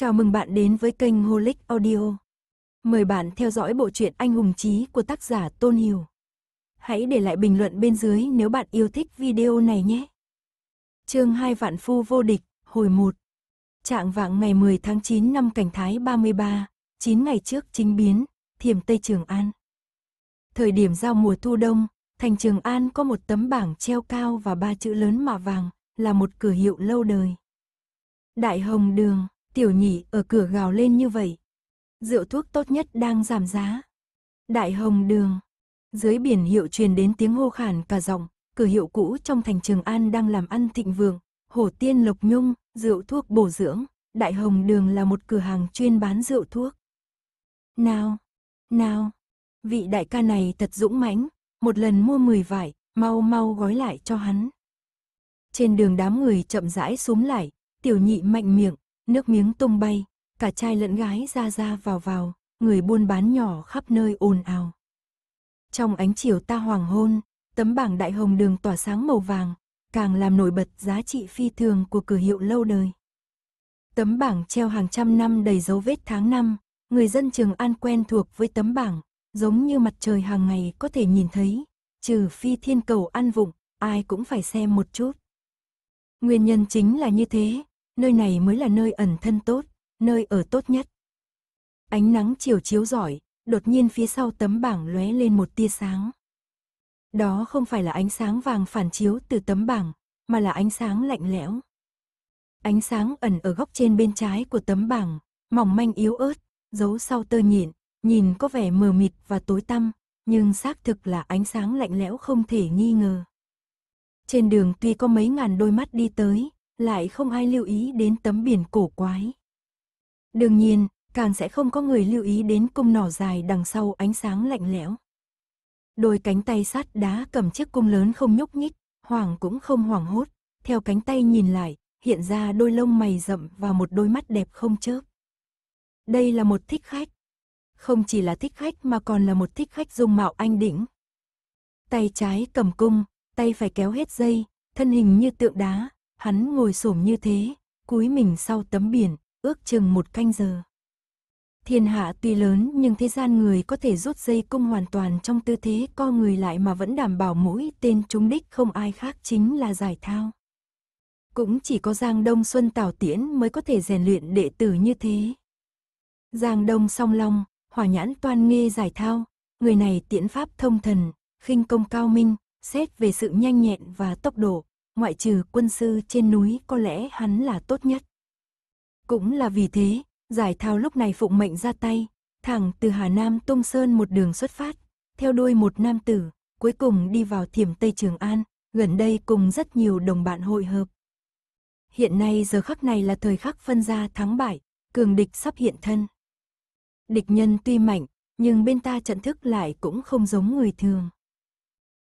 Chào mừng bạn đến với kênh Holic Audio. Mời bạn theo dõi bộ truyện Anh hùng chí của tác giả Tôn Hiểu. Hãy để lại bình luận bên dưới nếu bạn yêu thích video này nhé. Chương 2 Vạn Phu Vô Địch, hồi 1 Trạng vạng ngày 10 tháng 9 năm Cảnh Thái 33, 9 ngày trước chính biến, thiểm Tây Trường An. Thời điểm giao mùa thu đông, thành Trường An có một tấm bảng treo cao và ba chữ lớn mạ vàng, là một cửa hiệu lâu đời. Đại Hồng Đường Tiểu nhị ở cửa gào lên như vậy. Rượu thuốc tốt nhất đang giảm giá. Đại hồng đường. Dưới biển hiệu truyền đến tiếng hô khản cả giọng, cửa hiệu cũ trong thành Trường An đang làm ăn thịnh vượng, Hồ tiên lộc nhung, rượu thuốc bổ dưỡng, Đại Hồng Đường là một cửa hàng chuyên bán rượu thuốc. Nào, nào, vị đại ca này thật dũng mãnh, một lần mua 10 vải, mau mau gói lại cho hắn. Trên đường đám người chậm rãi xuống lại, tiểu nhị mạnh miệng, nước miếng tung bay, cả trai lẫn gái ra ra vào vào, người buôn bán nhỏ khắp nơi ồn ào. Trong ánh chiều ta hoàng hôn, tấm bảng đại hồng đường tỏa sáng màu vàng, càng làm nổi bật giá trị phi thường của cửa hiệu lâu đời. Tấm bảng treo hàng trăm năm đầy dấu vết tháng năm, người dân Trường An quen thuộc với tấm bảng, giống như mặt trời hàng ngày có thể nhìn thấy, trừ phi thiên cầu ăn vụng, ai cũng phải xem một chút. Nguyên nhân chính là như thế, nơi này mới là nơi ẩn thân tốt, nơi ở tốt nhất. Ánh nắng chiều chiếu giỏi, đột nhiên phía sau tấm bảng lóe lên một tia sáng. Đó không phải là ánh sáng vàng phản chiếu từ tấm bảng, mà là ánh sáng lạnh lẽo. Ánh sáng ẩn ở góc trên bên trái của tấm bảng, mỏng manh yếu ớt, giấu sau tơ nhịn, nhìn có vẻ mờ mịt và tối tăm, nhưng xác thực là ánh sáng lạnh lẽo không thể nghi ngờ. Trên đường tuy có mấy ngàn đôi mắt đi tới, lại không ai lưu ý đến tấm biển cổ quái. Đương nhiên, càng sẽ không có người lưu ý đến cung nỏ dài đằng sau ánh sáng lạnh lẽo. Đôi cánh tay sắt đá cầm chiếc cung lớn không nhúc nhích, hoàng cũng không hoảng hốt, theo cánh tay nhìn lại, hiện ra đôi lông mày rậm và một đôi mắt đẹp không chớp. Đây là một thích khách. Không chỉ là thích khách mà còn là một thích khách dung mạo anh đỉnh. Tay trái cầm cung, tay phải kéo hết dây, thân hình như tượng đá, Hắn ngồi xổm như thế, cúi mình sau tấm biển, ước chừng một canh giờ. Thiên hạ tuy lớn nhưng thế gian người có thể rút dây cung hoàn toàn trong tư thế co người lại mà vẫn đảm bảo mũi tên trúng đích không ai khác chính là giải thao. Cũng chỉ có Giang Đông Xuân Tào Tiễn mới có thể rèn luyện đệ tử như thế. Giang Đông song long, hỏa nhãn toan nghe giải thao, người này tiễn pháp thông thần, khinh công cao minh, xét về sự nhanh nhẹn và tốc độ, ngoại trừ quân sư trên núi có lẽ hắn là tốt nhất. Cũng là vì thế, giải thao lúc này phụng mệnh ra tay, thẳng từ Hà Nam Tông Sơn một đường xuất phát, theo đuôi một nam tử, cuối cùng đi vào thiểm Tây Trường An, gần đây cùng rất nhiều đồng bạn hội hợp. Hiện nay giờ khắc này là thời khắc phân ra thắng bại, cường địch sắp hiện thân. Địch nhân tuy mạnh, nhưng bên ta trận thức lại cũng không giống người thường.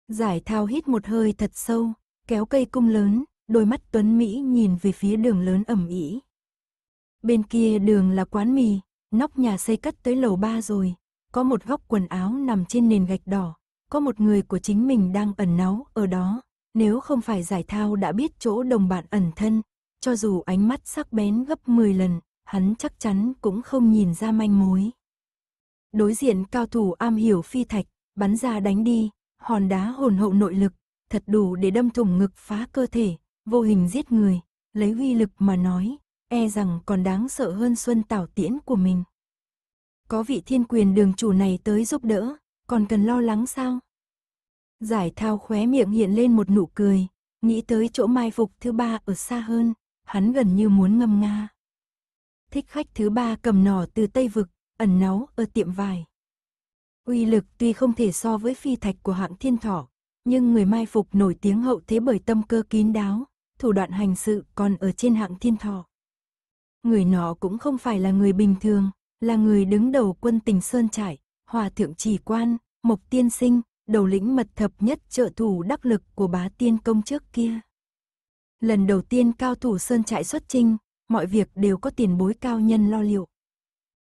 Giải thao hít một hơi thật sâu, kéo cây cung lớn, đôi mắt Tuấn Mỹ nhìn về phía đường lớn ẩm ĩ. Bên kia đường là quán mì, nóc nhà xây cất tới lầu ba rồi, có một góc quần áo nằm trên nền gạch đỏ, có một người của chính mình đang ẩn náu ở đó, nếu không phải giải thao đã biết chỗ đồng bạn ẩn thân, cho dù ánh mắt sắc bén gấp 10 lần, hắn chắc chắn cũng không nhìn ra manh mối. Đối diện cao thủ am hiểu phi thạch, bắn ra đánh đi, hòn đá hồn hậu nội lực, thật đủ để đâm thủng ngực phá cơ thể, vô hình giết người, lấy uy lực mà nói, e rằng còn đáng sợ hơn Xuân Tảo Tiễn của mình. Có vị thiên quyền đường chủ này tới giúp đỡ, còn cần lo lắng sao? Giải thao khóe miệng hiện lên một nụ cười, nghĩ tới chỗ mai phục thứ ba ở xa hơn, hắn gần như muốn ngâm nga. Thích khách thứ ba cầm nỏ từ Tây Vực, ẩn náu ở tiệm vải. Uy lực tuy không thể so với phi thạch của hạng thiên thỏ, nhưng người mai phục nổi tiếng hậu thế bởi tâm cơ kín đáo, thủ đoạn hành sự còn ở trên hạng thiên thọ. Người nọ cũng không phải là người bình thường, là người đứng đầu quân tình Sơn Trải, hòa thượng chỉ quan, mộc tiên sinh, đầu lĩnh mật thập nhất trợ thủ đắc lực của bá tiên công trước kia. Lần đầu tiên cao thủ Sơn Trại xuất trinh, mọi việc đều có tiền bối cao nhân lo liệu.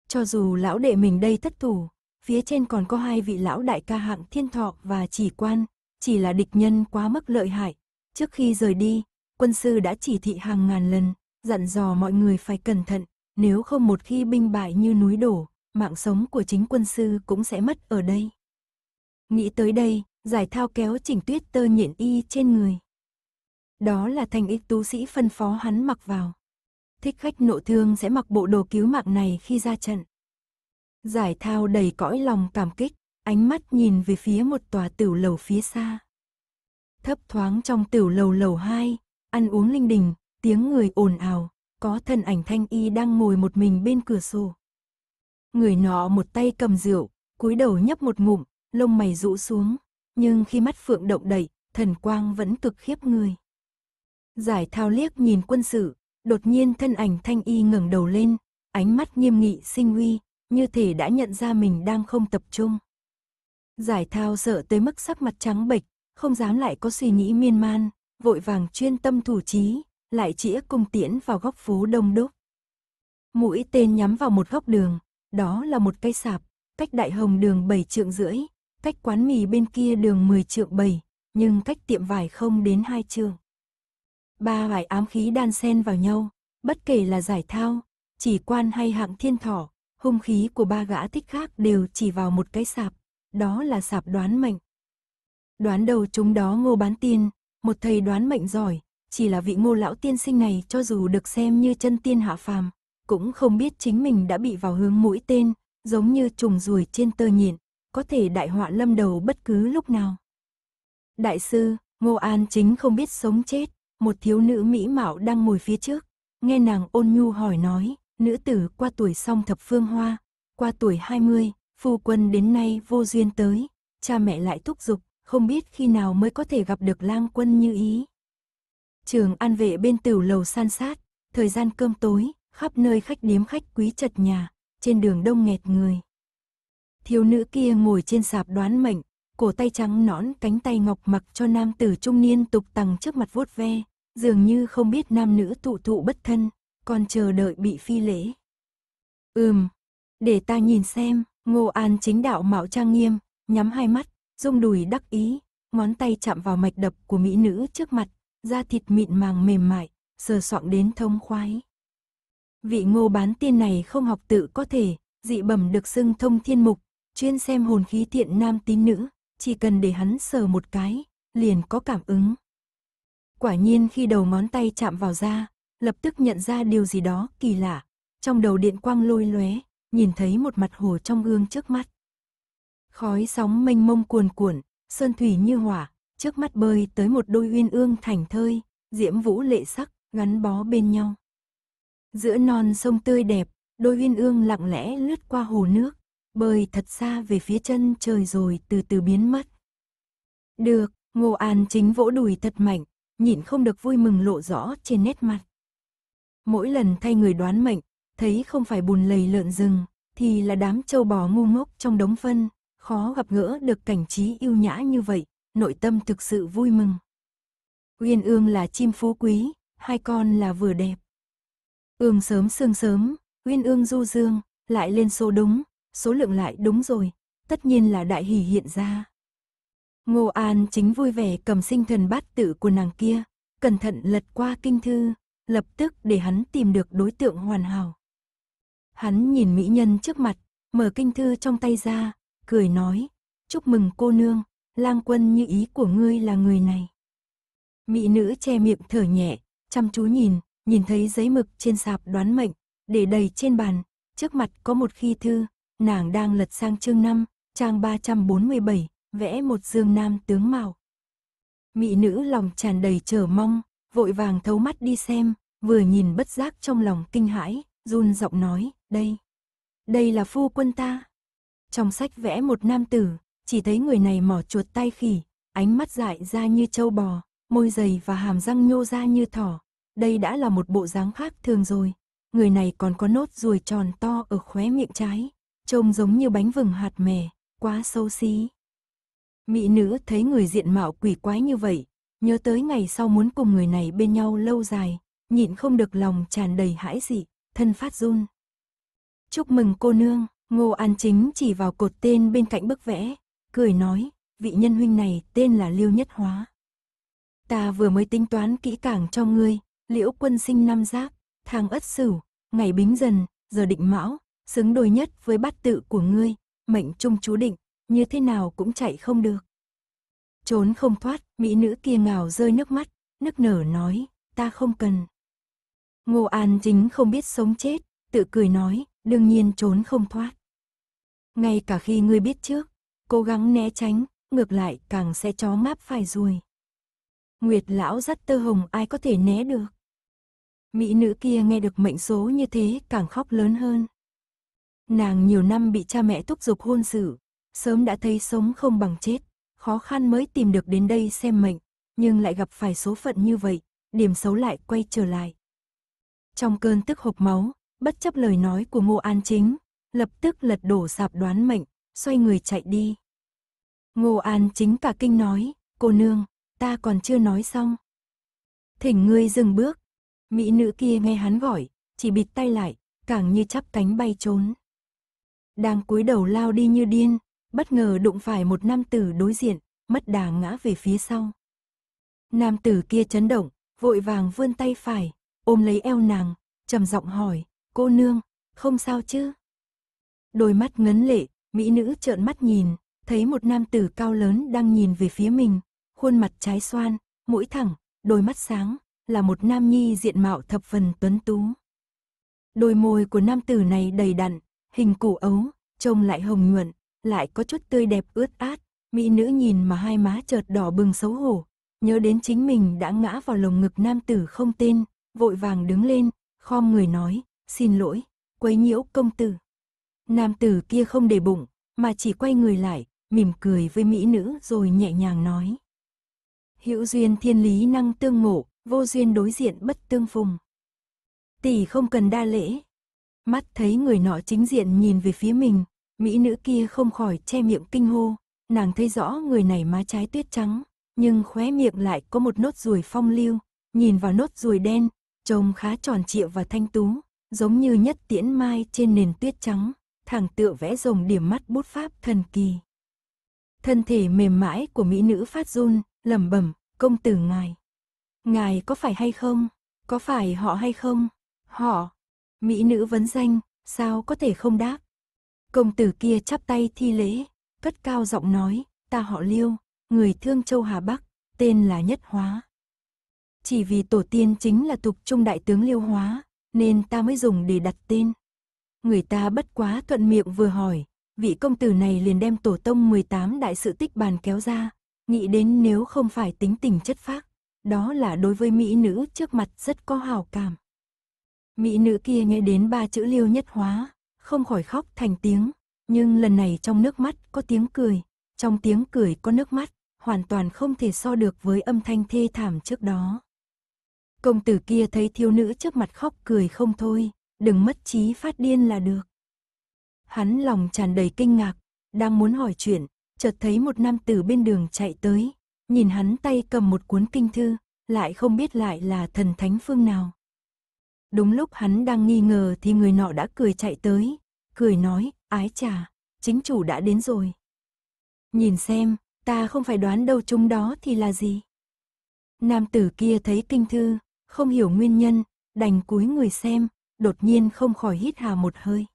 Cho dù lão đệ mình đây thất thủ, phía trên còn có hai vị lão đại ca hạng thiên thọ và chỉ quan, chỉ là địch nhân quá mức lợi hại. Trước khi rời đi, quân sư đã chỉ thị hàng ngàn lần, dặn dò mọi người phải cẩn thận, nếu không một khi binh bại như núi đổ, mạng sống của chính quân sư cũng sẽ mất ở đây. Nghĩ tới đây, giải thao kéo chỉnh tuyết tơ nhện y trên người. Đó là thành ích tú sĩ phân phó hắn mặc vào. Thích khách nộ thương sẽ mặc bộ đồ cứu mạng này khi ra trận. Giải thao đầy cõi lòng cảm kích, ánh mắt nhìn về phía một tòa tiểu lầu phía xa. Thấp thoáng trong tiểu lầu lầu hai, ăn uống linh đình, tiếng người ồn ào, có thân ảnh thanh y đang ngồi một mình bên cửa sổ. Người nọ một tay cầm rượu, cúi đầu nhấp một ngụm, lông mày rũ xuống, nhưng khi mắt phượng động đậy, thần quang vẫn cực khiếp người. Giải thao liếc nhìn quân sự, đột nhiên thân ảnh thanh y ngẩng đầu lên, ánh mắt nghiêm nghị sinh uy, như thể đã nhận ra mình đang không tập trung. Giải thao sợ tới mức sắc mặt trắng bệch, không dám lại có suy nghĩ miên man, vội vàng chuyên tâm thủ trí, lại chĩa cung tiễn vào góc phố đông đúc. Mũi tên nhắm vào một góc đường, đó là một cây sạp, cách đại hồng đường 7 trượng rưỡi, cách quán mì bên kia đường 10 trượng 7, nhưng cách tiệm vải không đến 2 trượng. Ba vải ám khí đan xen vào nhau, bất kể là giải thao, chỉ quan hay hạng thiên thỏ, hung khí của ba gã thích khác đều chỉ vào một cái sạp, đó là sạp đoán mệnh. Đoán đầu chúng đó ngô bán tiên, một thầy đoán mệnh giỏi, chỉ là vị ngô lão tiên sinh này cho dù được xem như chân tiên hạ phàm, cũng không biết chính mình đã bị vào hướng mũi tên, giống như trùng ruồi trên tơ nhện, có thể đại họa lâm đầu bất cứ lúc nào. Đại sư, Ngô An chính không biết sống chết, một thiếu nữ mỹ mạo đang ngồi phía trước, nghe nàng ôn nhu hỏi nói, nữ tử qua tuổi song thập phương hoa, qua tuổi 20, phu quân đến nay vô duyên tới, cha mẹ lại thúc giục, không biết khi nào mới có thể gặp được lang quân như ý. Trường an vệ bên tửu lầu san sát, thời gian cơm tối, khắp nơi khách điếm khách quý chật nhà, trên đường đông nghẹt người. Thiếu nữ kia ngồi trên sạp đoán mệnh, cổ tay trắng nõn cánh tay ngọc mặc cho nam tử trung niên tục tằng trước mặt vuốt ve, dường như không biết nam nữ tụ tụ bất thân, còn chờ đợi bị phi lễ. Ừm, để ta nhìn xem, Ngô An chính đạo mạo trang nghiêm, nhắm hai mắt, rung đùi đắc ý, ngón tay chạm vào mạch đập của mỹ nữ trước mặt, da thịt mịn màng mềm mại, sờ soạng đến thông khoái. Vị ngô bán tiên này không học tự có thể, dị bẩm được xưng thông thiên mục, chuyên xem hồn khí thiện nam tín nữ, chỉ cần để hắn sờ một cái, liền có cảm ứng. Quả nhiên khi đầu ngón tay chạm vào da, lập tức nhận ra điều gì đó kỳ lạ, trong đầu điện quang lôi lóe, nhìn thấy một mặt hồ trong gương trước mắt. Khói sóng mênh mông cuồn cuộn, sơn thủy như hỏa, trước mắt bơi tới một đôi uyên ương thành thơi, diễm vũ lệ sắc, gắn bó bên nhau. Giữa non sông tươi đẹp, đôi uyên ương lặng lẽ lướt qua hồ nước, bơi thật xa về phía chân trời rồi từ từ biến mất. Được, Ngô An chính vỗ đùi thật mạnh, nhịn không được vui mừng lộ rõ trên nét mặt. Mỗi lần thay người đoán mệnh, thấy không phải bùn lầy lợn rừng, thì là đám châu bò ngu ngốc trong đống phân, khó gặp gỡ được cảnh trí yêu nhã như vậy, nội tâm thực sự vui mừng. Uyên ương là chim phú quý, hai con là vừa đẹp. Ương sớm sương sớm, uyên ương du dương, lại lên số đúng, số lượng lại đúng rồi, tất nhiên là đại hỷ hiện ra. Ngô An chính vui vẻ cầm sinh thần bát tự của nàng kia, cẩn thận lật qua kinh thư, lập tức để hắn tìm được đối tượng hoàn hảo. Hắn nhìn mỹ nhân trước mặt, mở kinh thư trong tay ra, cười nói, chúc mừng cô nương, lang quân như ý của ngươi là người này. Mỹ nữ che miệng thở nhẹ, chăm chú nhìn, nhìn thấy giấy mực trên sạp đoán mệnh, để đầy trên bàn, trước mặt có một khi thư, nàng đang lật sang chương 5, trang 347, vẽ một dương nam tướng màu Mỹ nữ lòng tràn đầy chờ mong, vội vàng thấu mắt đi xem, vừa nhìn bất giác trong lòng kinh hãi, run giọng nói, đây, đây là phu quân ta. Trong sách vẽ một nam tử, chỉ thấy người này mỏ chuột tay khỉ, ánh mắt dại ra như trâu bò, môi dày và hàm răng nhô ra như thỏ. Đây đã là một bộ dáng khác thường rồi. Người này còn có nốt ruồi tròn to ở khóe miệng trái, trông giống như bánh vừng hạt mè, quá xấu xí. Mỹ nữ thấy người diện mạo quỷ quái như vậy, nhớ tới ngày sau muốn cùng người này bên nhau lâu dài, nhịn không được lòng tràn đầy hãi dị, thân phát run. Chúc mừng cô nương, Ngô An Chính chỉ vào cột tên bên cạnh bức vẽ, cười nói, vị nhân huynh này tên là Liêu Nhất Hóa. Ta vừa mới tính toán kỹ càng cho ngươi, liễu quân sinh năm giáp, thang ất sửu, ngày bính dần, giờ định mão, xứng đôi nhất với bát tự của ngươi, mệnh trung chú định, như thế nào cũng chạy không được. Trốn không thoát, mỹ nữ kia ngào rơi nước mắt, nức nở nói, ta không cần. Ngô An chính không biết sống chết, tự cười nói, đương nhiên trốn không thoát. Ngay cả khi ngươi biết trước, cố gắng né tránh, ngược lại càng sẽ chó máp phải ruồi. Nguyệt lão dắt tơ hồng ai có thể né được. Mỹ nữ kia nghe được mệnh số như thế càng khóc lớn hơn. Nàng nhiều năm bị cha mẹ thúc giục hôn sự, sớm đã thấy sống không bằng chết, khó khăn mới tìm được đến đây xem mệnh, nhưng lại gặp phải số phận như vậy, điểm xấu lại quay trở lại. Trong cơn tức hộp máu, bất chấp lời nói của Ngô An Chính, lập tức lật đổ sạp đoán mệnh, xoay người chạy đi. Ngô An Chính cả kinh nói, cô nương, ta còn chưa nói xong. Thỉnh ngươi dừng bước, mỹ nữ kia nghe hắn gọi, chỉ bịt tay lại, càng như chắp cánh bay trốn. Đang cúi đầu lao đi như điên, bất ngờ đụng phải một nam tử đối diện, mất đà ngã về phía sau. Nam tử kia chấn động, vội vàng vươn tay phải, ôm lấy eo nàng, trầm giọng hỏi, cô nương, không sao chứ? Đôi mắt ngấn lệ, mỹ nữ trợn mắt nhìn, thấy một nam tử cao lớn đang nhìn về phía mình, khuôn mặt trái xoan, mũi thẳng, đôi mắt sáng, là một nam nhi diện mạo thập phần tuấn tú. Đôi môi của nam tử này đầy đặn, hình củ ấu, trông lại hồng nhuận, lại có chút tươi đẹp ướt át, mỹ nữ nhìn mà hai má chợt đỏ bừng xấu hổ, nhớ đến chính mình đã ngã vào lồng ngực nam tử không tên, vội vàng đứng lên, khom người nói, Xin lỗi, quấy nhiễu công tử. Nam tử kia không để bụng, mà chỉ quay người lại, mỉm cười với mỹ nữ rồi nhẹ nhàng nói. Hữu duyên thiên lý năng tương ngộ, vô duyên đối diện bất tương phùng. Tỷ không cần đa lễ. Mắt thấy người nọ chính diện nhìn về phía mình, mỹ nữ kia không khỏi che miệng kinh hô, nàng thấy rõ người này má trái tuyết trắng, nhưng khóe miệng lại có một nốt ruồi phong lưu, nhìn vào nốt ruồi đen, trông khá tròn trịa và thanh tú, giống như nhất tiễn mai trên nền tuyết trắng, thẳng tựa vẽ rồng điểm mắt bút pháp thần kỳ. Thân thể mềm mại của mỹ nữ phát run, lẩm bẩm, công tử ngài. Ngài có phải hay không? Có phải họ hay không? Họ. Mỹ nữ vấn danh, sao có thể không đáp? Công tử kia chắp tay thi lễ, cất cao giọng nói, ta họ liêu, người thương châu Hà Bắc, tên là Nhất Hóa. Chỉ vì tổ tiên chính là tục trung đại tướng liêu hóa, nên ta mới dùng để đặt tên. Người ta bất quá thuận miệng vừa hỏi, vị công tử này liền đem tổ tông 18 đại sự tích bàn kéo ra, nghĩ đến nếu không phải tính tình chất phác, đó là đối với mỹ nữ trước mặt rất có hào cảm. Mỹ nữ kia nghe đến ba chữ liêu nhất hóa, không khỏi khóc thành tiếng, nhưng lần này trong nước mắt có tiếng cười, trong tiếng cười có nước mắt, hoàn toàn không thể so được với âm thanh thê thảm trước đó. Công tử kia thấy thiếu nữ trước mặt khóc cười không thôi, đừng mất trí phát điên là được. Hắn lòng tràn đầy kinh ngạc, đang muốn hỏi chuyện, chợt thấy một nam tử bên đường chạy tới, nhìn hắn tay cầm một cuốn kinh thư, lại không biết lại là thần thánh phương nào. Đúng lúc hắn đang nghi ngờ thì người nọ đã cười chạy tới, cười nói, ái chà, chính chủ đã đến rồi. Nhìn xem, ta không phải đoán đâu chúng đó thì là gì. Nam tử kia thấy kinh thư, không hiểu nguyên nhân, đành cúi người xem, đột nhiên không khỏi hít hà một hơi.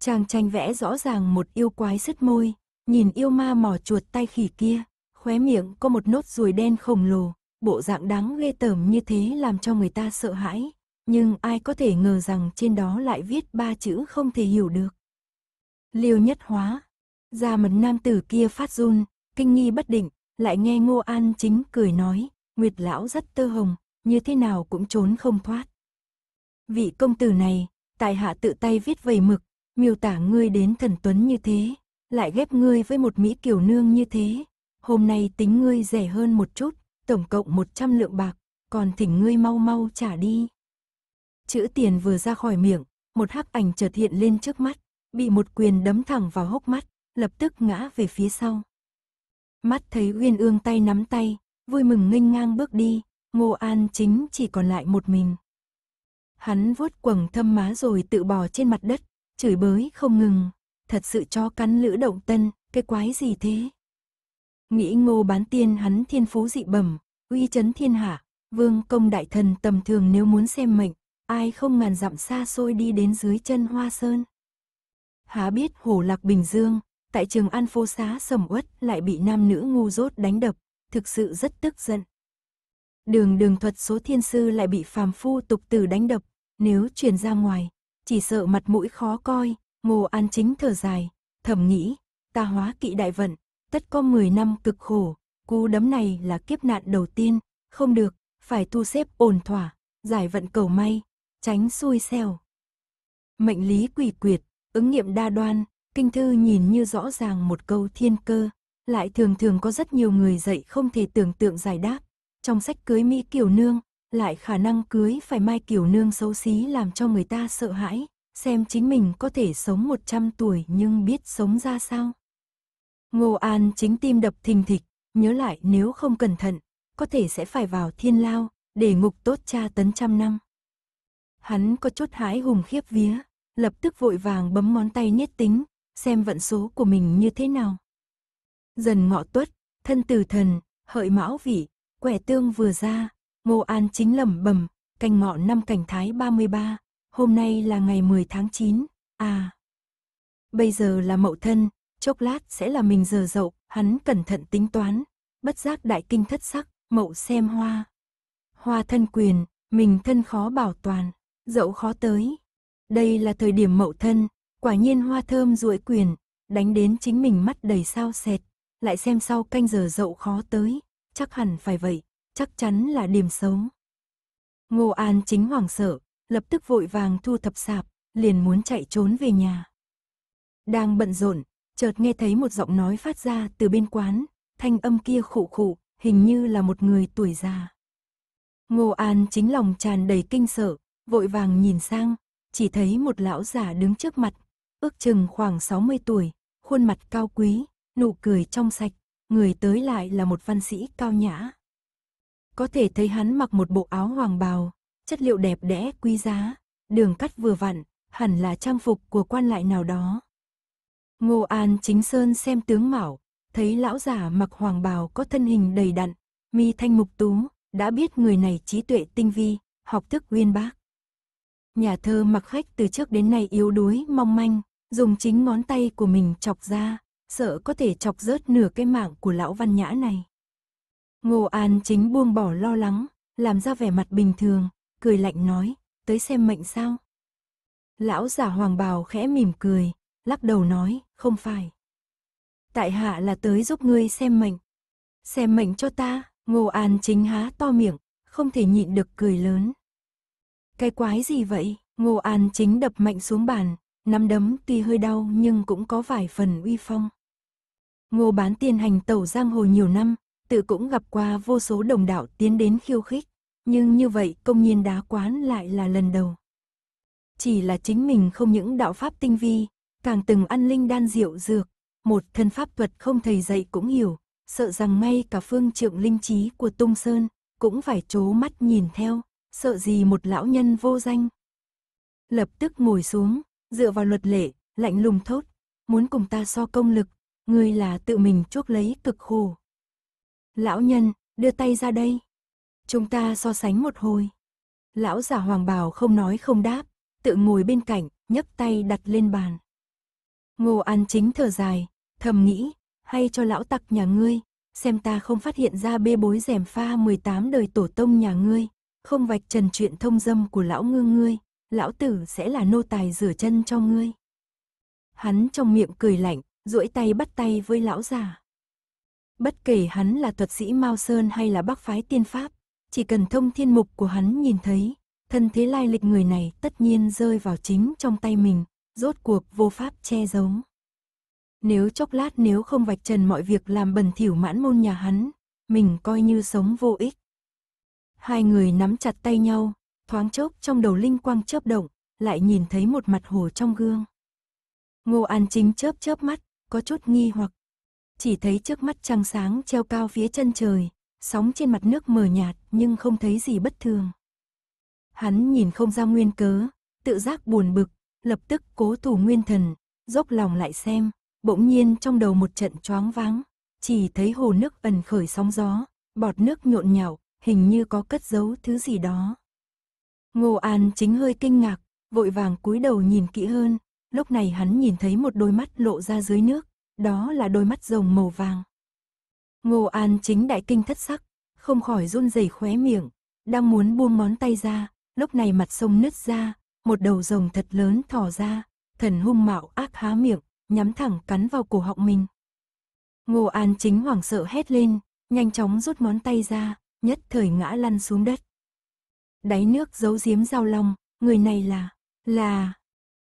Chàng tranh vẽ rõ ràng một yêu quái sứt môi, nhìn yêu ma mỏ chuột tay khỉ kia, khóe miệng có một nốt ruồi đen khổng lồ, bộ dạng đáng ghê tởm như thế làm cho người ta sợ hãi, nhưng ai có thể ngờ rằng trên đó lại viết ba chữ không thể hiểu được. Liêu nhất hóa, già mặt nam tử kia phát run, kinh nghi bất định, lại nghe Ngô An chính cười nói, Nguyệt lão rất tơ hồng, như thế nào cũng trốn không thoát. Vị công tử này, tại hạ tự tay viết vầy mực, miêu tả ngươi đến thần tuấn như thế, lại ghép ngươi với một mỹ kiều nương như thế. Hôm nay tính ngươi rẻ hơn một chút, tổng cộng 100 lượng bạc, còn thỉnh ngươi mau mau trả đi. Chữ tiền vừa ra khỏi miệng, một hắc ảnh chợt hiện lên trước mắt, bị một quyền đấm thẳng vào hốc mắt, lập tức ngã về phía sau. Mắt thấy Uyên Ương tay nắm tay, vui mừng nghênh ngang bước đi, Ngô An chính chỉ còn lại một mình. Hắn vuốt quầng thâm má rồi tự bò trên mặt đất, chửi bới không ngừng. Thật sự cho cắn lữ động tân, cái quái gì thế? Nghĩ ngô bán tiên hắn thiên phú dị bẩm, uy chấn thiên hạ, vương công đại thần tầm thường nếu muốn xem mệnh, ai không ngàn dặm xa xôi đi đến dưới chân hoa sơn. Há biết hồ lạc Bình Dương, tại trường An phố xá sầm uất lại bị nam nữ ngu dốt đánh đập, thực sự rất tức giận, đường đường thuật số thiên sư lại bị phàm phu tục tử đánh đập, nếu truyền ra ngoài, chỉ sợ mặt mũi khó coi, ngô an chính thở dài, thầm nghĩ, ta hóa kỵ đại vận, tất có 10 năm cực khổ, cú đấm này là kiếp nạn đầu tiên, không được, phải thu xếp ổn thỏa, giải vận cầu may, tránh xui xẻo. Mệnh lý quỷ quyệt, ứng nghiệm đa đoan, kinh thư nhìn như rõ ràng một câu thiên cơ, lại thường thường có rất nhiều người dạy không thể tưởng tượng giải đáp, trong sách cưới Mỹ Kiều Nương, lại khả năng cưới phải Mai Kiều Nương xấu xí làm cho người ta sợ hãi, xem chính mình có thể sống 100 tuổi nhưng biết sống ra sao. Ngô An chính tim đập thình thịch, nhớ lại nếu không cẩn thận, có thể sẽ phải vào thiên lao, để ngục tốt cha tấn trăm năm. Hắn có chút hái hùng khiếp vía, lập tức vội vàng bấm món tay niết tính, xem vận số của mình như thế nào. Dần ngọ tuất, thân từ thần, hợi mão vị, Quẻ tương vừa ra, Ngô An chính lẩm bẩm, canh ngọ năm cảnh thái 33, hôm nay là ngày 10 tháng 9, à. Bây giờ là mậu thân, chốc lát sẽ là mình giờ dậu, hắn cẩn thận tính toán, bất giác đại kinh thất sắc, mậu xem hoa. Hoa thân quyền, mình thân khó bảo toàn, dậu khó tới. Đây là thời điểm mậu thân, quả nhiên hoa thơm ruỗi quyền, đánh đến chính mình mắt đầy sao sệt, lại xem sau canh giờ dậu khó tới, chắc hẳn phải vậy, chắc chắn là điểm xấu. Ngô An chính hoàng sợ, lập tức vội vàng thu thập sạp, liền muốn chạy trốn về nhà. Đang bận rộn, chợt nghe thấy một giọng nói phát ra từ bên quán, thanh âm kia khụ khụ, hình như là một người tuổi già. Ngô An chính lòng tràn đầy kinh sợ, vội vàng nhìn sang, chỉ thấy một lão già đứng trước mặt, ước chừng khoảng 60 tuổi, khuôn mặt cao quý, nụ cười trong sạch, người tới lại là một văn sĩ cao nhã. Có thể thấy hắn mặc một bộ áo hoàng bào, chất liệu đẹp đẽ quý giá, đường cắt vừa vặn, hẳn là trang phục của quan lại nào đó. Ngô An Chính Sơn xem tướng mạo, thấy lão già mặc hoàng bào có thân hình đầy đặn, mi thanh mục tú, đã biết người này trí tuệ tinh vi, học thức uyên bác. Nhà thơ mặc khách từ trước đến nay yếu đuối, mong manh, dùng chính ngón tay của mình chọc ra, sợ có thể chọc rớt nửa cái mạng của lão văn nhã này. Ngô An chính buông bỏ lo lắng, làm ra vẻ mặt bình thường, cười lạnh nói, tới xem mệnh sao. Lão giả hoàng bào khẽ mỉm cười, lắc đầu nói, không phải. Tại hạ là tới giúp ngươi xem mệnh. Xem mệnh cho ta, Ngô An chính há to miệng, không thể nhịn được cười lớn. Cái quái gì vậy? Ngô An chính đập mạnh xuống bàn, nắm đấm tuy hơi đau nhưng cũng có vài phần uy phong. Ngô bán tiên hành tẩu giang hồ nhiều năm, tự cũng gặp qua vô số đồng đạo tiến đến khiêu khích, nhưng như vậy công nhiên đá quán lại là lần đầu. Chỉ là chính mình không những đạo pháp tinh vi, càng từng ăn linh đan diệu dược, một thân pháp thuật không thầy dạy cũng hiểu, sợ rằng ngay cả phương trượng linh trí của Tung Sơn cũng phải chố mắt nhìn theo, sợ gì một lão nhân vô danh. Lập tức ngồi xuống, dựa vào luật lệ, lạnh lùng thốt, muốn cùng ta so công lực, ngươi là tự mình chuốc lấy cực khổ. Lão nhân, đưa tay ra đây. Chúng ta so sánh một hồi. Lão giả hoàng bào không nói không đáp, tự ngồi bên cạnh, nhấc tay đặt lên bàn. Ngô An chính thở dài, thầm nghĩ, hay cho lão tặc nhà ngươi, xem ta không phát hiện ra bê bối rèm pha 18 đời tổ tông nhà ngươi, không vạch trần chuyện thông dâm của lão ngư ngươi, lão tử sẽ là nô tài rửa chân cho ngươi. Hắn trong miệng cười lạnh, duỗi tay bắt tay với lão già. Bất kể hắn là thuật sĩ Mao Sơn hay là bác phái tiên pháp, chỉ cần thông thiên mục của hắn nhìn thấy, thân thế lai lịch người này tất nhiên rơi vào chính trong tay mình, rốt cuộc vô pháp che giấu. Nếu chốc lát nếu không vạch trần mọi việc làm bẩn thỉu mãn môn nhà hắn, mình coi như sống vô ích. Hai người nắm chặt tay nhau, thoáng chốc trong đầu linh quang chớp động, lại nhìn thấy một mặt hồ trong gương. Ngô An Chính chớp chớp mắt, có chút nghi hoặc. Chỉ thấy trước mắt trăng sáng treo cao phía chân trời, sóng trên mặt nước mờ nhạt nhưng không thấy gì bất thường. Hắn nhìn không ra nguyên cớ, tự giác buồn bực, lập tức cố thủ nguyên thần, dốc lòng lại xem, bỗng nhiên trong đầu một trận choáng váng, chỉ thấy hồ nước ẩn khởi sóng gió, bọt nước nhộn nhạo, hình như có cất giấu thứ gì đó. Ngô An chính hơi kinh ngạc, vội vàng cúi đầu nhìn kỹ hơn, lúc này hắn nhìn thấy một đôi mắt lộ ra dưới nước, đó là đôi mắt rồng màu vàng. Ngô An chính đại kinh thất sắc, không khỏi run rẩy khóe miệng, đang muốn buông món tay ra, lúc này mặt sông nứt ra, một đầu rồng thật lớn thò ra, thần hung mạo ác há miệng, nhắm thẳng cắn vào cổ họng mình. Ngô An chính hoảng sợ hét lên, nhanh chóng rút món tay ra, nhất thời ngã lăn xuống đất. Đáy nước giấu giếm giao long, người này là, là,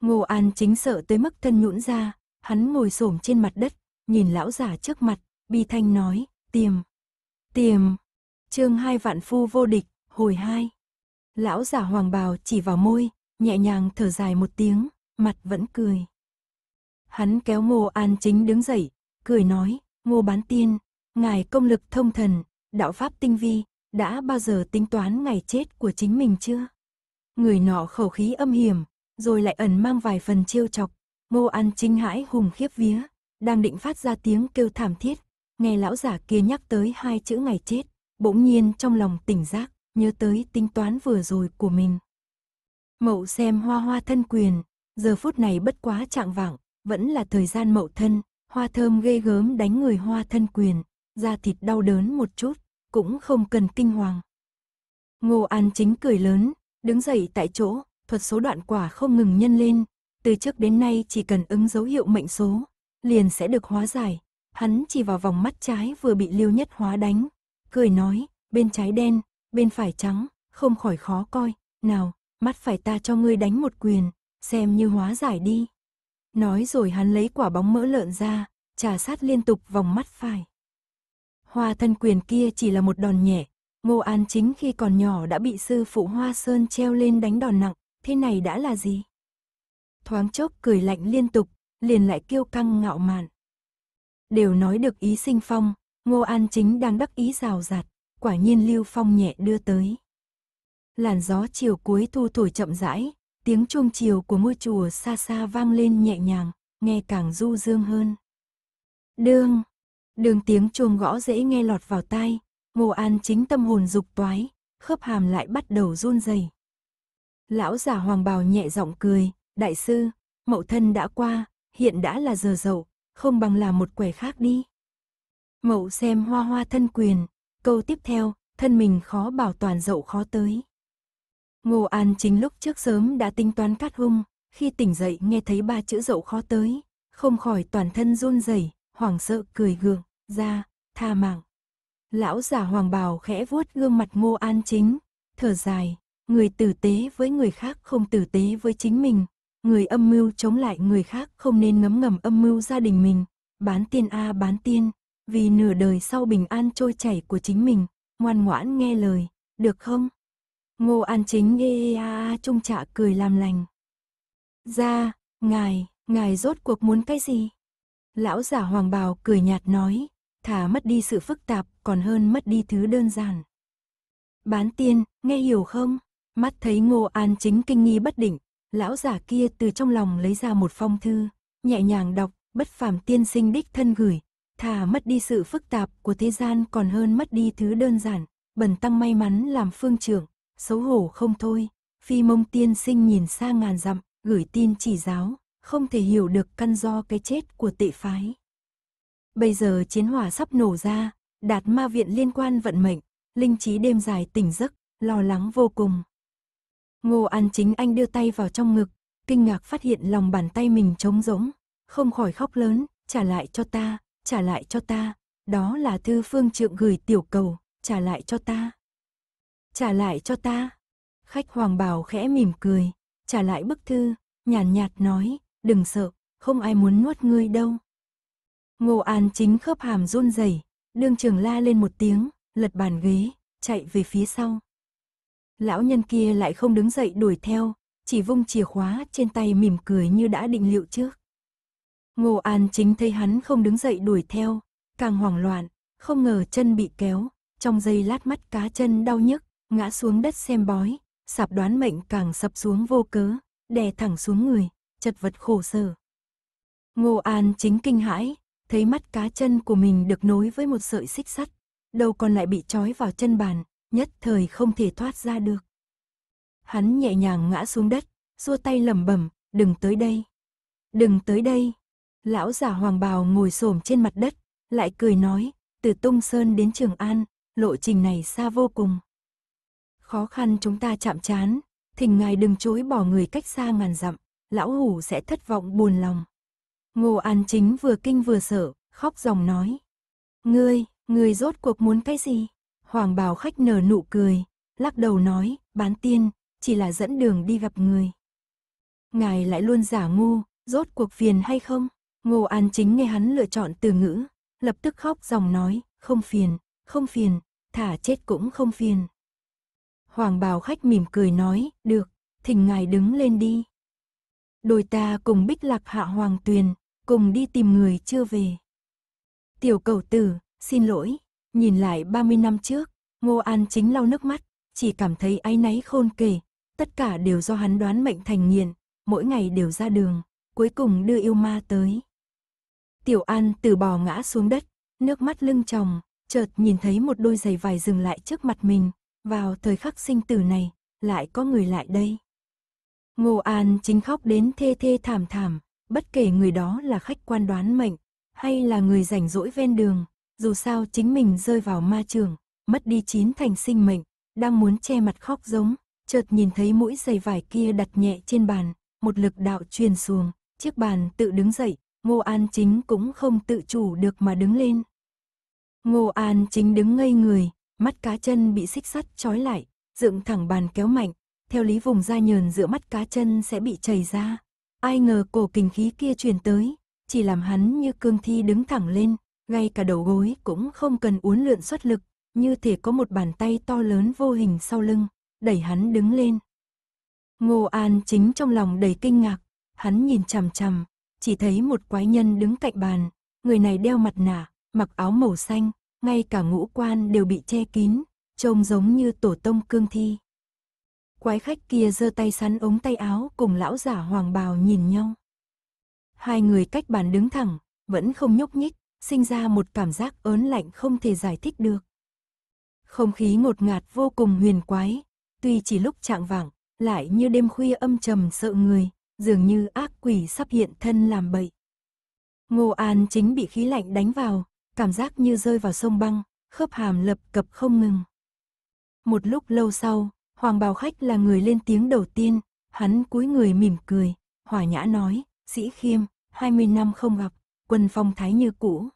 Ngô An chính sợ tới mức thân nhũn ra, hắn ngồi xổm trên mặt đất, nhìn lão giả trước mặt, bi thanh nói, tiềm, tiềm, chương hai vạn phu vô địch, hồi hai. Lão giả hoàng bào chỉ vào môi, nhẹ nhàng thở dài một tiếng, mặt vẫn cười. Hắn kéo Ngô An chính đứng dậy, cười nói, Ngô bán tiên, ngài công lực thông thần, đạo pháp tinh vi, đã bao giờ tính toán ngày chết của chính mình chưa? Người nọ khẩu khí âm hiểm, rồi lại ẩn mang vài phần trêu chọc. Ngô An Chính hãi hùng khiếp vía, đang định phát ra tiếng kêu thảm thiết, nghe lão giả kia nhắc tới hai chữ ngày chết, bỗng nhiên trong lòng tỉnh giác, nhớ tới tính toán vừa rồi của mình. Mậu xem hoa hoa thân quyền, giờ phút này bất quá trạng vạng, vẫn là thời gian mậu thân, hoa thơm ghê gớm đánh người hoa thân quyền, da thịt đau đớn một chút, cũng không cần kinh hoàng. Ngô An Chính cười lớn, đứng dậy tại chỗ, thuật số đoạn quả không ngừng nhân lên, từ trước đến nay chỉ cần ứng dấu hiệu mệnh số, liền sẽ được hóa giải. Hắn chỉ vào vòng mắt trái vừa bị Liêu Nhất Hóa đánh, cười nói, bên trái đen, bên phải trắng, không khỏi khó coi, nào, mắt phải ta cho ngươi đánh một quyền, xem như hóa giải đi. Nói rồi hắn lấy quả bóng mỡ lợn ra, trà sát liên tục vòng mắt phải. Hoa thân quyền kia chỉ là một đòn nhẹ, Ngô An chính khi còn nhỏ đã bị sư phụ Hoa Sơn treo lên đánh đòn nặng, thế này đã là gì? Thoáng chốc cười lạnh liên tục, liền lại kêu căng ngạo mạn. Đều nói được ý sinh phong, Ngô An Chính đang đắc ý rào rạt, quả nhiên Lưu Phong nhẹ đưa tới. Làn gió chiều cuối thu thổi chậm rãi, tiếng chuông chiều của ngôi chùa xa xa vang lên nhẹ nhàng, nghe càng du dương hơn. Đương, đường tiếng chuông gõ dễ nghe lọt vào tai, Ngô An Chính tâm hồn dục toái, khớp hàm lại bắt đầu run rẩy, Lão giả hoàng bào nhẹ giọng cười, đại sư, mậu thân đã qua, hiện đã là giờ dậu, không bằng là một quẻ khác đi. Mậu xem hoa hoa thân quyền, câu tiếp theo, thân mình khó bảo toàn dậu khó tới. Ngô An chính lúc trước sớm đã tính toán cát hung, khi tỉnh dậy nghe thấy ba chữ dậu khó tới, không khỏi toàn thân run rẩy, hoảng sợ cười gượng, ra, tha mạng. Lão giả hoàng bào khẽ vuốt gương mặt Ngô An chính, thở dài, người tử tế với người khác không tử tế với chính mình, người âm mưu chống lại người khác không nên ngấm ngầm âm mưu gia đình mình, bán tiên a à, bán tiên, vì nửa đời sau bình an trôi chảy của chính mình, ngoan ngoãn nghe lời, được không? Ngô An Chính ê ê a a trung trạ cười làm lành. Ra, ngài, ngài rốt cuộc muốn cái gì? Lão giả hoàng bào cười nhạt nói, thả mất đi sự phức tạp còn hơn mất đi thứ đơn giản. Bán tiên, nghe hiểu không? Mắt thấy Ngô An chính kinh nghi bất định, lão giả kia từ trong lòng lấy ra một phong thư, nhẹ nhàng đọc, bất phàm tiên sinh đích thân gửi, thà mất đi sự phức tạp của thế gian còn hơn mất đi thứ đơn giản, bần tăng may mắn làm phương trưởng, xấu hổ không thôi, phi mông tiên sinh nhìn xa ngàn dặm, gửi tin chỉ giáo, không thể hiểu được căn do cái chết của tệ phái. Bây giờ chiến hỏa sắp nổ ra, đạt ma viện liên quan vận mệnh, linh trí đêm dài tỉnh giấc, lo lắng vô cùng. Ngô An Chính Anh đưa tay vào trong ngực, kinh ngạc phát hiện lòng bàn tay mình trống rỗng, không khỏi khóc lớn, trả lại cho ta, trả lại cho ta, đó là thư phương trượng gửi tiểu cầu, trả lại cho ta. Trả lại cho ta. Khách hoàng Bảo khẽ mỉm cười, trả lại bức thư, nhàn nhạt nói, đừng sợ, không ai muốn nuốt ngươi đâu. Ngô An chính khớp hàm run rẩy, đương trường la lên một tiếng, lật bàn ghế, chạy về phía sau, Lão nhân kia lại không đứng dậy đuổi theo, chỉ vung chìa khóa trên tay mỉm cười như đã định liệu trước. Ngô An chính thấy hắn không đứng dậy đuổi theo, càng hoảng loạn, không ngờ chân bị kéo, trong giây lát mắt cá chân đau nhức, ngã xuống đất xem bói, sạp đoán mệnh càng sập xuống vô cớ, đè thẳng xuống người, chật vật khổ sở. Ngô An chính kinh hãi, thấy mắt cá chân của mình được nối với một sợi xích sắt, đầu còn lại bị trói vào chân bàn, nhất thời không thể thoát ra được. Hắn nhẹ nhàng ngã xuống đất, xua tay lẩm bẩm, đừng tới đây. Đừng tới đây. Lão giả hoàng bào ngồi xổm trên mặt đất, lại cười nói, từ Tung Sơn đến Trường An, lộ trình này xa vô cùng. Khó khăn chúng ta chạm chán, thỉnh ngài đừng chối bỏ người cách xa ngàn dặm, lão hủ sẽ thất vọng buồn lòng. Ngô An Chính vừa kinh vừa sợ, khóc ròng nói. Ngươi, ngươi rốt cuộc muốn cái gì? Hoàng bào khách nở nụ cười, lắc đầu nói, bán tiên, chỉ là dẫn đường đi gặp người. Ngài lại luôn giả ngu, rốt cuộc phiền hay không? Ngô An chính nghe hắn lựa chọn từ ngữ, lập tức khóc dòng nói, không phiền, không phiền, thả chết cũng không phiền. Hoàng bào khách mỉm cười nói, được, thỉnh ngài đứng lên đi. Đôi ta cùng bích lạc hạ hoàng tuyền, cùng đi tìm người chưa về. Tiểu cầu tử, xin lỗi, Nhìn lại 30 năm trước, Ngô An chính lau nước mắt, chỉ cảm thấy áy náy khôn kể. Tất cả đều do hắn đoán mệnh thành nghiện, mỗi ngày đều ra đường, cuối cùng đưa yêu ma tới. Tiểu An từ bò ngã xuống đất, nước mắt lưng tròng, chợt nhìn thấy một đôi giày vải dừng lại trước mặt mình, vào thời khắc sinh tử này, lại có người lại đây. Ngô An chính khóc đến thê thê thảm thảm, bất kể người đó là khách quan đoán mệnh, hay là người rảnh rỗi ven đường, dù sao chính mình rơi vào ma trường, mất đi chín thành sinh mệnh, đang muốn che mặt khóc giống, chợt nhìn thấy mũi giày vải kia đặt nhẹ trên bàn, một lực đạo truyền xuống, chiếc bàn tự đứng dậy, Ngô An Chính cũng không tự chủ được mà đứng lên. Ngô An Chính đứng ngây người, mắt cá chân bị xích sắt trói lại, dựng thẳng bàn kéo mạnh, theo lý vùng da nhờn giữa mắt cá chân sẽ bị chảy ra. Ai ngờ cổ kình khí kia truyền tới, chỉ làm hắn như cương thi đứng thẳng lên, ngay cả đầu gối cũng không cần uốn lượn xuất lực, như thể có một bàn tay to lớn vô hình sau lưng, đẩy hắn đứng lên. Ngô An chính trong lòng đầy kinh ngạc, hắn nhìn chằm chằm, chỉ thấy một quái nhân đứng cạnh bàn, người này đeo mặt nạ, mặc áo màu xanh, ngay cả ngũ quan đều bị che kín, trông giống như tổ tông cương thi. Quái khách kia giơ tay sắn ống tay áo cùng lão giả hoàng bào nhìn nhau. Hai người cách bàn đứng thẳng, vẫn không nhúc nhích, sinh ra một cảm giác ớn lạnh không thể giải thích được. Không khí ngột ngạt vô cùng huyền quái, tuy chỉ lúc trạng vạng, lại như đêm khuya âm trầm sợ người, dường như ác quỷ sắp hiện thân làm bậy. Ngô An chính bị khí lạnh đánh vào, cảm giác như rơi vào sông băng, khớp hàm lập cập không ngừng. Một lúc lâu sau, Hoàng Bào Khách là người lên tiếng đầu tiên, hắn cúi người mỉm cười, hòa nhã nói, sĩ khiêm, 20 năm không gặp, quân phong thái như cũ,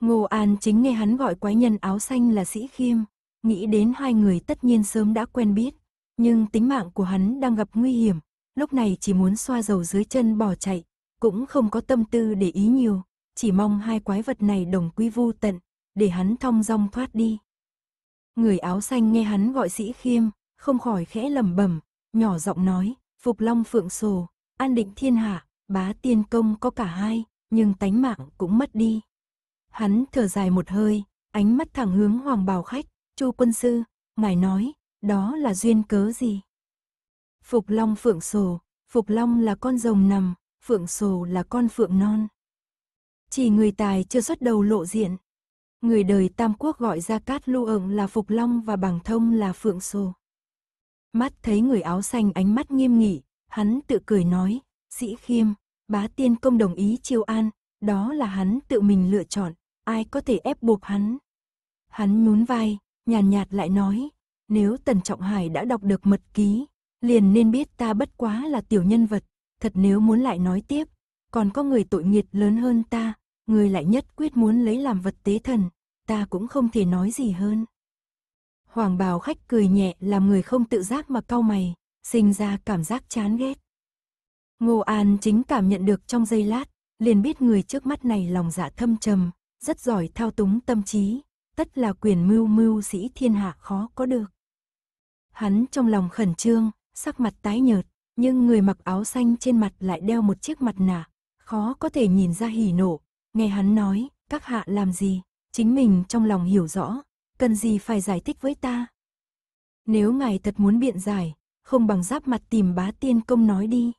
Ngô An chính nghe hắn gọi quái nhân áo xanh là Sĩ Khiêm, nghĩ đến hai người tất nhiên sớm đã quen biết, nhưng tính mạng của hắn đang gặp nguy hiểm, lúc này chỉ muốn xoa dầu dưới chân bỏ chạy, cũng không có tâm tư để ý nhiều, chỉ mong hai quái vật này đồng quy vu tận, để hắn thong dong thoát đi. Người áo xanh nghe hắn gọi Sĩ Khiêm, không khỏi khẽ lẩm bẩm, nhỏ giọng nói, Phục Long Phượng Sồ, An Định Thiên Hạ, Bá Tiên Công có cả hai, nhưng tánh mạng cũng mất đi. Hắn thở dài một hơi, ánh mắt thẳng hướng hoàng bào khách, chu quân sư, ngài nói, đó là duyên cớ gì? Phục long phượng sổ, phục long là con rồng nằm, phượng sổ là con phượng non. Chỉ người tài chưa xuất đầu lộ diện. Người đời Tam Quốc gọi ra cát lưu ẩn là Phục Long và Bằng Thông là Phượng Sổ. Mắt thấy người áo xanh ánh mắt nghiêm nghị, hắn tự cười nói, sĩ khiêm, bá tiên công đồng ý chiêu an, đó là hắn tự mình lựa chọn, ai có thể ép buộc hắn. Hắn nhún vai, nhàn nhạt, nhạt lại nói, nếu Tần Trọng Hải đã đọc được mật ký, liền nên biết ta bất quá là tiểu nhân vật, thật nếu muốn lại nói tiếp, còn có người tội nghiệt lớn hơn ta, người lại nhất quyết muốn lấy làm vật tế thần, ta cũng không thể nói gì hơn. Hoàng bào khách cười nhẹ làm người không tự giác mà cau mày, sinh ra cảm giác chán ghét. Ngô An chính cảm nhận được trong giây lát, liền biết người trước mắt này lòng dạ thâm trầm, rất giỏi thao túng tâm trí, tất là quyền mưu mưu sĩ thiên hạ khó có được. Hắn trong lòng khẩn trương, sắc mặt tái nhợt, nhưng người mặc áo xanh trên mặt lại đeo một chiếc mặt nạ, khó có thể nhìn ra hỉ nộ, nghe hắn nói, các hạ làm gì, chính mình trong lòng hiểu rõ, cần gì phải giải thích với ta. Nếu ngài thật muốn biện giải, không bằng giáp mặt tìm bá tiên công nói đi.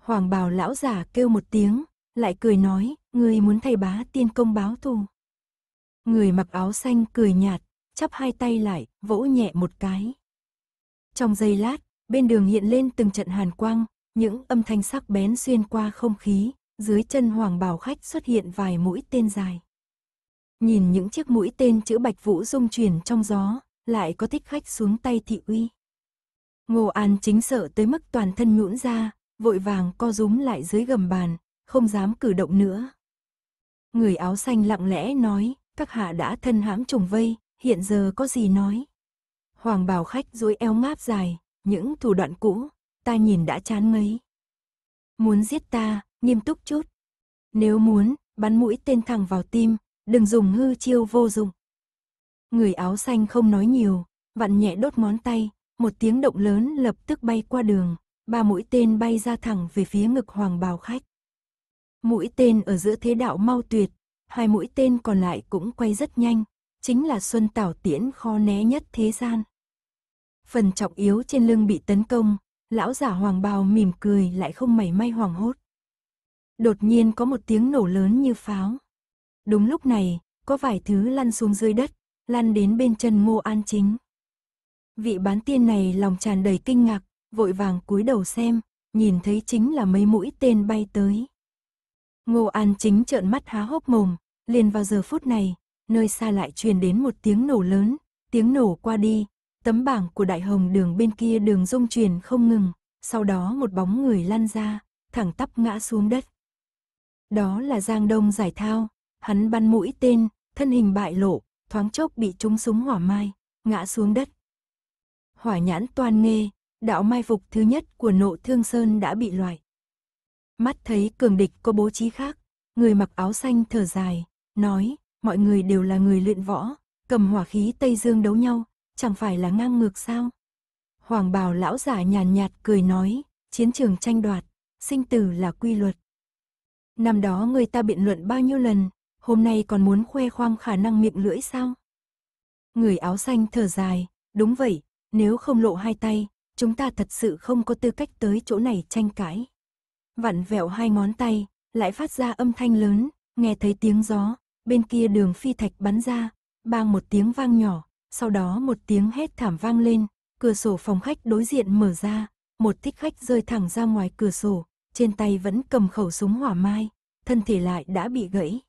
Hoàng bào lão giả kêu một tiếng, lại cười nói, Người muốn thầy bá tiên công báo thù. Người mặc áo xanh cười nhạt, chắp hai tay lại, vỗ nhẹ một cái. Trong giây lát, bên đường hiện lên từng trận hàn quang, những âm thanh sắc bén xuyên qua không khí, dưới chân hoàng bào khách xuất hiện vài mũi tên dài. Nhìn những chiếc mũi tên chữ bạch vũ rung chuyển trong gió, lại có thích khách xuống tay thị uy. Ngô An chính sợ tới mức toàn thân nhũn ra, vội vàng co rúm lại dưới gầm bàn, không dám cử động nữa. Người áo xanh lặng lẽ nói, các hạ đã thân hãm trùng vây, hiện giờ có gì nói. Hoàng bào khách duỗi eo ngáp dài, những thủ đoạn cũ, ta nhìn đã chán ngấy. Muốn giết ta, nghiêm túc chút. Nếu muốn, bắn mũi tên thẳng vào tim, đừng dùng hư chiêu vô dụng. Người áo xanh không nói nhiều, vặn nhẹ đốt món tay, một tiếng động lớn lập tức bay qua đường, ba mũi tên bay ra thẳng về phía ngực hoàng bào khách. Mũi tên ở giữa thế đạo mau tuyệt, hai mũi tên còn lại cũng quay rất nhanh, chính là Xuân Tảo Tiễn khó né nhất thế gian. Phần trọng yếu trên lưng bị tấn công, lão giả hoàng bào mỉm cười lại không mảy may hoàng hốt. Đột nhiên có một tiếng nổ lớn như pháo. Đúng lúc này, có vài thứ lăn xuống dưới đất, lăn đến bên chân ngô an chính. Vị bán tiên này lòng tràn đầy kinh ngạc, vội vàng cúi đầu xem, nhìn thấy chính là mấy mũi tên bay tới. Ngô An chính trợn mắt há hốc mồm, liền vào giờ phút này, nơi xa lại truyền đến một tiếng nổ lớn, tiếng nổ qua đi, tấm bảng của đại hồng đường bên kia đường rung truyền không ngừng, sau đó một bóng người lăn ra, thẳng tắp ngã xuống đất. Đó là Giang Đông giải thao, hắn bắn mũi tên, thân hình bại lộ, thoáng chốc bị trúng súng hỏa mai, ngã xuống đất. Hỏa nhãn toàn nghe đạo mai phục thứ nhất của nộ thương sơn đã bị loại. Mắt thấy cường địch có bố trí khác, người mặc áo xanh thở dài, nói, mọi người đều là người luyện võ, cầm hỏa khí Tây Dương đấu nhau, chẳng phải là ngang ngược sao? Hoàng bào lão giả nhàn nhạt cười nói, chiến trường tranh đoạt, sinh tử là quy luật. Năm đó người ta biện luận bao nhiêu lần, hôm nay còn muốn khoe khoang khả năng miệng lưỡi sao? Người áo xanh thở dài, đúng vậy, nếu không lộ hai tay, chúng ta thật sự không có tư cách tới chỗ này tranh cãi vặn vẹo hai ngón tay, lại phát ra âm thanh lớn, nghe thấy tiếng gió, bên kia đường phi thạch bắn ra, bang một tiếng vang nhỏ, sau đó một tiếng hét thảm vang lên, cửa sổ phòng khách đối diện mở ra, một thích khách rơi thẳng ra ngoài cửa sổ, trên tay vẫn cầm khẩu súng hỏa mai, thân thể lại đã bị gãy.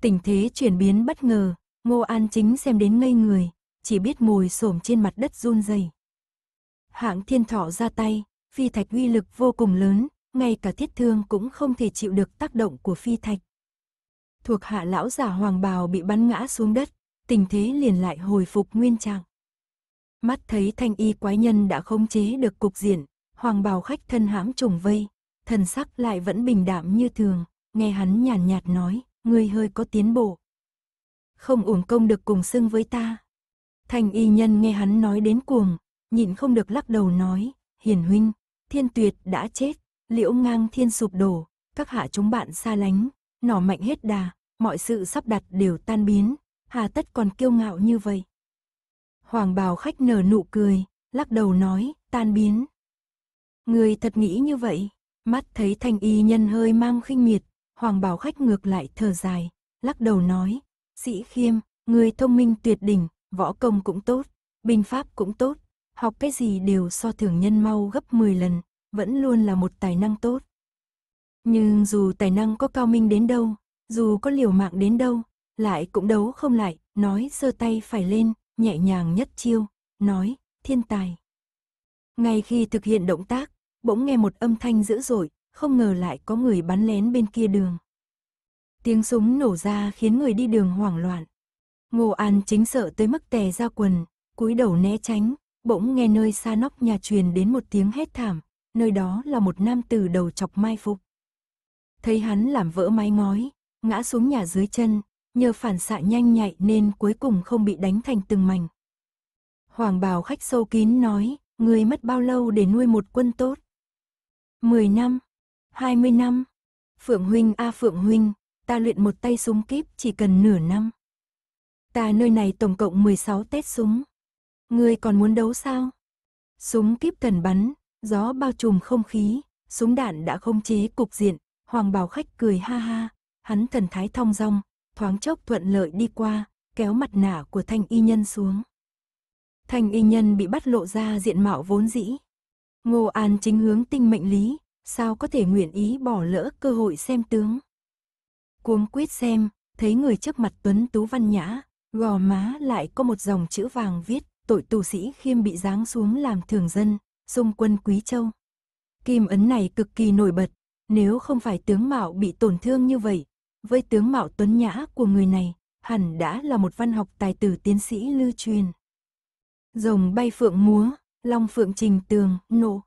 Tình thế chuyển biến bất ngờ, Ngô An Chính xem đến ngây người, chỉ biết mùi xổm trên mặt đất run rẩy. Hạng Thiên Thọ ra tay, phi thạch uy lực vô cùng lớn, ngay cả thiết thương cũng không thể chịu được tác động của phi thạch. Thuộc hạ lão giả hoàng bào bị bắn ngã xuống đất, tình thế liền lại hồi phục nguyên trạng. Mắt thấy thanh y quái nhân đã khống chế được cục diện, hoàng bào khách thân hãm trùng vây, thần sắc lại vẫn bình đạm như thường, nghe hắn nhàn nhạt, nói, ngươi hơi có tiến bộ. Không uổng công được cùng xưng với ta. Thanh y nhân nghe hắn nói đến cuồng, nhịn không được lắc đầu nói, hiền huynh, thiên tuyệt đã chết, Liễu ngang thiên sụp đổ, các hạ chúng bạn xa lánh, nỏ mạnh hết đà, mọi sự sắp đặt đều tan biến, hà tất còn kiêu ngạo như vậy. Hoàng bào khách nở nụ cười, lắc đầu nói, tan biến. Người thật nghĩ như vậy, mắt thấy thanh y nhân hơi mang khinh miệt, hoàng bào khách ngược lại thở dài, lắc đầu nói, sĩ khiêm, người thông minh tuyệt đỉnh, võ công cũng tốt, binh pháp cũng tốt, học cái gì đều so thường nhân mau gấp 10 lần, vẫn luôn là một tài năng tốt. Nhưng dù tài năng có cao minh đến đâu, dù có liều mạng đến đâu, lại cũng đấu không lại, nói sơ tay phải lên, nhẹ nhàng nhất chiêu, nói, thiên tài. Ngay khi thực hiện động tác, bỗng nghe một âm thanh dữ dội, không ngờ lại có người bắn lén bên kia đường. Tiếng súng nổ ra khiến người đi đường hoảng loạn. Ngô An chính sợ tới mức tè ra quần, cúi đầu né tránh, bỗng nghe nơi xa nóc nhà truyền đến một tiếng hét thảm, nơi đó là một nam tử đầu chọc mai phục. Thấy hắn làm vỡ mái ngói, ngã xuống nhà dưới chân, nhờ phản xạ nhanh nhạy nên cuối cùng không bị đánh thành từng mảnh. Hoàng bào khách sâu kín nói, người mất bao lâu để nuôi một quân tốt? mười năm, hai mươi năm. Phượng huynh a Phượng huynh, ta luyện một tay súng kíp chỉ cần nửa năm. Ta nơi này tổng cộng 16 tết súng. người còn muốn đấu sao? Súng kíp cần bắn, Gió bao trùm không khí, súng đạn đã không chế cục diện, Hoàng Bảo Khách cười ha ha, hắn thần thái thong dong, thoáng chốc thuận lợi đi qua, kéo mặt nạ của thanh y nhân xuống. Thanh y nhân bị bắt lộ ra diện mạo vốn dĩ. Ngô An chính hướng tinh mệnh lý, sao có thể nguyện ý bỏ lỡ cơ hội xem tướng. Cuống quyết xem, thấy người trước mặt tuấn tú văn nhã, gò má lại có một dòng chữ vàng viết, tội tù sĩ khiêm bị giáng xuống làm thường dân, xung quân Quý Châu. Kim ấn này cực kỳ nổi bật, nếu không phải tướng mạo bị tổn thương như vậy, với tướng mạo tuấn nhã của người này, hẳn đã là một văn học tài tử tiến sĩ lưu truyền. Rồng bay phượng múa, long phượng trình tường, nộ.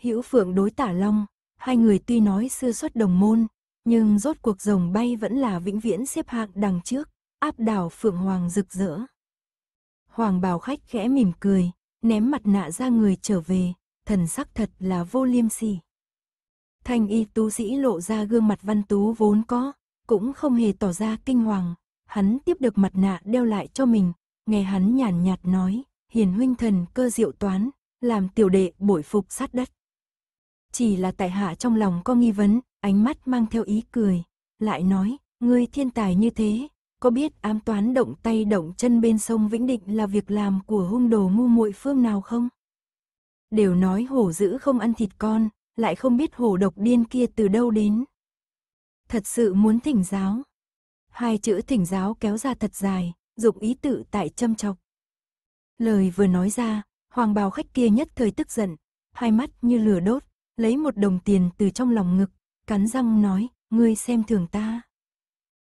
Hữu phượng đối tả long, hai người tuy nói xưa xuất đồng môn, nhưng rốt cuộc rồng bay vẫn là vĩnh viễn xếp hạng đằng trước, áp đảo phượng hoàng rực rỡ. Hoàng bào khách khẽ mỉm cười, ném mặt nạ ra người trở về, thần sắc thật là vô liêm sỉ. Thanh y tú sĩ lộ ra gương mặt văn tú vốn có, cũng không hề tỏ ra kinh hoàng, hắn tiếp được mặt nạ đeo lại cho mình, nghe hắn nhàn nhạt nói, hiền huynh thần cơ diệu toán, làm tiểu đệ bội phục sát đất. Chỉ là tại hạ trong lòng có nghi vấn, ánh mắt mang theo ý cười, lại nói, ngươi thiên tài như thế, có biết ám toán động tay động chân bên sông Vĩnh Định là việc làm của hung đồ ngu muội phương nào không? Đều nói hổ dữ không ăn thịt con, lại không biết hổ độc điên kia từ đâu đến. Thật sự muốn thỉnh giáo. Hai chữ thỉnh giáo kéo ra thật dài, dụng ý tự tại châm chọc. Lời vừa nói ra, hoàng bào khách kia nhất thời tức giận, hai mắt như lửa đốt, lấy một đồng tiền từ trong lòng ngực, cắn răng nói, ngươi xem thường ta.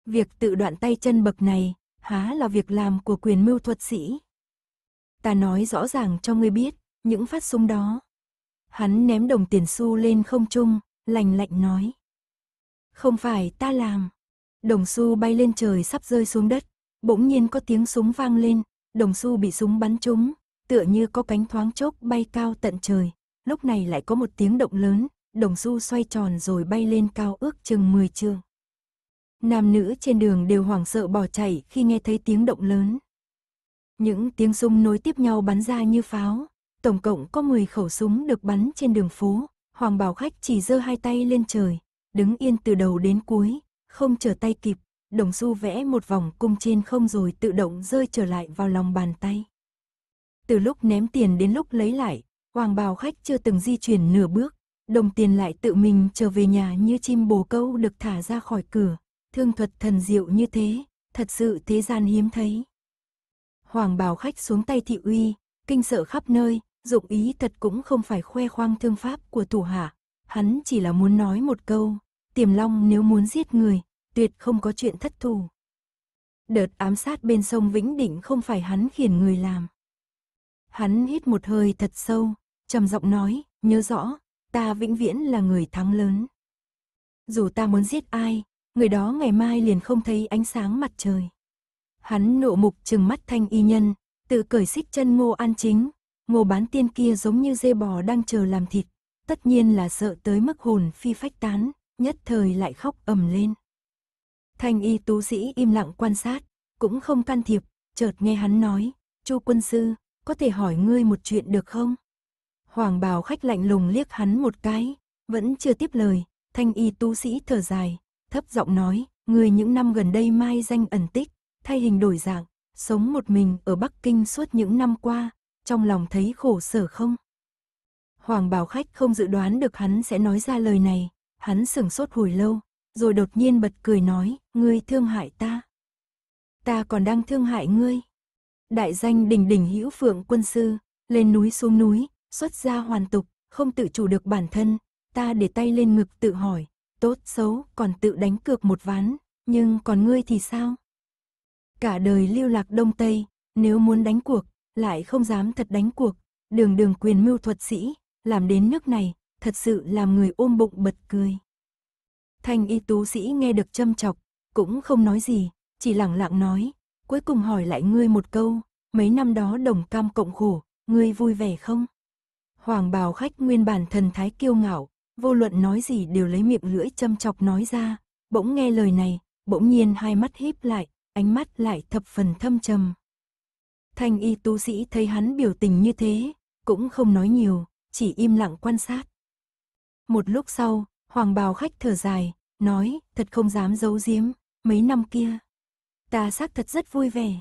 Việc tự đoạn tay chân bậc này, há là việc làm của quyền mưu thuật sĩ. Ta nói rõ ràng cho ngươi biết, những phát súng đó. Hắn ném đồng tiền xu lên không trung, lành lạnh nói. Không phải ta làm. Đồng xu bay lên trời sắp rơi xuống đất, bỗng nhiên có tiếng súng vang lên, đồng xu bị súng bắn trúng, tựa như có cánh thoáng chốc bay cao tận trời. Lúc này lại có một tiếng động lớn, đồng xu xoay tròn rồi bay lên cao ước chừng 10 trường nam nữ trên đường đều hoảng sợ bỏ chạy khi nghe thấy tiếng động lớn. Những tiếng súng nối tiếp nhau bắn ra như pháo, tổng cộng có 10 khẩu súng được bắn trên đường phố, Hoàng Bảo Khách chỉ giơ hai tay lên trời, đứng yên từ đầu đến cuối, không trở tay kịp, đồng xu vẽ một vòng cung trên không rồi tự động rơi trở lại vào lòng bàn tay. Từ lúc ném tiền đến lúc lấy lại, Hoàng Bảo Khách chưa từng di chuyển nửa bước, đồng tiền lại tự mình trở về nhà như chim bồ câu được thả ra khỏi cửa, Thương thuật thần diệu như thế, thật sự thế gian hiếm thấy. Hoàng bào khách xuống tay thị uy, kinh sợ khắp nơi, dụng ý thật cũng không phải khoe khoang thương pháp của thủ hạ. Hắn chỉ là muốn nói một câu, tiềm long nếu muốn giết người, tuyệt không có chuyện thất thù. Đợt ám sát bên sông Vĩnh Định không phải hắn khiển người làm. Hắn hít một hơi thật sâu, trầm giọng nói, nhớ rõ, ta vĩnh viễn là người thắng lớn. Dù ta muốn giết ai, người đó ngày mai liền không thấy ánh sáng mặt trời. Hắn nộ mục trừng mắt thanh y nhân, tự cởi xích chân ngô an chính, ngô bán tiên kia giống như dê bò đang chờ làm thịt, tất nhiên là sợ tới mức hồn phi phách tán, nhất thời lại khóc ầm lên. Thanh y tú sĩ im lặng quan sát, cũng không can thiệp, chợt nghe hắn nói, chu quân sư, có thể hỏi ngươi một chuyện được không? Hoàng bào khách lạnh lùng liếc hắn một cái, vẫn chưa tiếp lời, thanh y tú sĩ thở dài, thấp giọng nói, người những năm gần đây mai danh ẩn tích, thay hình đổi dạng, sống một mình ở Bắc Kinh suốt những năm qua, trong lòng thấy khổ sở không? Hoàng Bảo Khách không dự đoán được hắn sẽ nói ra lời này, hắn sửng sốt hồi lâu, rồi đột nhiên bật cười nói, ngươi thương hại ta. Ta còn đang thương hại ngươi. Đại danh đình đình hữu phượng quân sư, lên núi xuống núi, xuất ra hoàn tục, không tự chủ được bản thân, ta để tay lên ngực tự hỏi, tốt xấu còn tự đánh cược một ván, nhưng còn ngươi thì sao? Cả đời lưu lạc Đông Tây, nếu muốn đánh cuộc, lại không dám thật đánh cuộc, đường đường quyền mưu thuật sĩ, làm đến nước này, thật sự làm người ôm bụng bật cười. Thanh y tú sĩ nghe được châm chọc, cũng không nói gì, chỉ lẳng lặng nói, cuối cùng hỏi lại ngươi một câu, mấy năm đó đồng cam cộng khổ, ngươi vui vẻ không? Hoàng bào khách nguyên bản thần thái kiêu ngạo, vô luận nói gì đều lấy miệng lưỡi châm chọc nói ra, bỗng nghe lời này, bỗng nhiên hai mắt híp lại, ánh mắt lại thập phần thâm trầm. Thanh y tu sĩ thấy hắn biểu tình như thế, cũng không nói nhiều, chỉ im lặng quan sát. Một lúc sau, hoàng bào khách thở dài, nói, thật không dám giấu giếm, mấy năm kia. Ta xác thật rất vui vẻ.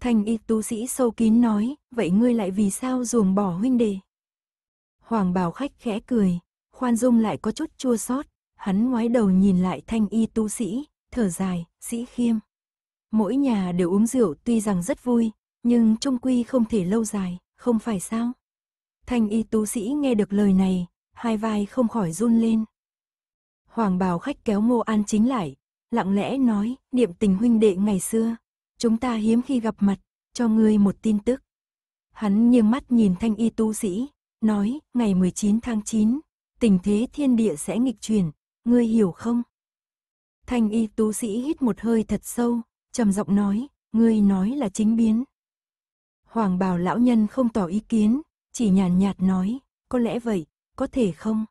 Thanh y tu sĩ sâu kín nói, vậy ngươi lại vì sao ruồng bỏ huynh đệ? Hoàng bào khách khẽ cười, khoan dung lại có chút chua xót hắn ngoái đầu nhìn lại thanh y tu sĩ, thở dài, sĩ khiêm. Mỗi nhà đều uống rượu tuy rằng rất vui, nhưng trung quy không thể lâu dài, không phải sao? Thanh y tu sĩ nghe được lời này, hai vai không khỏi run lên. Hoàng Bảo khách kéo Ngô An chính lại, lặng lẽ nói, niệm tình huynh đệ ngày xưa, chúng ta hiếm khi gặp mặt, cho ngươi một tin tức. Hắn nghiêng mắt nhìn thanh y tu sĩ, nói, ngày 19 tháng 9, tình thế thiên địa sẽ nghịch chuyển, ngươi hiểu không? Thanh y tú sĩ hít một hơi thật sâu, trầm giọng nói, ngươi nói là chính biến. Hoàng bào lão nhân không tỏ ý kiến, chỉ nhàn nhạt nói, có lẽ vậy, có thể không?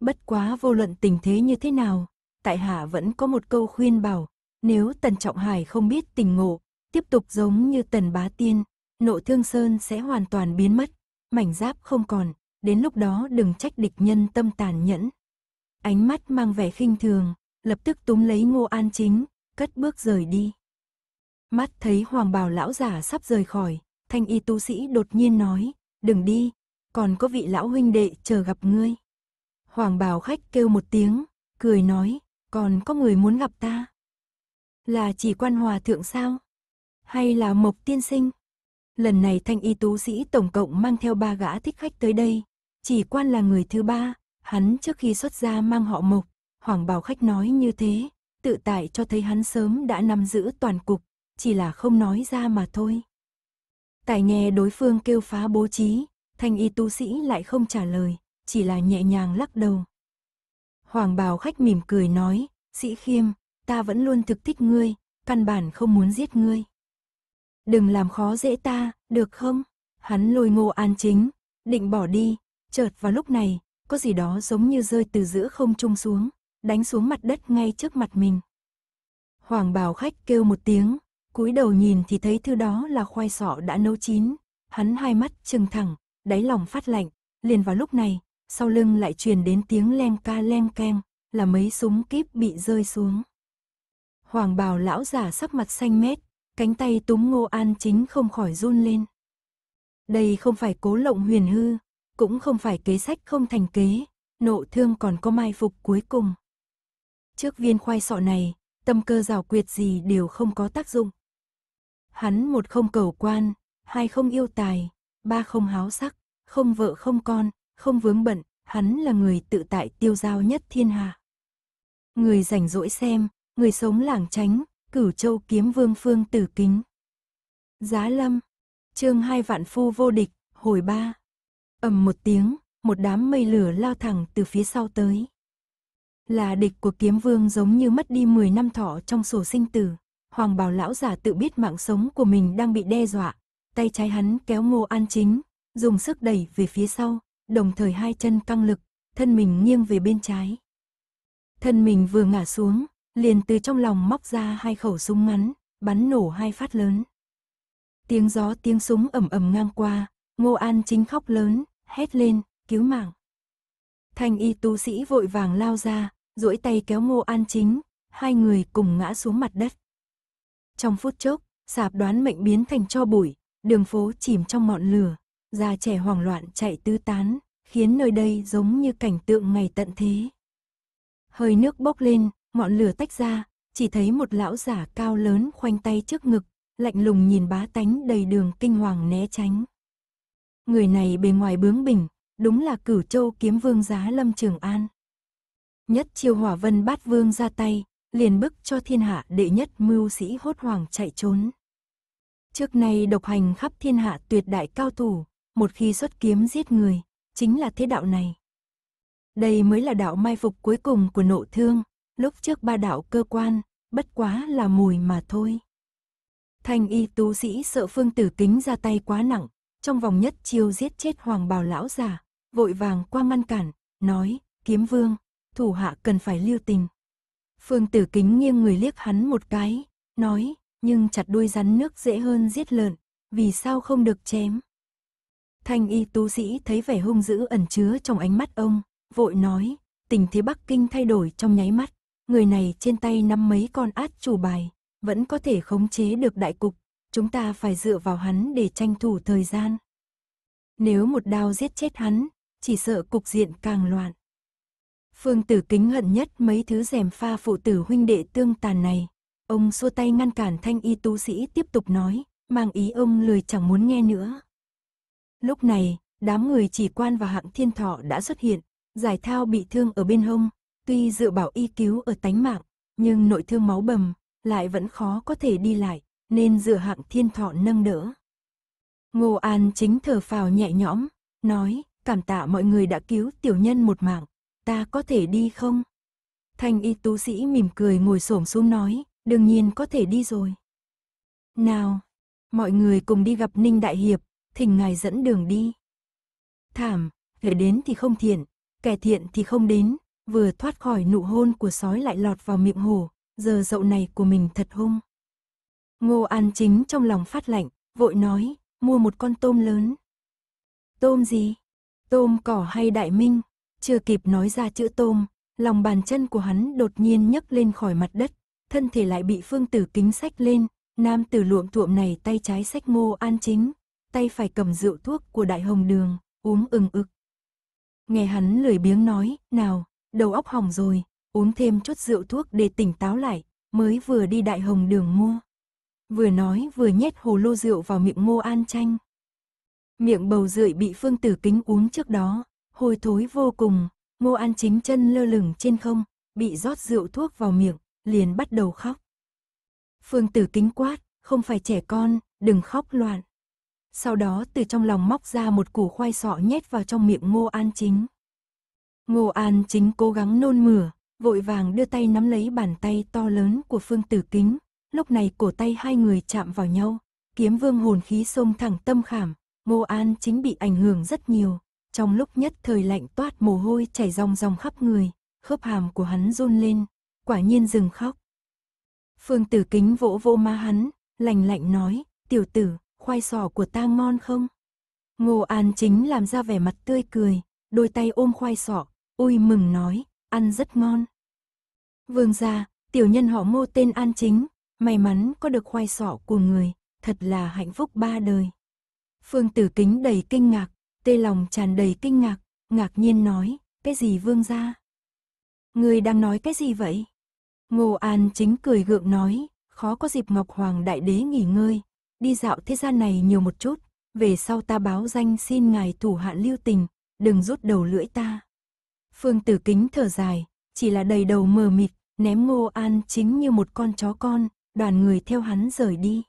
Bất quá vô luận tình thế như thế nào, tại hạ vẫn có một câu khuyên bảo, nếu Tần Trọng Hải không biết tình ngộ, tiếp tục giống như Tần Bá Tiên, nộ thương sơn sẽ hoàn toàn biến mất, mảnh giáp không còn, đến lúc đó đừng trách địch nhân tâm tàn nhẫn. Ánh mắt mang vẻ khinh thường, lập tức túm lấy Ngô An Chính, cất bước rời đi. Mắt thấy hoàng bào lão giả sắp rời khỏi, thanh y tu sĩ đột nhiên nói, đừng đi, còn có vị lão huynh đệ chờ gặp ngươi. Hoàng bào khách kêu một tiếng, cười nói, còn có người muốn gặp ta. Là chỉ quan hòa thượng sao? Hay là mộc tiên sinh? Lần này thanh y tú sĩ tổng cộng mang theo ba gã thích khách tới đây, chỉ quan là người thứ ba, hắn trước khi xuất gia mang họ Mộc, Hoàng Bảo Khách nói như thế, tự tại cho thấy hắn sớm đã nắm giữ toàn cục, chỉ là không nói ra mà thôi. Tài nghe đối phương kêu phá bố trí, thanh y tu sĩ lại không trả lời, chỉ là nhẹ nhàng lắc đầu. Hoàng Bảo Khách mỉm cười nói, sĩ khiêm, ta vẫn luôn thực thích ngươi, căn bản không muốn giết ngươi. Đừng làm khó dễ ta, được không? Hắn lôi ngô an chính, định bỏ đi, Chợt vào lúc này, có gì đó giống như rơi từ giữa không trung xuống, đánh xuống mặt đất ngay trước mặt mình. Hoàng bào khách kêu một tiếng, cúi đầu nhìn thì thấy thứ đó là khoai sọ đã nấu chín, hắn hai mắt trừng thẳng, đáy lòng phát lạnh, liền vào lúc này, sau lưng lại truyền đến tiếng leng ca leng keng, là mấy súng kíp bị rơi xuống. Hoàng bào lão giả sắc mặt xanh mét, cánh tay túm ngô an chính không khỏi run lên. Đây không phải cố lộng huyền hư, cũng không phải kế sách không thành kế, nộ thương còn có mai phục cuối cùng. Trước viên khoai sọ này, tâm cơ rào quyệt gì đều không có tác dụng. Hắn một không cầu quan, hai không yêu tài, ba không háo sắc, không vợ không con, không vướng bận, hắn là người tự tại tiêu giao nhất thiên hạ. Người rảnh rỗi xem, người sống lảng tránh, cửu châu kiếm vương phương tử kính. Giá lâm, chương hai vạn phu vô địch, hồi ba ầm một tiếng, một đám mây lửa lao thẳng từ phía sau tới. Là địch của kiếm vương giống như mất đi 10 năm thọ trong sổ sinh tử. Hoàng bào lão giả tự biết mạng sống của mình đang bị đe dọa. Tay trái hắn kéo ngô an chính, dùng sức đẩy về phía sau, đồng thời hai chân căng lực, thân mình nghiêng về bên trái. Thân mình vừa ngả xuống, liền từ trong lòng móc ra hai khẩu súng ngắn, bắn nổ hai phát lớn. Tiếng gió tiếng súng ầm ầm ngang qua, Ngô An chính khóc lớn, hét lên, cứu mạng. Thanh y tu sĩ vội vàng lao ra, duỗi tay kéo ngô an chính, hai người cùng ngã xuống mặt đất. Trong phút chốc, sạp đoán mệnh biến thành cho bụi, đường phố chìm trong ngọn lửa, già trẻ hoảng loạn chạy tứ tán, khiến nơi đây giống như cảnh tượng ngày tận thế. Hơi nước bốc lên, ngọn lửa tách ra, chỉ thấy một lão giả cao lớn khoanh tay trước ngực, lạnh lùng nhìn bá tánh đầy đường kinh hoàng né tránh. Người này bề ngoài bướng bỉnh, đúng là cửu châu kiếm vương giá lâm trường an. Nhất chiêu hỏa vân bát vương ra tay, liền bức cho thiên hạ đệ nhất mưu sĩ hốt hoàng chạy trốn. Trước nay độc hành khắp thiên hạ tuyệt đại cao thủ, một khi xuất kiếm giết người, chính là thế đạo này. Đây mới là đạo mai phục cuối cùng của nộ thương, lúc trước ba đạo cơ quan, bất quá là mùi mà thôi. Thanh y tú sĩ sợ phương tử kính ra tay quá nặng, trong vòng nhất chiêu giết chết hoàng bào lão giả, vội vàng qua ngăn cản, nói, kiếm vương, thủ hạ cần phải lưu tình. Phương tử kính nghiêng người liếc hắn một cái, nói, nhưng chặt đuôi rắn nước dễ hơn giết lợn, vì sao không được chém. Thanh y tú sĩ thấy vẻ hung dữ ẩn chứa trong ánh mắt ông, vội nói, tình thế Bắc Kinh thay đổi trong nháy mắt, người này trên tay nắm mấy con át chủ bài, vẫn có thể khống chế được đại cục, chúng ta phải dựa vào hắn để tranh thủ thời gian. Nếu một đao giết chết hắn, chỉ sợ cục diện càng loạn. Phương tử kính hận nhất mấy thứ rèm pha phụ tử huynh đệ tương tàn này. Ông xua tay ngăn cản thanh y tú sĩ tiếp tục nói, mang ý ông lười chẳng muốn nghe nữa. Lúc này, đám người chỉ quan và hạng thiên thọ đã xuất hiện, giải thao bị thương ở bên hông, tuy dựa bảo y cứu ở tánh mạng, nhưng nội thương máu bầm, lại vẫn khó có thể đi lại, nên dựa hạng thiên thọ nâng đỡ. Ngô An chính thở phào nhẹ nhõm, nói, cảm tạ mọi người đã cứu tiểu nhân một mạng, ta có thể đi không? Thanh y tú sĩ mỉm cười ngồi xổm xuống nói, đương nhiên có thể đi rồi. Nào, mọi người cùng đi gặp Ninh Đại Hiệp, thỉnh ngài dẫn đường đi. Thảm, kẻ đến thì không thiện, kẻ thiện thì không đến, vừa thoát khỏi nụ hôn của sói lại lọt vào miệng hồ, giờ dậu này của mình thật hung. Ngô An Chính trong lòng phát lạnh, vội nói, mua một con tôm lớn. Tôm gì? Tôm cỏ hay đại minh? Chưa kịp nói ra chữ tôm, lòng bàn chân của hắn đột nhiên nhấc lên khỏi mặt đất, thân thể lại bị phương tử kính sách lên, nam tử luộm thuộm này tay trái sách ngô an chính, tay phải cầm rượu thuốc của đại hồng đường, uống ừng ực. Nghe hắn lười biếng nói, nào, đầu óc hỏng rồi, uống thêm chút rượu thuốc để tỉnh táo lại, mới vừa đi đại hồng đường mua vừa nói vừa nhét hồ lô rượu vào miệng ngô an tranh. Miệng bầu rượi bị phương tử kính uống trước đó, hôi thối vô cùng, ngô an chính chân lơ lửng trên không, bị rót rượu thuốc vào miệng, liền bắt đầu khóc. Phương tử kính quát, không phải trẻ con, đừng khóc loạn. Sau đó từ trong lòng móc ra một củ khoai sọ nhét vào trong miệng ngô an chính. Ngô an chính cố gắng nôn mửa, vội vàng đưa tay nắm lấy bàn tay to lớn của phương tử kính, lúc này cổ tay hai người chạm vào nhau, kiếm vương hồn khí xông thẳng tâm khảm, Ngô An chính bị ảnh hưởng rất nhiều, trong lúc nhất thời lạnh toát mồ hôi chảy ròng ròng khắp người, khớp hàm của hắn run lên, quả nhiên dừng khóc. Phương Tử Kính vỗ vỗ má hắn, lành lạnh nói, "Tiểu tử, khoai sò của ta ngon không?" Ngô An chính làm ra vẻ mặt tươi cười, đôi tay ôm khoai sọ, ui mừng nói, "Ăn rất ngon." Vương gia, tiểu nhân họ Ngô tên An chính, may mắn có được khoai sọ của người, thật là hạnh phúc ba đời. Phương tử kính đầy kinh ngạc, tê lòng tràn đầy kinh ngạc, ngạc nhiên nói, cái gì vương gia? Người đang nói cái gì vậy? Ngô An chính cười gượng nói, khó có dịp Ngọc Hoàng Đại Đế nghỉ ngơi, đi dạo thế gian này nhiều một chút, về sau ta báo danh xin ngài thủ hạ lưu tình, đừng rút đầu lưỡi ta. Phương tử kính thở dài, chỉ là đầy đầu mờ mịt, ném Ngô An chính như một con chó con, đoàn người theo hắn rời đi.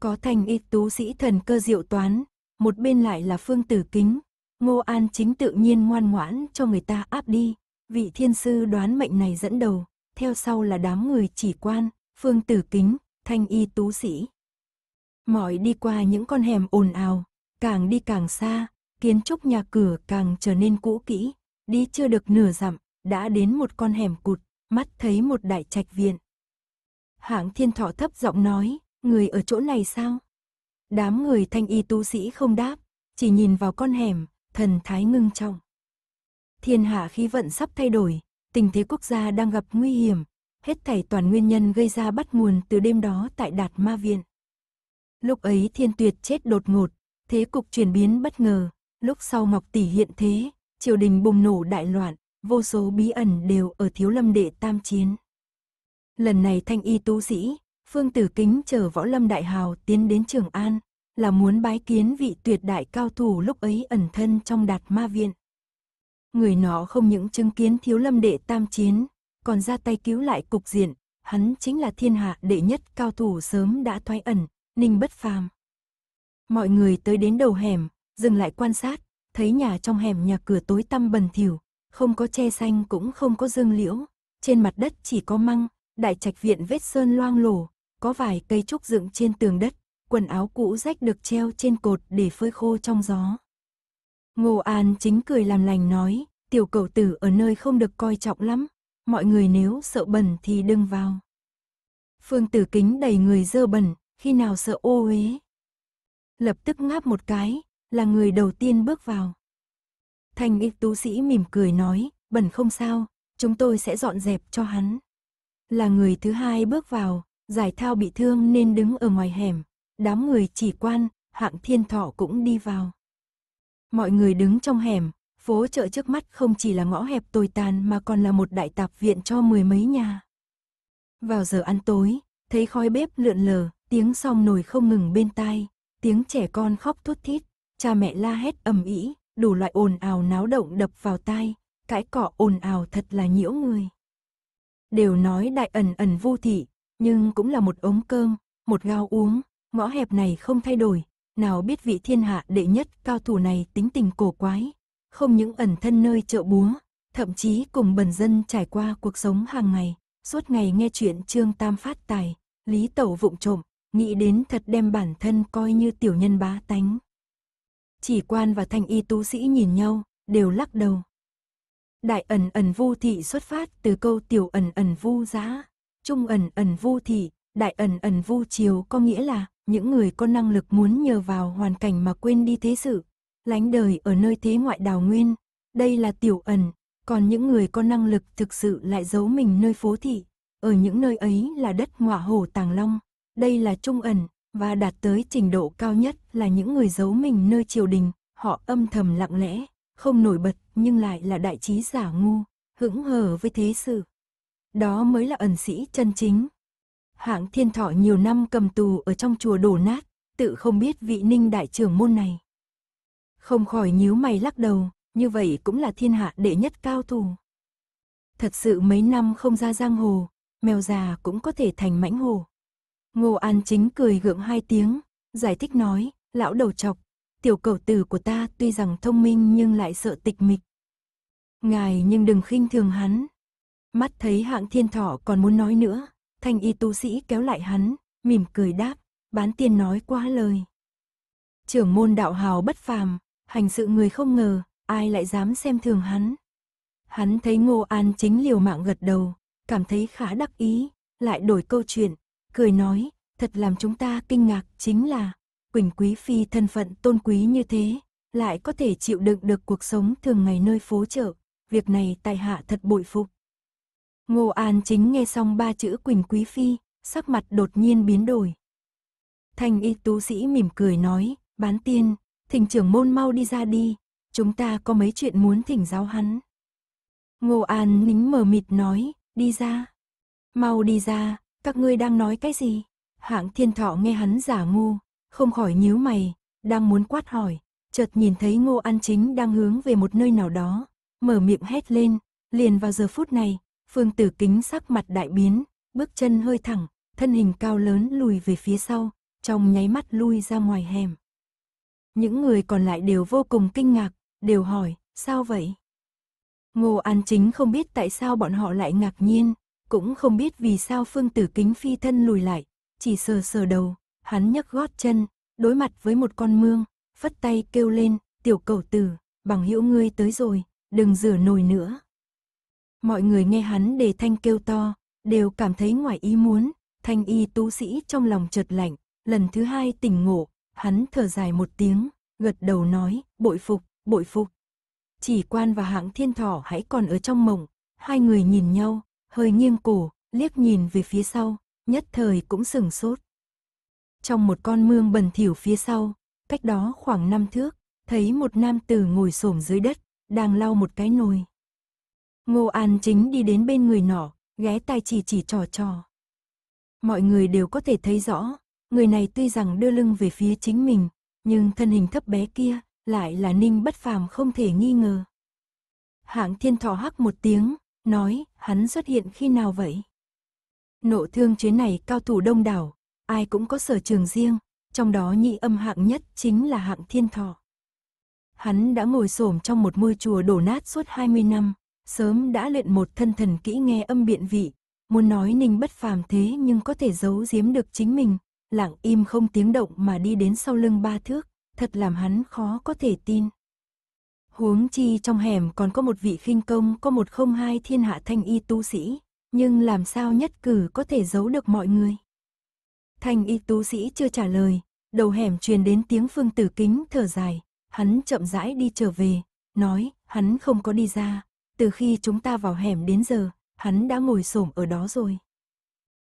Có thành y tú sĩ thần cơ diệu toán, một bên lại là phương tử kính, ngô an chính tự nhiên ngoan ngoãn cho người ta áp đi, vị thiên sư đoán mệnh này dẫn đầu, theo sau là đám người chỉ quan, phương tử kính, thanh y tú sĩ. Mỏi đi qua những con hẻm ồn ào, càng đi càng xa, kiến trúc nhà cửa càng trở nên cũ kỹ, đi chưa được nửa dặm, đã đến một con hẻm cụt, mắt thấy một đại trạch viện, Hạng thiên thọ thấp giọng nói, người ở chỗ này sao? Đám người thanh y tu sĩ không đáp, chỉ nhìn vào con hẻm, thần thái ngưng trọng. Thiên hạ khí vận sắp thay đổi, tình thế quốc gia đang gặp nguy hiểm, hết thảy toàn nguyên nhân gây ra bắt nguồn từ đêm đó tại Đạt Ma Viện. Lúc ấy thiên tuyệt chết đột ngột, thế cục chuyển biến bất ngờ, lúc sau Ngọc Tỷ hiện thế, triều đình bùng nổ đại loạn, vô số bí ẩn đều ở thiếu lâm đệ tam chiến. Lần này thanh y tú sĩ, Phương Tử Kính chờ võ lâm đại hào tiến đến Trường An, là muốn bái kiến vị tuyệt đại cao thủ lúc ấy ẩn thân trong đạt ma viện. Người nó không những chứng kiến thiếu lâm đệ tam chiến, còn ra tay cứu lại cục diện, hắn chính là thiên hạ đệ nhất cao thủ sớm đã thoái ẩn, ninh bất phàm. Mọi người tới đến đầu hẻm, dừng lại quan sát, thấy nhà trong hẻm nhà cửa tối tăm bần thiểu không có che xanh cũng không có dương liễu, trên mặt đất chỉ có măng, đại trạch viện vết sơn loang lổ, có vài cây trúc dựng trên tường đất, quần áo cũ rách được treo trên cột để phơi khô trong gió. Ngô An chính cười làm lành nói, tiểu cậu tử ở nơi không được coi trọng lắm, mọi người nếu sợ bẩn thì đừng vào. Phương tử kính đầy người dơ bẩn, khi nào sợ ô uế. Lập tức ngáp một cái, là người đầu tiên bước vào. Thành y tú sĩ mỉm cười nói, bẩn không sao, chúng tôi sẽ dọn dẹp cho hắn là người thứ hai bước vào, giải thao bị thương nên đứng ở ngoài hẻm, đám người chỉ quan, hạng thiên thọ cũng đi vào. Mọi người đứng trong hẻm, phố chợ trước mắt không chỉ là ngõ hẹp tồi tàn mà còn là một đại tạp viện cho mười mấy nhà. Vào giờ ăn tối, thấy khói bếp lượn lờ, tiếng song nồi không ngừng bên tai, tiếng trẻ con khóc thút thít, cha mẹ la hét ầm ĩ, đủ loại ồn ào náo động đập vào tai, cãi cọ ồn ào thật là nhiễu người. Đều nói đại ẩn ẩn vô thị, nhưng cũng là một ống cơm, một gao uống, ngõ hẹp này không thay đổi. Nào biết vị thiên hạ đệ nhất cao thủ này tính tình cổ quái, không những ẩn thân nơi chợ búa, thậm chí cùng bần dân trải qua cuộc sống hàng ngày, suốt ngày nghe chuyện Trương Tam phát tài, Lý Tẩu vụng trộm, nghĩ đến thật đem bản thân coi như tiểu nhân bá tánh. Chỉ quan và thanh y tú sĩ nhìn nhau, đều lắc đầu, Đại ẩn ẩn vu thị xuất phát từ câu tiểu ẩn ẩn vu giá, trung ẩn ẩn vu thị, đại ẩn ẩn vu chiều có nghĩa là những người có năng lực muốn nhờ vào hoàn cảnh mà quên đi thế sự, lánh đời ở nơi thế ngoại đào nguyên, đây là tiểu ẩn, còn những người có năng lực thực sự lại giấu mình nơi phố thị, ở những nơi ấy là đất ngọa hổ tàng long, đây là trung ẩn, và đạt tới trình độ cao nhất là những người giấu mình nơi triều đình, họ âm thầm lặng lẽ, không nổi bật nhưng lại là đại trí giả ngu, hững hờ với thế sự. Đó mới là ẩn sĩ chân chính. Hạng thiên thọ nhiều năm cầm tù ở trong chùa đổ nát, tự không biết vị ninh đại trưởng môn này. Không khỏi nhíu mày lắc đầu, như vậy cũng là thiên hạ đệ nhất cao thủ. Thật sự mấy năm không ra giang hồ, mèo già cũng có thể thành mãnh hồ. Ngô An chính cười gượng hai tiếng, giải thích nói, lão đầu chọc, tiểu cầu tử của ta tuy rằng thông minh nhưng lại sợ tịch mịch. Ngài nhưng đừng khinh thường hắn. Mắt thấy hạng thiên thọ còn muốn nói nữa, thanh y tu sĩ kéo lại hắn, mỉm cười đáp, bán tiền nói quá lời. Trưởng môn đạo hào bất phàm, hành sự người không ngờ, ai lại dám xem thường hắn. Hắn thấy Ngô An chính liều mạng gật đầu, cảm thấy khá đắc ý, lại đổi câu chuyện, cười nói, thật làm chúng ta kinh ngạc chính là, Quỳnh Quý Phi thân phận tôn quý như thế, lại có thể chịu đựng được cuộc sống thường ngày nơi phố chợ, việc này tại hạ thật bội phục. Ngô An chính nghe xong ba chữ Quỳnh Quý Phi, sắc mặt đột nhiên biến đổi. Thanh y tú sĩ mỉm cười nói, bán tiên, thỉnh trưởng môn mau đi ra đi, chúng ta có mấy chuyện muốn thỉnh giáo hắn. Ngô An nín mờ mịt nói, đi ra. Mau đi ra, các ngươi đang nói cái gì? Hạng thiên thọ nghe hắn giả ngu, không khỏi nhíu mày, đang muốn quát hỏi, chợt nhìn thấy Ngô An Chính đang hướng về một nơi nào đó, mở miệng hét lên, liền vào giờ phút này, Phương Tử Kính sắc mặt đại biến, bước chân hơi thẳng, thân hình cao lớn lùi về phía sau, trong nháy mắt lui ra ngoài hẻm. Những người còn lại đều vô cùng kinh ngạc, đều hỏi, sao vậy? Ngô An Chính không biết tại sao bọn họ lại ngạc nhiên, cũng không biết vì sao Phương Tử Kính phi thân lùi lại, chỉ sờ sờ đầu, hắn nhấc gót chân, đối mặt với một con mương, phất tay kêu lên, tiểu cầu tử, bằng hữu ngươi tới rồi, đừng rửa nồi nữa. Mọi người nghe hắn đề thanh kêu to, đều cảm thấy ngoài ý muốn, thanh y tu sĩ trong lòng chợt lạnh, lần thứ hai tỉnh ngộ, hắn thở dài một tiếng, gật đầu nói, bội phục, bội phục. Chỉ quan và hãng thiên thỏ hãy còn ở trong mộng, hai người nhìn nhau, hơi nghiêng cổ, liếc nhìn về phía sau, nhất thời cũng sừng sốt. Trong một con mương bẩn thỉu phía sau, cách đó khoảng năm thước, thấy một nam tử ngồi xổm dưới đất, đang lau một cái nồi. Ngô An chính đi đến bên người nọ, ghé tai chỉ chỉ trò trò. Mọi người đều có thể thấy rõ, người này tuy rằng đưa lưng về phía chính mình, nhưng thân hình thấp bé kia lại là ninh bất phàm không thể nghi ngờ. Hạng thiên thọ hắc một tiếng, nói hắn xuất hiện khi nào vậy? Nộ thương chế này cao thủ đông đảo, ai cũng có sở trường riêng, trong đó nhị âm hạng nhất chính là hạng thiên thọ. Hắn đã ngồi xổm trong một ngôi chùa đổ nát suốt 20 năm, sớm đã luyện một thân thần kỹ nghe âm biện vị, muốn nói Ninh bất phàm thế nhưng có thể giấu giếm được chính mình, lặng im không tiếng động mà đi đến sau lưng ba thước, thật làm hắn khó có thể tin. Huống chi trong hẻm còn có một vị khinh công có một không hai thiên hạ thanh y tu sĩ, nhưng làm sao nhất cử có thể giấu được mọi người. Thanh y tú sĩ chưa trả lời, đầu hẻm truyền đến tiếng phương tử kính thở dài, hắn chậm rãi đi trở về, nói, hắn không có đi ra, từ khi chúng ta vào hẻm đến giờ, hắn đã ngồi xổm ở đó rồi.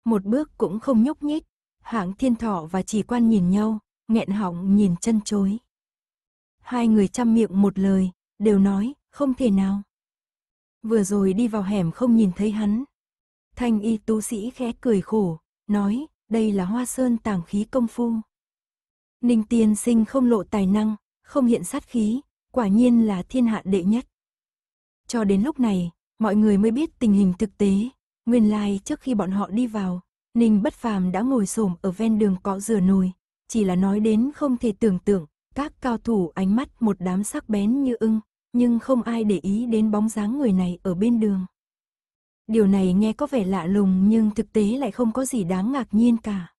Một bước cũng không nhúc nhích, hạng thiên thọ và chỉ quan nhìn nhau, nghẹn họng nhìn chân chối. Hai người chăm miệng một lời, đều nói, không thể nào. Vừa rồi đi vào hẻm không nhìn thấy hắn. Thanh y tú sĩ khẽ cười khổ, nói, đây là hoa sơn tàng khí công phu. Ninh tiên sinh không lộ tài năng, không hiện sát khí, quả nhiên là thiên hạ đệ nhất. Cho đến lúc này, mọi người mới biết tình hình thực tế, nguyên lai trước khi bọn họ đi vào, Ninh bất phàm đã ngồi xổm ở ven đường cọ rửa nồi, chỉ là nói đến không thể tưởng tượng, các cao thủ ánh mắt một đám sắc bén như ưng, nhưng không ai để ý đến bóng dáng người này ở bên đường điều này nghe có vẻ lạ lùng nhưng thực tế lại không có gì đáng ngạc nhiên cả.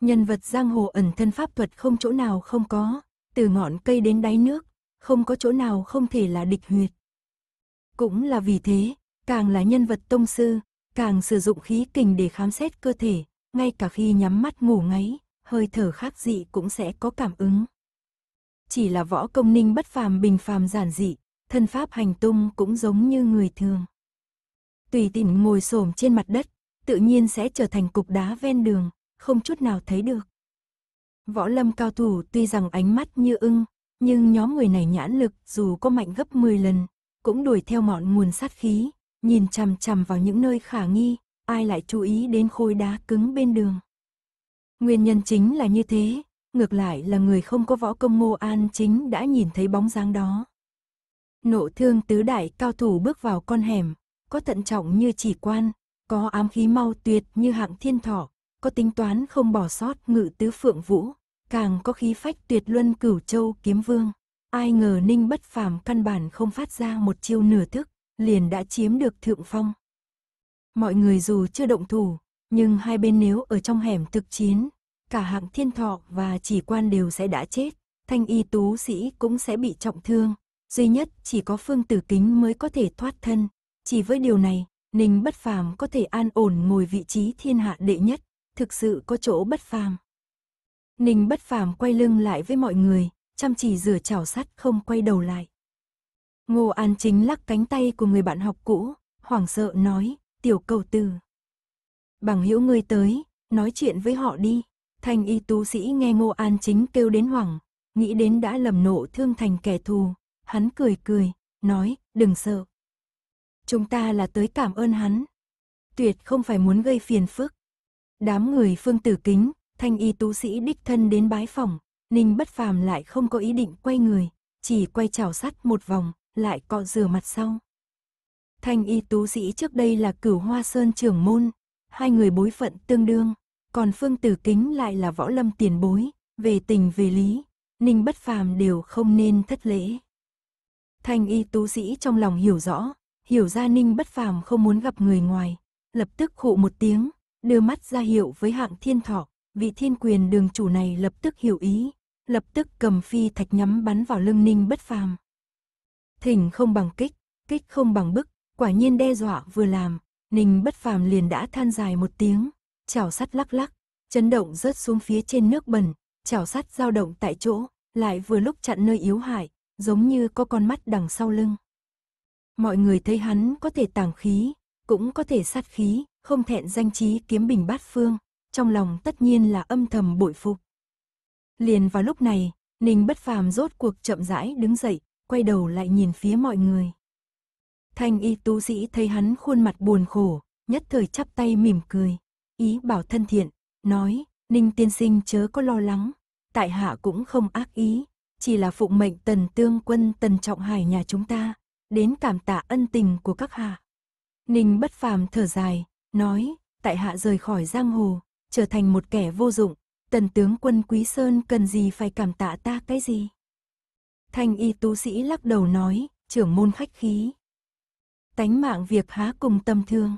Nhân vật giang hồ ẩn thân pháp thuật không chỗ nào không có, từ ngọn cây đến đáy nước, không có chỗ nào không thể là địch huyệt. Cũng là vì thế, càng là nhân vật tông sư, càng sử dụng khí kình để khám xét cơ thể, ngay cả khi nhắm mắt ngủ ngáy, hơi thở khác dị cũng sẽ có cảm ứng. Chỉ là võ công ninh bất phàm bình phàm giản dị, thân pháp hành tung cũng giống như người thường tùy tiện ngồi xổm trên mặt đất, tự nhiên sẽ trở thành cục đá ven đường, không chút nào thấy được. Võ lâm cao thủ tuy rằng ánh mắt như ưng, nhưng nhóm người này nhãn lực dù có mạnh gấp 10 lần, cũng đuổi theo mọn nguồn sát khí, nhìn chằm chằm vào những nơi khả nghi, ai lại chú ý đến khối đá cứng bên đường. Nguyên nhân chính là như thế, ngược lại là người không có võ công Ngô An chính đã nhìn thấy bóng dáng đó. Nộ thương tứ đại cao thủ bước vào con hẻm, có thận trọng như chỉ quan, có ám khí mau tuyệt như hạng thiên thỏ, có tính toán không bỏ sót ngự tứ phượng vũ, càng có khí phách tuyệt luân cửu châu kiếm vương. Ai ngờ ninh bất phàm căn bản không phát ra một chiêu nửa thức, liền đã chiếm được thượng phong. Mọi người dù chưa động thủ, nhưng hai bên nếu ở trong hẻm thực chiến, cả hạng thiên thọ và chỉ quan đều sẽ đã chết, thanh y tú sĩ cũng sẽ bị trọng thương. Duy nhất chỉ có phương tử kính mới có thể thoát thân, chỉ với điều này, Ninh bất phàm có thể an ổn ngồi vị trí thiên hạ đệ nhất, thực sự có chỗ bất phàm. Ninh bất phàm quay lưng lại với mọi người, chăm chỉ rửa chảo sắt không quay đầu lại. Ngô An Chính lắc cánh tay của người bạn học cũ, hoảng sợ nói, tiểu cầu tử. Bằng hữu ngươi tới, nói chuyện với họ đi. Thành y tú sĩ nghe Ngô An Chính kêu đến hoảng, nghĩ đến đã lầm nộ thương thành kẻ thù. Hắn cười cười, nói, đừng sợ, Chúng ta là tới cảm ơn hắn. Tuyệt không phải muốn gây phiền phức. Đám người phương tử kính, thanh y tú sĩ đích thân đến bái phòng, Ninh bất phàm lại không có ý định quay người, chỉ quay chảo sắt một vòng, lại cọ rửa mặt sau. Thanh y tú sĩ trước đây là cửu hoa sơn trưởng môn, hai người bối phận tương đương, còn phương tử kính lại là võ lâm tiền bối, về tình về lý, ninh bất phàm đều không nên thất lễ. Thanh y tú sĩ trong lòng hiểu rõ, hiểu ra Ninh bất phàm không muốn gặp người ngoài, lập tức khụ một tiếng, đưa mắt ra hiệu với hạng thiên thọ, vị thiên quyền đường chủ này lập tức hiểu ý, lập tức cầm phi thạch nhắm bắn vào lưng Ninh bất phàm. Thỉnh không bằng kích, kích không bằng bức, quả nhiên đe dọa vừa làm, Ninh bất phàm liền đã than dài một tiếng, chảo sắt lắc lắc, chấn động rớt xuống phía trên nước bẩn, chảo sắt dao động tại chỗ, lại vừa lúc chặn nơi yếu hại, giống như có con mắt đằng sau lưng. Mọi người thấy hắn có thể tàng khí, cũng có thể sát khí, không thẹn danh trí kiếm bình bát phương, trong lòng tất nhiên là âm thầm bội phục. Liền vào lúc này, Ninh bất phàm rốt cuộc chậm rãi đứng dậy, quay đầu lại nhìn phía mọi người. Thanh y tú sĩ thấy hắn khuôn mặt buồn khổ, nhất thời chắp tay mỉm cười, ý bảo thân thiện, nói, Ninh tiên sinh chớ có lo lắng, tại hạ cũng không ác ý, chỉ là phụng mệnh tần tương quân tần trọng hải nhà chúng ta, đến cảm tạ ân tình của các hạ. Ninh bất phàm thở dài, nói, tại hạ rời khỏi giang hồ, trở thành một kẻ vô dụng, tần tướng quân Quý Sơn cần gì phải cảm tạ ta cái gì? Thanh y tú sĩ lắc đầu nói, trưởng môn khách khí. Tánh mạng việc há cùng tâm thương.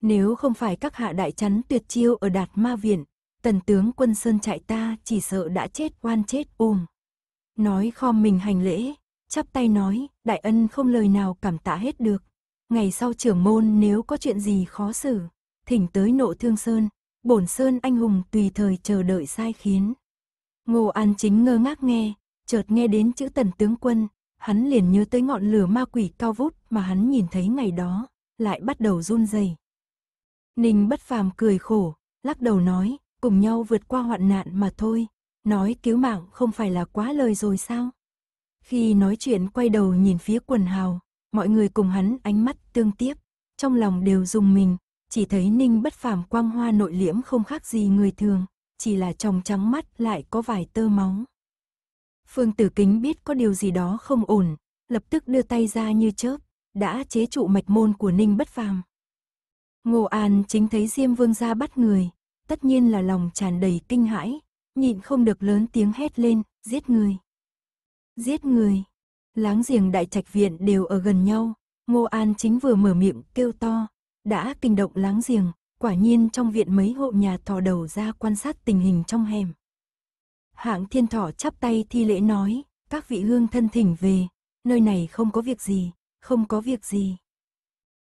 Nếu không phải các hạ đại chắn tuyệt chiêu ở đạt ma viện, tần tướng quân Sơn trại ta chỉ sợ đã chết oan chết ôm. Nói khom mình hành lễ, chắp tay nói, đại ân không lời nào cảm tạ hết được. Ngày sau trưởng môn nếu có chuyện gì khó xử, thỉnh tới nộ thương sơn, bổn sơn anh hùng tùy thời chờ đợi sai khiến. Ngô An chính ngơ ngác nghe, chợt nghe đến chữ tần tướng quân, hắn liền nhớ tới ngọn lửa ma quỷ cao vút mà hắn nhìn thấy ngày đó, lại bắt đầu run rẩy. Ninh bất phàm cười khổ, lắc đầu nói, cùng nhau vượt qua hoạn nạn mà thôi, nói cứu mạng không phải là quá lời rồi sao? Khi nói chuyện quay đầu nhìn phía quần hào, mọi người cùng hắn ánh mắt tương tiếp, trong lòng đều dùng mình, chỉ thấy ninh bất phàm quang hoa nội liễm không khác gì người thường, chỉ là trong trắng mắt lại có vài tơ máu. Phương tử kính biết có điều gì đó không ổn, lập tức đưa tay ra như chớp, đã chế trụ mạch môn của ninh bất phàm. Ngô An chính thấy Diêm Vương ra bắt người, tất nhiên là lòng tràn đầy kinh hãi, nhịn không được lớn tiếng hét lên, giết người. Giết người. Láng giềng đại trạch viện đều ở gần nhau, Ngô An chính vừa mở miệng kêu to, đã kinh động láng giềng, quả nhiên trong viện mấy hộ nhà thò đầu ra quan sát tình hình trong hẻm. Hạng thiên thỏ chắp tay thi lễ nói, các vị hương thân thỉnh về, nơi này không có việc gì, không có việc gì.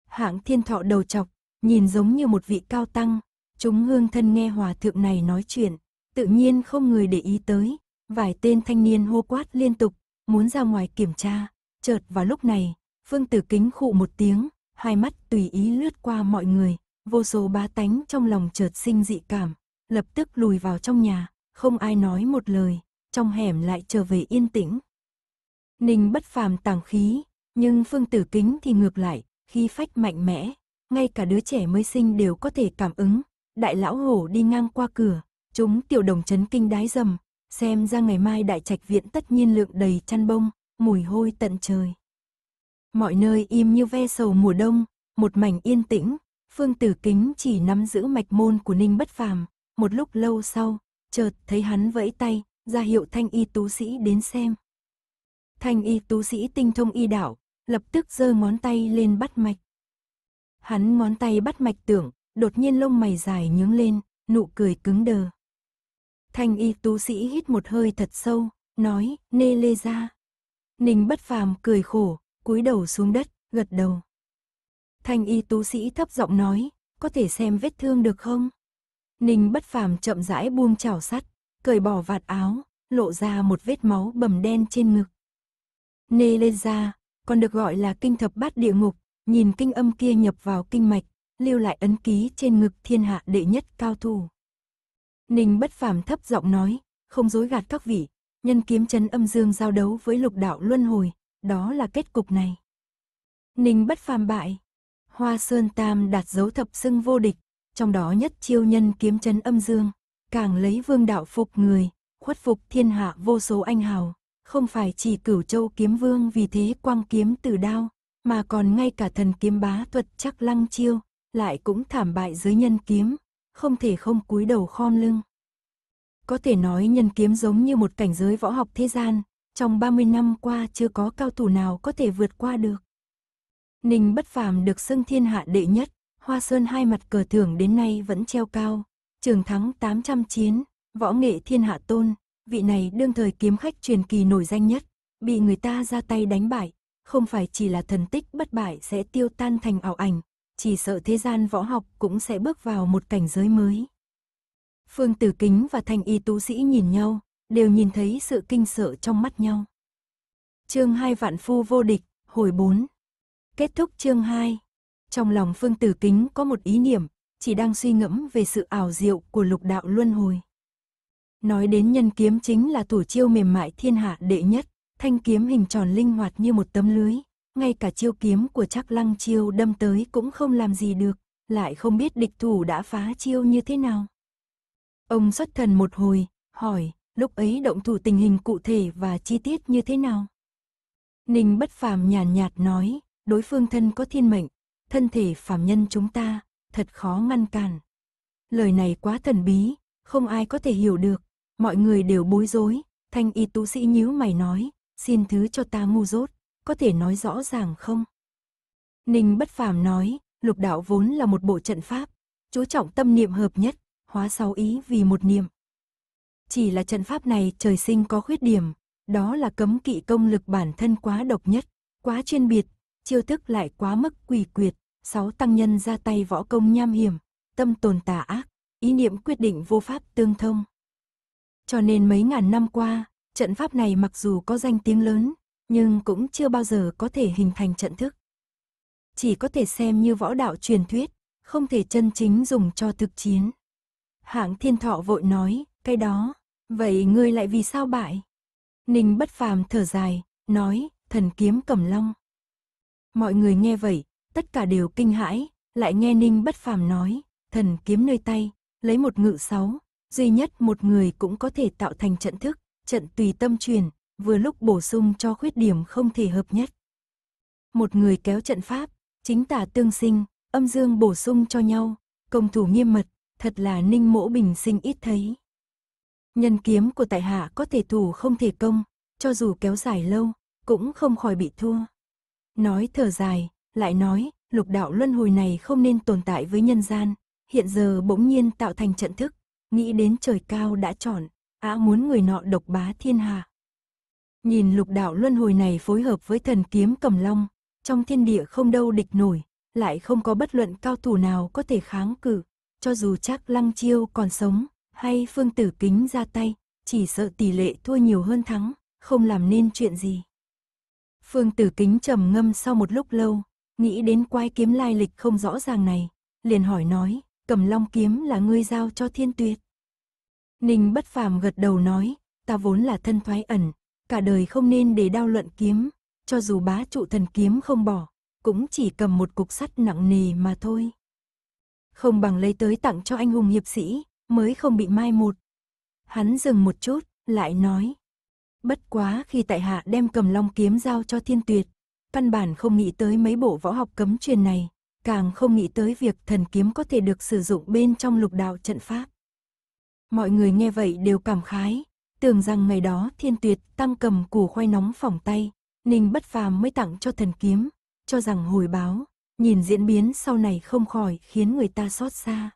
Hạng thiên thọ đầu chọc, nhìn giống như một vị cao tăng, chúng hương thân nghe hòa thượng này nói chuyện, tự nhiên không người để ý tới, Vài tên thanh niên hô quát liên tục, muốn ra ngoài kiểm tra. Chợt vào lúc này, Phương Tử Kính khụ một tiếng, hai mắt tùy ý lướt qua mọi người, vô số ba tánh trong lòng chợt sinh dị cảm, lập tức lùi vào trong nhà, không ai nói một lời, trong hẻm lại trở về yên tĩnh. Ninh bất phàm tàng khí, nhưng Phương Tử Kính thì ngược lại, khi phách mạnh mẽ, ngay cả đứa trẻ mới sinh đều có thể cảm ứng. Đại lão hổ đi ngang qua cửa, chúng tiểu đồng chấn kinh đái dầm, xem ra ngày mai đại trạch viện tất nhiên lượng đầy chăn bông, mùi hôi tận trời. Mọi nơi im như ve sầu mùa đông, một mảnh yên tĩnh, Phương Tử Kính chỉ nắm giữ mạch môn của Ninh Bất Phàm, một lúc lâu sau, chợt thấy hắn vẫy tay, ra hiệu thanh y tú sĩ đến xem. Thanh y tú sĩ tinh thông y đạo, lập tức giơ ngón tay lên bắt mạch. Hắn ngón tay bắt mạch tưởng, đột nhiên lông mày dài nhướng lên, nụ cười cứng đờ. Thanh y tú sĩ hít một hơi thật sâu, nói, nê lê ra. Ninh bất phàm cười khổ, cúi đầu xuống đất, gật đầu. Thanh y tú sĩ thấp giọng nói, có thể xem vết thương được không? Ninh bất phàm chậm rãi buông chảo sắt, cởi bỏ vạt áo, lộ ra một vết máu bầm đen trên ngực. Nê lên ra, còn được gọi là kinh thập bát địa ngục, nhìn kinh âm kia nhập vào kinh mạch, lưu lại ấn ký trên ngực thiên hạ đệ nhất cao thủ. Ninh bất phàm thấp giọng nói, không dối gạt các vị, nhân kiếm chấn âm dương giao đấu với lục đạo luân hồi, đó là kết cục này. Ninh bất phàm bại, Hoa Sơn Tam đạt dấu thập xưng vô địch, trong đó nhất chiêu nhân kiếm chấn âm dương, càng lấy vương đạo phục người, khuất phục thiên hạ vô số anh hào, không phải chỉ cửu châu kiếm vương vì thế quang kiếm tử đao, mà còn ngay cả thần kiếm bá thuật chắc lăng chiêu, lại cũng thảm bại dưới nhân kiếm, không thể không cúi đầu khom lưng. Có thể nói nhân kiếm giống như một cảnh giới võ học thế gian, trong 30 năm qua chưa có cao thủ nào có thể vượt qua được. Ninh bất phàm được xưng thiên hạ đệ nhất, Hoa Sơn hai mặt cờ thưởng đến nay vẫn treo cao, trường thắng 800 chiến, võ nghệ thiên hạ tôn, vị này đương thời kiếm khách truyền kỳ nổi danh nhất, bị người ta ra tay đánh bại, không phải chỉ là thần tích bất bại sẽ tiêu tan thành ảo ảnh, chỉ sợ thế gian võ học cũng sẽ bước vào một cảnh giới mới. Phương Tử Kính và Thanh Y Tú Sĩ nhìn nhau, đều nhìn thấy sự kinh sợ trong mắt nhau. Chương 2 Vạn Phu Vô Địch, hồi 4 Kết thúc chương 2 Trong lòng Phương Tử Kính có một ý niệm, chỉ đang suy ngẫm về sự ảo diệu của lục đạo luân hồi. Nói đến nhân kiếm chính là thủ chiêu mềm mại thiên hạ đệ nhất, thanh kiếm hình tròn linh hoạt như một tấm lưới, ngay cả chiêu kiếm của chắc lăng chiêu đâm tới cũng không làm gì được, lại không biết địch thủ đã phá chiêu như thế nào. Ông xuất thần một hồi, hỏi, lúc ấy động thủ tình hình cụ thể và chi tiết như thế nào? Ninh bất phàm nhàn nhạt, nói, đối phương thân có thiên mệnh, thân thể phàm nhân chúng ta, thật khó ngăn cản. Lời này quá thần bí, không ai có thể hiểu được, mọi người đều bối rối, thanh y tu sĩ nhíu mày nói, xin thứ cho ta ngu dốt có thể nói rõ ràng không? Ninh bất phàm nói, lục đạo vốn là một bộ trận pháp, chú trọng tâm niệm hợp nhất, hóa sáu ý vì một niệm. Chỉ là trận pháp này trời sinh có khuyết điểm, đó là cấm kỵ công lực bản thân quá độc nhất, quá chuyên biệt, chiêu thức lại quá mức quỷ quyệt, sáu tăng nhân ra tay võ công nham hiểm, tâm tồn tà ác, ý niệm quyết định vô pháp tương thông. Cho nên mấy ngàn năm qua, trận pháp này mặc dù có danh tiếng lớn, nhưng cũng chưa bao giờ có thể hình thành trận thức. Chỉ có thể xem như võ đạo truyền thuyết, không thể chân chính dùng cho thực chiến. Hạng thiên thọ vội nói, cái đó, vậy ngươi lại vì sao bại? Ninh bất phàm thở dài, nói, thần kiếm cầm long. Mọi người nghe vậy, tất cả đều kinh hãi, lại nghe Ninh bất phàm nói, thần kiếm nơi tay, lấy một ngự sáu, duy nhất một người cũng có thể tạo thành trận thức, trận tùy tâm truyền, vừa lúc bổ sung cho khuyết điểm không thể hợp nhất. Một người kéo trận pháp, chính tả tương sinh, âm dương bổ sung cho nhau, công thủ nghiêm mật, thật là ninh mỗ bình sinh ít thấy. Nhân kiếm của tại hạ có thể thủ không thể công, cho dù kéo dài lâu, cũng không khỏi bị thua. Nói thở dài, lại nói, lục đạo luân hồi này không nên tồn tại với nhân gian, hiện giờ bỗng nhiên tạo thành trận thức, nghĩ đến trời cao đã chọn, á muốn người nọ độc bá thiên hạ. Nhìn lục đạo luân hồi này phối hợp với thần kiếm cầm long, trong thiên địa không đâu địch nổi, lại không có bất luận cao thủ nào có thể kháng cự, cho dù chắc lăng chiêu còn sống, hay phương tử kính ra tay, chỉ sợ tỷ lệ thua nhiều hơn thắng, không làm nên chuyện gì. Phương tử kính trầm ngâm sau một lúc lâu, nghĩ đến quai kiếm lai lịch không rõ ràng này, liền hỏi nói, cầm long kiếm là ngươi giao cho thiên tuyệt. Ninh bất phàm gật đầu nói, ta vốn là thân thoái ẩn, cả đời không nên để đao luận kiếm, cho dù bá trụ thần kiếm không bỏ, cũng chỉ cầm một cục sắt nặng nề mà thôi. Không bằng lấy tới tặng cho anh hùng hiệp sĩ, mới không bị mai một. Hắn dừng một chút, lại nói. Bất quá khi tại hạ đem cầm long kiếm giao cho thiên tuyệt, căn bản không nghĩ tới mấy bộ võ học cấm truyền này, càng không nghĩ tới việc thần kiếm có thể được sử dụng bên trong lục đạo trận pháp. Mọi người nghe vậy đều cảm khái, tưởng rằng ngày đó thiên tuyệt tam cầm củ khoai nóng phỏng tay, Ninh bất phàm mới tặng cho thần kiếm, cho rằng hồi báo, nhìn diễn biến sau này không khỏi khiến người ta xót xa.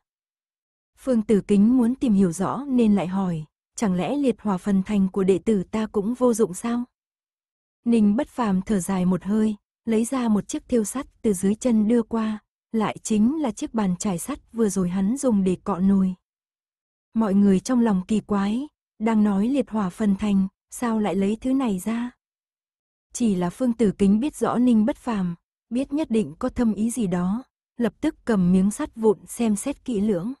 Phương tử kính muốn tìm hiểu rõ nên lại hỏi, chẳng lẽ liệt hòa phần thành của đệ tử ta cũng vô dụng sao? Ninh bất phàm thở dài một hơi, lấy ra một chiếc thiêu sắt từ dưới chân đưa qua, lại chính là chiếc bàn trải sắt vừa rồi hắn dùng để cọ nồi. Mọi người trong lòng kỳ quái, đang nói liệt hỏa phần thành, sao lại lấy thứ này ra? Chỉ là phương tử kính biết rõ ninh bất phàm, biết nhất định có thâm ý gì đó, lập tức cầm miếng sắt vụn xem xét kỹ lưỡng.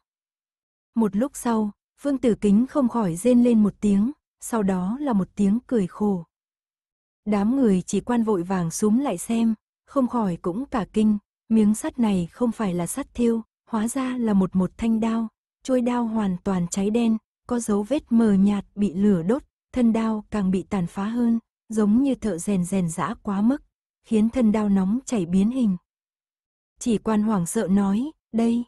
Một lúc sau, phương tử kính không khỏi rên lên một tiếng, sau đó là một tiếng cười khổ. Đám người chỉ quan vội vàng súm lại xem, không khỏi cũng cả kinh, miếng sắt này không phải là sắt thiêu, hóa ra là một một thanh đao, chuôi đao hoàn toàn cháy đen, có dấu vết mờ nhạt bị lửa đốt, thân đao càng bị tàn phá hơn, giống như thợ rèn rèn dã quá mức, khiến thân đao nóng chảy biến hình. Chỉ quan hoảng sợ nói, đây,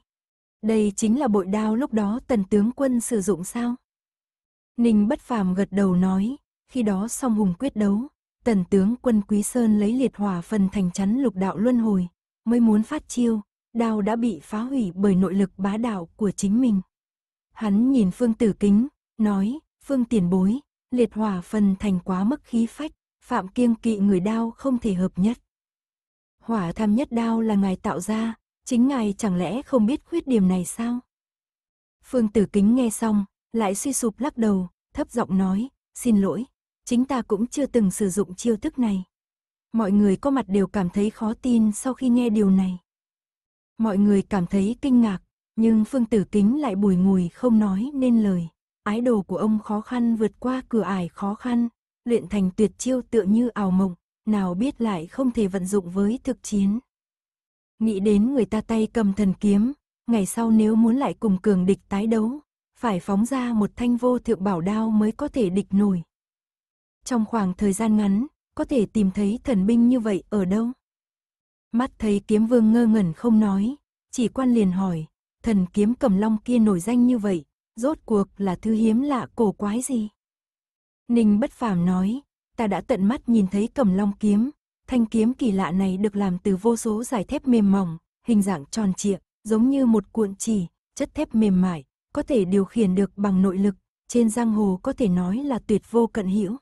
đây chính là bội đao lúc đó tần tướng quân sử dụng sao? Ninh bất phàm gật đầu nói, khi đó song hùng quyết đấu, tần tướng quân Quý Sơn lấy liệt hỏa phần thành chắn lục đạo luân hồi, mới muốn phát chiêu, đao đã bị phá hủy bởi nội lực bá đạo của chính mình. Hắn nhìn Phương Tử Kính, nói, Phương tiền bối, liệt hỏa phần thành quá mức khí phách, phạm kiêng kỵ người đao không thể hợp nhất. Hỏa tham nhất đao là ngài tạo ra, chính ngài chẳng lẽ không biết khuyết điểm này sao? Phương Tử Kính nghe xong, lại suy sụp lắc đầu, thấp giọng nói, xin lỗi, chính ta cũng chưa từng sử dụng chiêu thức này. Mọi người có mặt đều cảm thấy khó tin sau khi nghe điều này. Mọi người cảm thấy kinh ngạc, nhưng Phương Tử Kính lại bùi ngùi không nói nên lời. Ái đồ của ông khó khăn vượt qua cửa ải khó khăn, luyện thành tuyệt chiêu tựa như ảo mộng, nào biết lại không thể vận dụng với thực chiến. Nghĩ đến người ta tay cầm thần kiếm, ngày sau nếu muốn lại cùng cường địch tái đấu, phải phóng ra một thanh vô thượng bảo đao mới có thể địch nổi. Trong khoảng thời gian ngắn, có thể tìm thấy thần binh như vậy ở đâu? Mắt thấy kiếm vương ngơ ngẩn không nói, chỉ quan liền hỏi, thần kiếm cầm long kia nổi danh như vậy, rốt cuộc là thứ hiếm lạ cổ quái gì? Ninh bất phàm nói, ta đã tận mắt nhìn thấy cầm long kiếm, thanh kiếm kỳ lạ này được làm từ vô số giải thép mềm mỏng, hình dạng tròn trịa, giống như một cuộn chỉ, chất thép mềm mại, có thể điều khiển được bằng nội lực, trên giang hồ có thể nói là tuyệt vô cận hữu.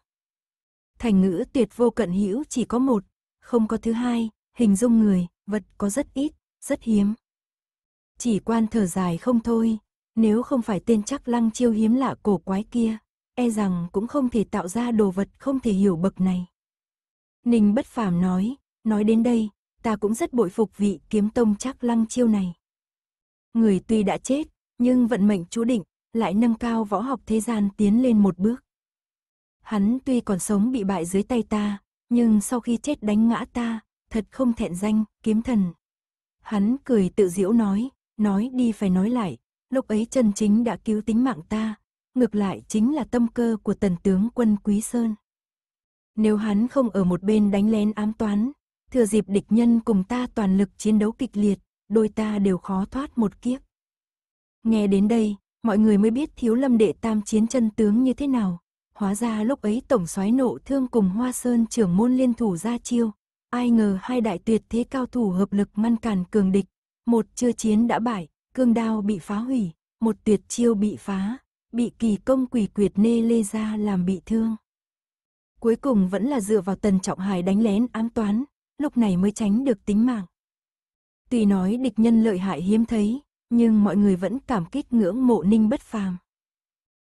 Thành ngữ tuyệt vô cận hữu chỉ có một, không có thứ hai, hình dung người, vật có rất ít, rất hiếm chỉ quan thở dài không thôi, nếu không phải tên chắc lăng chiêu hiếm lạ cổ quái kia, e rằng cũng không thể tạo ra đồ vật không thể hiểu bậc này. Ninh bất phàm nói, nói đến đây, ta cũng rất bội phục vị kiếm tông chắc lăng chiêu này. Người tuy đã chết, nhưng vận mệnh chú định, lại nâng cao võ học thế gian tiến lên một bước. Hắn tuy còn sống bị bại dưới tay ta, nhưng sau khi chết đánh ngã ta, thật không thẹn danh, kiếm thần. Hắn cười tự diễu nói, Nói đi phải nói lại, lúc ấy chân chính đã cứu tính mạng ta, ngược lại chính là tâm cơ của tần tướng quân Quý Sơn. Nếu hắn không ở một bên đánh lén ám toán, thừa dịp địch nhân cùng ta toàn lực chiến đấu kịch liệt, đôi ta đều khó thoát một kiếp. Nghe đến đây, mọi người mới biết thiếu lâm đệ tam chiến chân tướng như thế nào. Hóa ra lúc ấy tổng soái nộ thương cùng Hoa Sơn trưởng môn liên thủ ra chiêu. Ai ngờ hai đại tuyệt thế cao thủ hợp lực ngăn cản cường địch, một chưa chiến đã bại, cương đao bị phá hủy, một tuyệt chiêu bị phá, bị kỳ công quỷ quyệt nê lê ra làm bị thương. Cuối cùng vẫn là dựa vào tần trọng hải đánh lén ám toán, lúc này mới tránh được tính mạng. Tuy nói địch nhân lợi hại hiếm thấy, nhưng mọi người vẫn cảm kích ngưỡng mộ ninh bất phàm.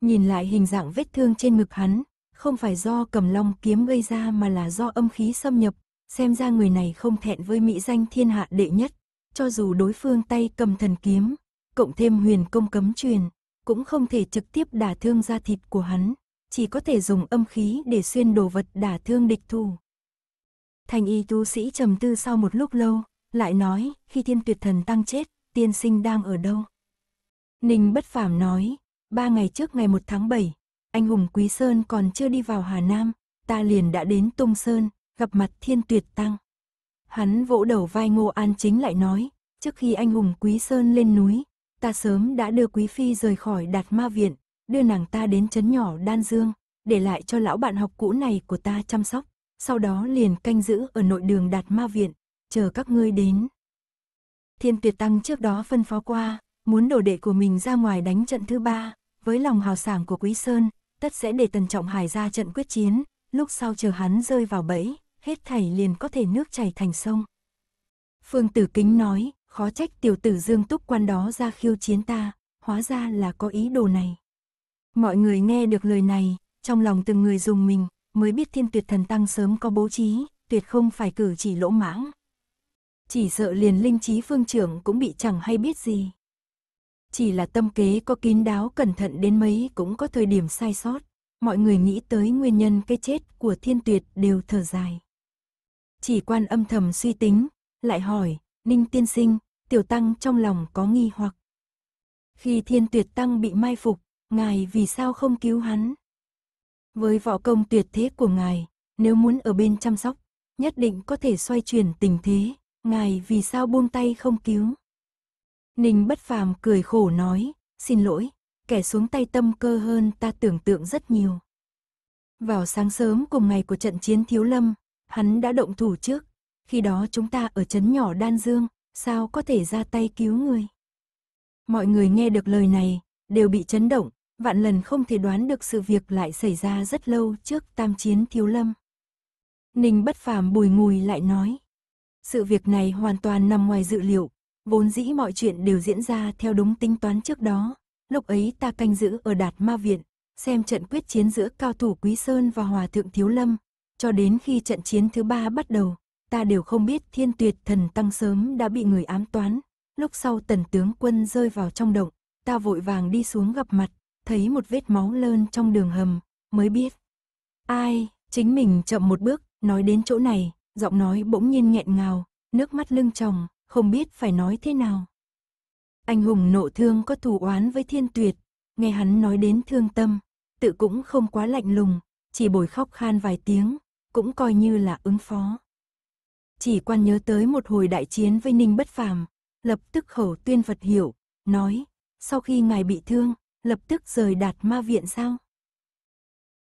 Nhìn lại hình dạng vết thương trên ngực hắn, không phải do cầm long kiếm gây ra mà là do âm khí xâm nhập, xem ra người này không thẹn với mỹ danh thiên hạ đệ nhất cho dù đối phương tay cầm thần kiếm, cộng thêm huyền công cấm truyền, cũng không thể trực tiếp đả thương da thịt của hắn, chỉ có thể dùng âm khí để xuyên đồ vật đả thương địch thủ. Thành y tu sĩ trầm tư sau một lúc lâu, lại nói, khi thiên tuyệt thần tăng chết, tiên sinh đang ở đâu? Ninh bất phàm nói, ba ngày trước ngày 1 tháng 7, anh hùng Quý Sơn còn chưa đi vào Hà Nam, ta liền đã đến Tung Sơn, gặp mặt thiên tuyệt tăng. Hắn vỗ đầu vai Ngô An Chính lại nói, trước khi anh hùng Quý Sơn lên núi, ta sớm đã đưa Quý Phi rời khỏi đạt ma viện, đưa nàng ta đến chấn nhỏ Đan Dương, để lại cho lão bạn học cũ này của ta chăm sóc, sau đó liền canh giữ ở nội đường đạt ma viện, chờ các ngươi đến. Thiên Tuyệt Tăng trước đó phân phó qua, muốn đổ đệ của mình ra ngoài đánh trận thứ ba, với lòng hào sảng của Quý Sơn, tất sẽ để Tần Trọng Hải ra trận quyết chiến, lúc sau chờ hắn rơi vào bẫy, hết thảy liền có thể nước chảy thành sông. Phương Tử Kính nói, khó trách tiểu tử Dương Túc quan đó ra khiêu chiến ta, hóa ra là có ý đồ này. Mọi người nghe được lời này, trong lòng từng người dùng mình, mới biết thiên tuyệt thần tăng sớm có bố trí, tuyệt không phải cử chỉ lỗ mãng. Chỉ sợ liền linh trí phương trưởng cũng bị chẳng hay biết gì. Chỉ là tâm kế có kín đáo cẩn thận đến mấy cũng có thời điểm sai sót. Mọi người nghĩ tới nguyên nhân cái chết của thiên tuyệt đều thở dài. Chỉ quan âm thầm suy tính, lại hỏi, Ninh tiên sinh, tiểu tăng trong lòng có nghi hoặc. Khi thiên tuyệt tăng bị mai phục, ngài vì sao không cứu hắn? Với võ công tuyệt thế của ngài, nếu muốn ở bên chăm sóc, nhất định có thể xoay chuyển tình thế, ngài vì sao buông tay không cứu? Ninh bất phàm cười khổ nói, xin lỗi, kẻ xuống tay tâm cơ hơn ta tưởng tượng rất nhiều. Vào sáng sớm cùng ngày của trận chiến Thiếu Lâm, hắn đã động thủ trước. Khi đó chúng ta ở chấn nhỏ Đan Dương, sao có thể ra tay cứu người? Mọi người nghe được lời này, đều bị chấn động, vạn lần không thể đoán được sự việc lại xảy ra rất lâu trước tam chiến thiếu lâm. Ninh bất phàm bùi ngùi lại nói. Sự việc này hoàn toàn nằm ngoài dự liệu, vốn dĩ mọi chuyện đều diễn ra theo đúng tính toán trước đó. Lúc ấy ta canh giữ ở Đạt Ma Viện, xem trận quyết chiến giữa cao thủ Quý Sơn và Hòa Thượng Thiếu Lâm, cho đến khi trận chiến thứ ba bắt đầu, ta đều không biết thiên tuyệt thần tăng sớm đã bị người ám toán. Lúc sau tần tướng quân rơi vào trong động, ta vội vàng đi xuống gặp mặt, thấy một vết máu lớn trong đường hầm, mới biết. Ai, chính mình chậm một bước, nói đến chỗ này, giọng nói bỗng nhiên nghẹn ngào, nước mắt lưng tròng, không biết phải nói thế nào. Anh hùng nộ thương có thù oán với thiên tuyệt, nghe hắn nói đến thương tâm, tự cũng không quá lạnh lùng, chỉ bồi khóc khan vài tiếng, cũng coi như là ứng phó. Chỉ quan nhớ tới một hồi đại chiến với Ninh Bất Phàm, lập tức khẩu tuyên vật hiểu, nói, sau khi ngài bị thương, lập tức rời đạt ma viện sao?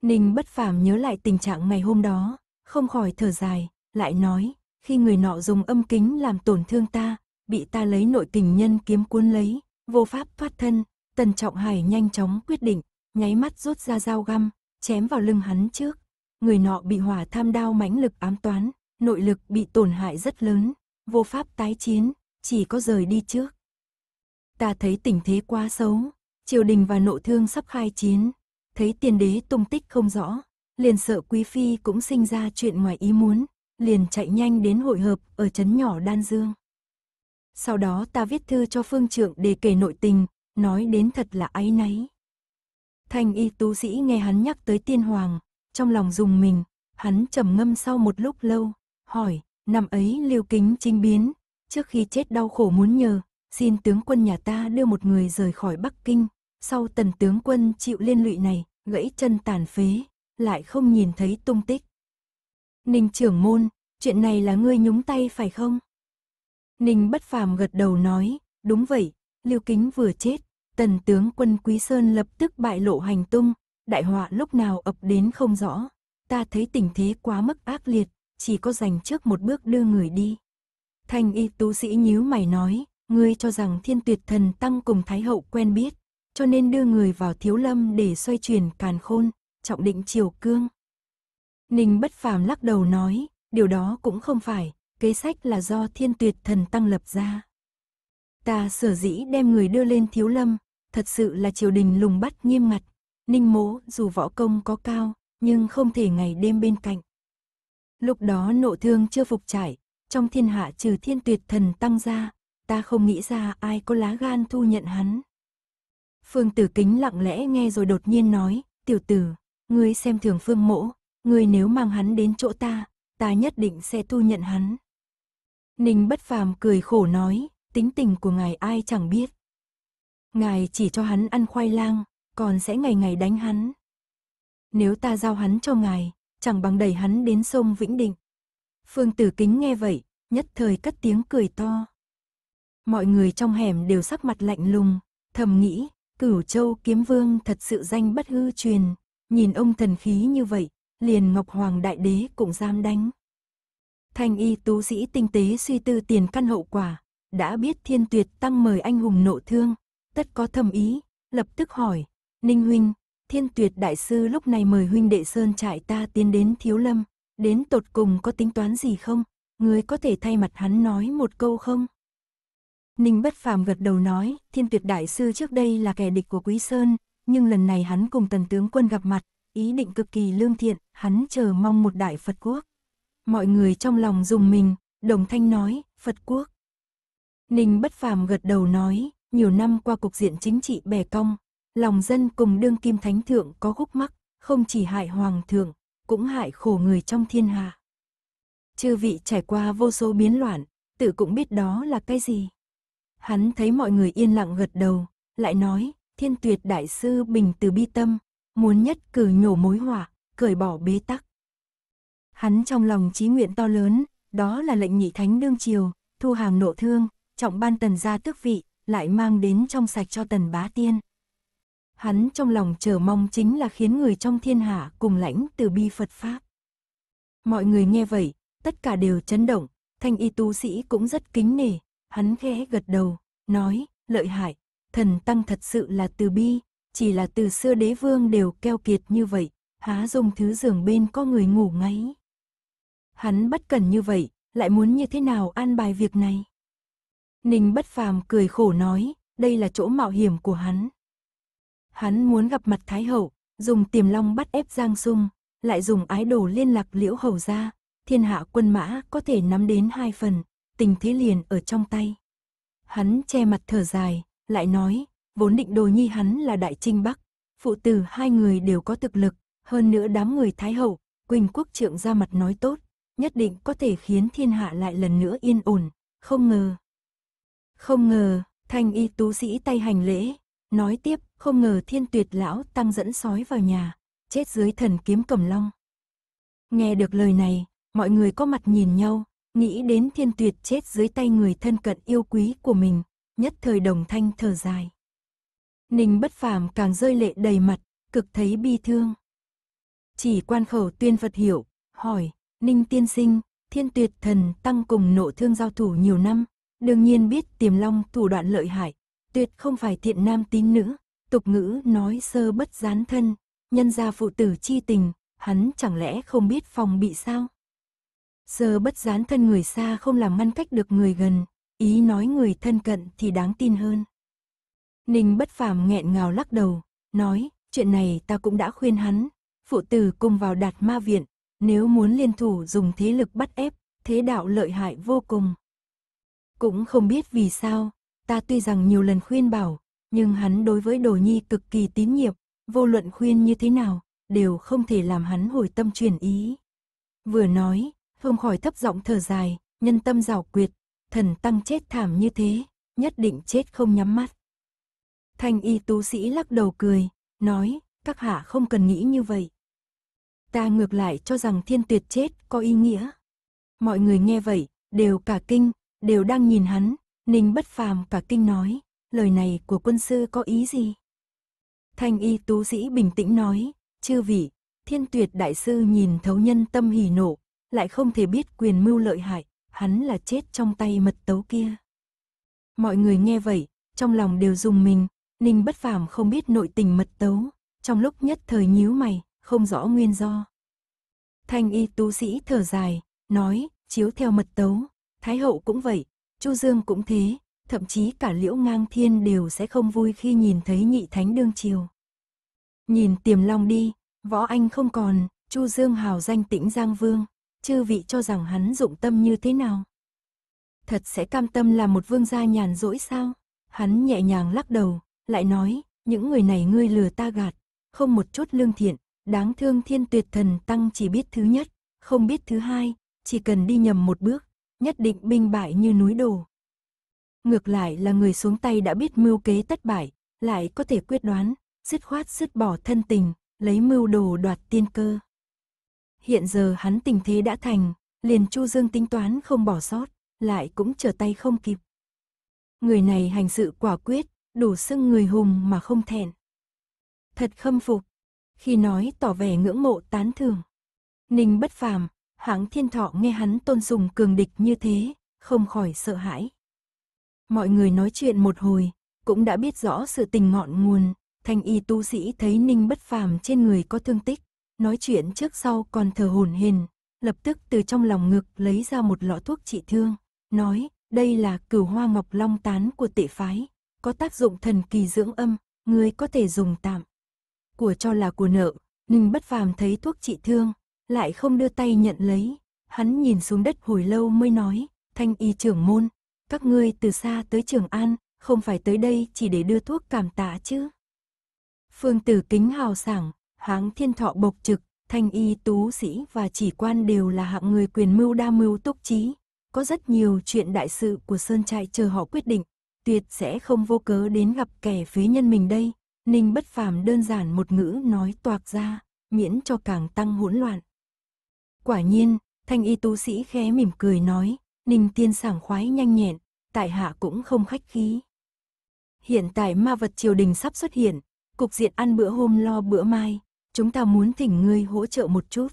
Ninh Bất Phàm nhớ lại tình trạng ngày hôm đó, không khỏi thở dài, lại nói, khi người nọ dùng âm kính làm tổn thương ta, bị ta lấy nội tình nhân kiếm cuốn lấy, vô pháp thoát thân, Tần Trọng Hải nhanh chóng quyết định, nháy mắt rút ra dao găm, chém vào lưng hắn trước người nọ bị hỏa tham đao mãnh lực ám toán, nội lực bị tổn hại rất lớn, vô pháp tái chiến, chỉ có rời đi trước. Ta thấy tình thế quá xấu, triều đình và nộ thương sắp khai chiến, thấy tiền đế tung tích không rõ, liền sợ quý phi cũng sinh ra chuyện ngoài ý muốn, liền chạy nhanh đến hội hợp ở trấn nhỏ Đan Dương. Sau đó ta viết thư cho phương trưởng để kể nội tình, nói đến thật là áy náy. Thanh y tú sĩ nghe hắn nhắc tới tiên hoàng, trong lòng dùng mình, hắn trầm ngâm sau một lúc lâu, hỏi, năm ấy liêu kính chính biến, trước khi chết đau khổ muốn nhờ, xin tướng quân nhà ta đưa một người rời khỏi Bắc Kinh, sau tần tướng quân chịu liên lụy này, gãy chân tàn phế, lại không nhìn thấy tung tích. Ninh trưởng môn, chuyện này là ngươi nhúng tay phải không? Ninh bất phàm gật đầu nói, đúng vậy, liêu kính vừa chết, tần tướng quân Quý Sơn lập tức bại lộ hành tung, đại họa lúc nào ập đến không rõ, ta thấy tình thế quá mức ác liệt, chỉ có dành trước một bước đưa người đi. Thanh y tu sĩ nhíu mày nói, ngươi cho rằng thiên tuyệt thần tăng cùng thái hậu quen biết, cho nên đưa người vào thiếu lâm để xoay chuyển càn khôn, trọng định triều cương. Ninh bất phàm lắc đầu nói, điều đó cũng không phải, kế sách là do thiên tuyệt thần tăng lập ra. Ta sở dĩ đem người đưa lên thiếu lâm, thật sự là triều đình lùng bắt nghiêm ngặt, Ninh Mố dù võ công có cao, nhưng không thể ngày đêm bên cạnh. Lúc đó nộ thương chưa phục trải, trong thiên hạ trừ thiên tuyệt thần tăng ra, ta không nghĩ ra ai có lá gan thu nhận hắn. Phương tử kính lặng lẽ nghe rồi đột nhiên nói, tiểu tử, ngươi xem thường phương mỗ, ngươi nếu mang hắn đến chỗ ta, ta nhất định sẽ thu nhận hắn. Ninh bất phàm cười khổ nói, tính tình của ngài ai chẳng biết. Ngài chỉ cho hắn ăn khoai lang, còn sẽ ngày ngày đánh hắn. Nếu ta giao hắn cho ngài, chẳng bằng đẩy hắn đến sông Vĩnh Định. Phương Tử Kính nghe vậy, nhất thời cất tiếng cười to. Mọi người trong hẻm đều sắc mặt lạnh lùng, thầm nghĩ, cửu châu kiếm vương thật sự danh bất hư truyền, nhìn ông thần khí như vậy, liền Ngọc Hoàng Đại Đế cũng dám đánh. Thanh y tú sĩ tinh tế suy tư tiền căn hậu quả, đã biết thiên tuyệt tăng mời anh hùng nộ thương, tất có thầm ý, lập tức hỏi, Ninh huynh, thiên tuyệt đại sư lúc này mời huynh đệ sơn trại ta tiến đến thiếu lâm, đến tột cùng có tính toán gì không, người có thể thay mặt hắn nói một câu không? Ninh bất phàm gật đầu nói, thiên tuyệt đại sư trước đây là kẻ địch của Quý Sơn, nhưng lần này hắn cùng tần tướng quân gặp mặt, ý định cực kỳ lương thiện, hắn chờ mong một đại Phật quốc. Mọi người trong lòng dùng mình, đồng thanh nói, Phật quốc. Ninh bất phàm gật đầu nói, nhiều năm qua cục diện chính trị bè cong, lòng dân cùng đương kim thánh thượng có khúc mắc, không chỉ hại hoàng thượng, cũng hại khổ người trong thiên hạ. Chư vị trải qua vô số biến loạn, tự cũng biết đó là cái gì. Hắn thấy mọi người yên lặng gật đầu, lại nói, thiên tuyệt đại sư bình từ bi tâm, muốn nhất cử nhổ mối hỏa, cởi bỏ bế tắc. Hắn trong lòng chí nguyện to lớn, đó là lệnh nhị thánh đương triều, thu hàng nộ thương, trọng ban tần gia tước vị, lại mang đến trong sạch cho tần bá tiên hắn trong lòng chờ mong chính là khiến người trong thiên hạ cùng lãnh từ bi Phật Pháp. Mọi người nghe vậy, tất cả đều chấn động, thanh y tu sĩ cũng rất kính nể, hắn khẽ gật đầu, nói, lợi hại, thần tăng thật sự là từ bi, chỉ là từ xưa đế vương đều keo kiệt như vậy, há dùng thứ giường bên có người ngủ ngáy. Hắn bất cần như vậy, lại muốn như thế nào an bài việc này? Ninh bất phàm cười khổ nói, đây là chỗ mạo hiểm của hắn. Hắn muốn gặp mặt Thái Hậu, dùng tiềm long bắt ép Giang Sung, lại dùng ái đồ liên lạc liễu hầu ra, thiên hạ quân mã có thể nắm đến hai phần, tình thế liền ở trong tay. Hắn che mặt thở dài, lại nói, vốn định đồ nhi hắn là đại trinh bắc, phụ tử hai người đều có thực lực, hơn nữa đám người Thái Hậu, Quỳnh Quốc trượng ra mặt nói tốt, nhất định có thể khiến thiên hạ lại lần nữa yên ổn, không ngờ. Không ngờ, thanh y tú sĩ tay hành lễ, Nói tiếp, không ngờ thiên tuyệt lão tăng dẫn sói vào nhà, chết dưới thần kiếm cầm long. Nghe được lời này, mọi người có mặt nhìn nhau, nghĩ đến thiên tuyệt chết dưới tay người thân cận yêu quý của mình, nhất thời đồng thanh thở dài. Ninh bất phàm càng rơi lệ đầy mặt, cực thấy bi thương. Chỉ quan khẩu tuyên Phật hiểu, hỏi, Ninh tiên sinh, thiên tuyệt thần tăng cùng nộ thương giao thủ nhiều năm, đương nhiên biết tiềm long thủ đoạn lợi hại, tuyệt không phải thiện nam tín nữ, tục ngữ nói sơ bất gián thân, nhân gia phụ tử chi tình, hắn chẳng lẽ không biết phòng bị sao? Sơ bất gián thân người xa không làm ngăn cách được người gần, ý nói người thân cận thì đáng tin hơn. Ninh bất phàm nghẹn ngào lắc đầu, nói, chuyện này ta cũng đã khuyên hắn, phụ tử cùng vào đạt ma viện, nếu muốn liên thủ dùng thế lực bắt ép, thế đạo lợi hại vô cùng. Cũng không biết vì sao, Ta tuy rằng nhiều lần khuyên bảo, nhưng hắn đối với đồ nhi cực kỳ tín nhiệm, vô luận khuyên như thế nào, đều không thể làm hắn hồi tâm chuyển ý. Vừa nói, không khỏi thấp giọng thở dài, nhân tâm rào quyệt, thần tăng chết thảm như thế, nhất định chết không nhắm mắt. Thanh y tú sĩ lắc đầu cười, nói, các hạ không cần nghĩ như vậy. Ta ngược lại cho rằng thiên tuyệt chết có ý nghĩa. Mọi người nghe vậy, đều cả kinh, đều đang nhìn hắn, Ninh bất phàm cả kinh nói, lời này của quân sư có ý gì? Thanh y tú sĩ bình tĩnh nói, chư vị, thiên tuyệt đại sư nhìn thấu nhân tâm hỉ nộ, lại không thể biết quyền mưu lợi hại, hắn là chết trong tay mật tấu kia. Mọi người nghe vậy, trong lòng đều dùng mình, Ninh bất phàm không biết nội tình mật tấu, trong lúc nhất thời nhíu mày, không rõ nguyên do. Thanh y tú sĩ thở dài, nói, chiếu theo mật tấu, Thái hậu cũng vậy, Chu Dương cũng thế, thậm chí cả Liễu Ngang Thiên đều sẽ không vui khi nhìn thấy nhị thánh đương triều. Nhìn tiềm long đi, võ anh không còn, Chu Dương hào danh tĩnh Giang Vương, chư vị cho rằng hắn dụng tâm như thế nào? Thật sẽ cam tâm là một vương gia nhàn rỗi sao? Hắn nhẹ nhàng lắc đầu, lại nói, những người này ngươi lừa ta gạt, không một chút lương thiện, đáng thương thiên tuyệt thần tăng chỉ biết thứ nhất, không biết thứ hai, chỉ cần đi nhầm một bước, nhất định binh bại như núi đổ. Ngược lại là người xuống tay đã biết mưu kế tất bại, lại có thể quyết đoán, dứt khoát dứt bỏ thân tình, lấy mưu đồ đoạt tiên cơ. Hiện giờ hắn tình thế đã thành, liền Chu Dương tính toán không bỏ sót, lại cũng trở tay không kịp. Người này hành sự quả quyết, đủ xưng người hùng mà không thẹn. Thật khâm phục, khi nói tỏ vẻ ngưỡng mộ tán thưởng. Ninh bất phàm, hãng thiên thọ nghe hắn tôn sùng cường địch như thế, không khỏi sợ hãi. Mọi người nói chuyện một hồi, cũng đã biết rõ sự tình ngọn nguồn, thanh y tu sĩ thấy ninh bất phàm trên người có thương tích, nói chuyện trước sau còn thờ hồn hền, lập tức từ trong lòng ngực lấy ra một lọ thuốc trị thương, nói đây là cửu hoa ngọc long tán của tệ phái, có tác dụng thần kỳ dưỡng âm, người có thể dùng tạm. Của cho là của nợ, ninh bất phàm thấy thuốc trị thương, lại không đưa tay nhận lấy. Hắn nhìn xuống đất hồi lâu mới nói, thanh y trưởng môn, các ngươi từ xa tới Trường An, không phải tới đây chỉ để đưa thuốc cảm tạ chứ. Phương tử kính hào sảng, háng thiên thọ bộc trực, thanh y tú sĩ và chỉ quan đều là hạng người quyền mưu đa mưu túc trí. Có rất nhiều chuyện đại sự của Sơn Trại chờ họ quyết định, tuyệt sẽ không vô cớ đến gặp kẻ phế nhân mình đây. Ninh bất phàm đơn giản một ngữ nói toạc ra, miễn cho càng tăng hỗn loạn. Quả nhiên, thanh y tú sĩ khẽ mỉm cười nói, Ninh tiên sảng khoái nhanh nhẹn, tại hạ cũng không khách khí. Hiện tại ma vật triều đình sắp xuất hiện, cục diện ăn bữa hôm lo bữa mai, chúng ta muốn thỉnh ngươi hỗ trợ một chút.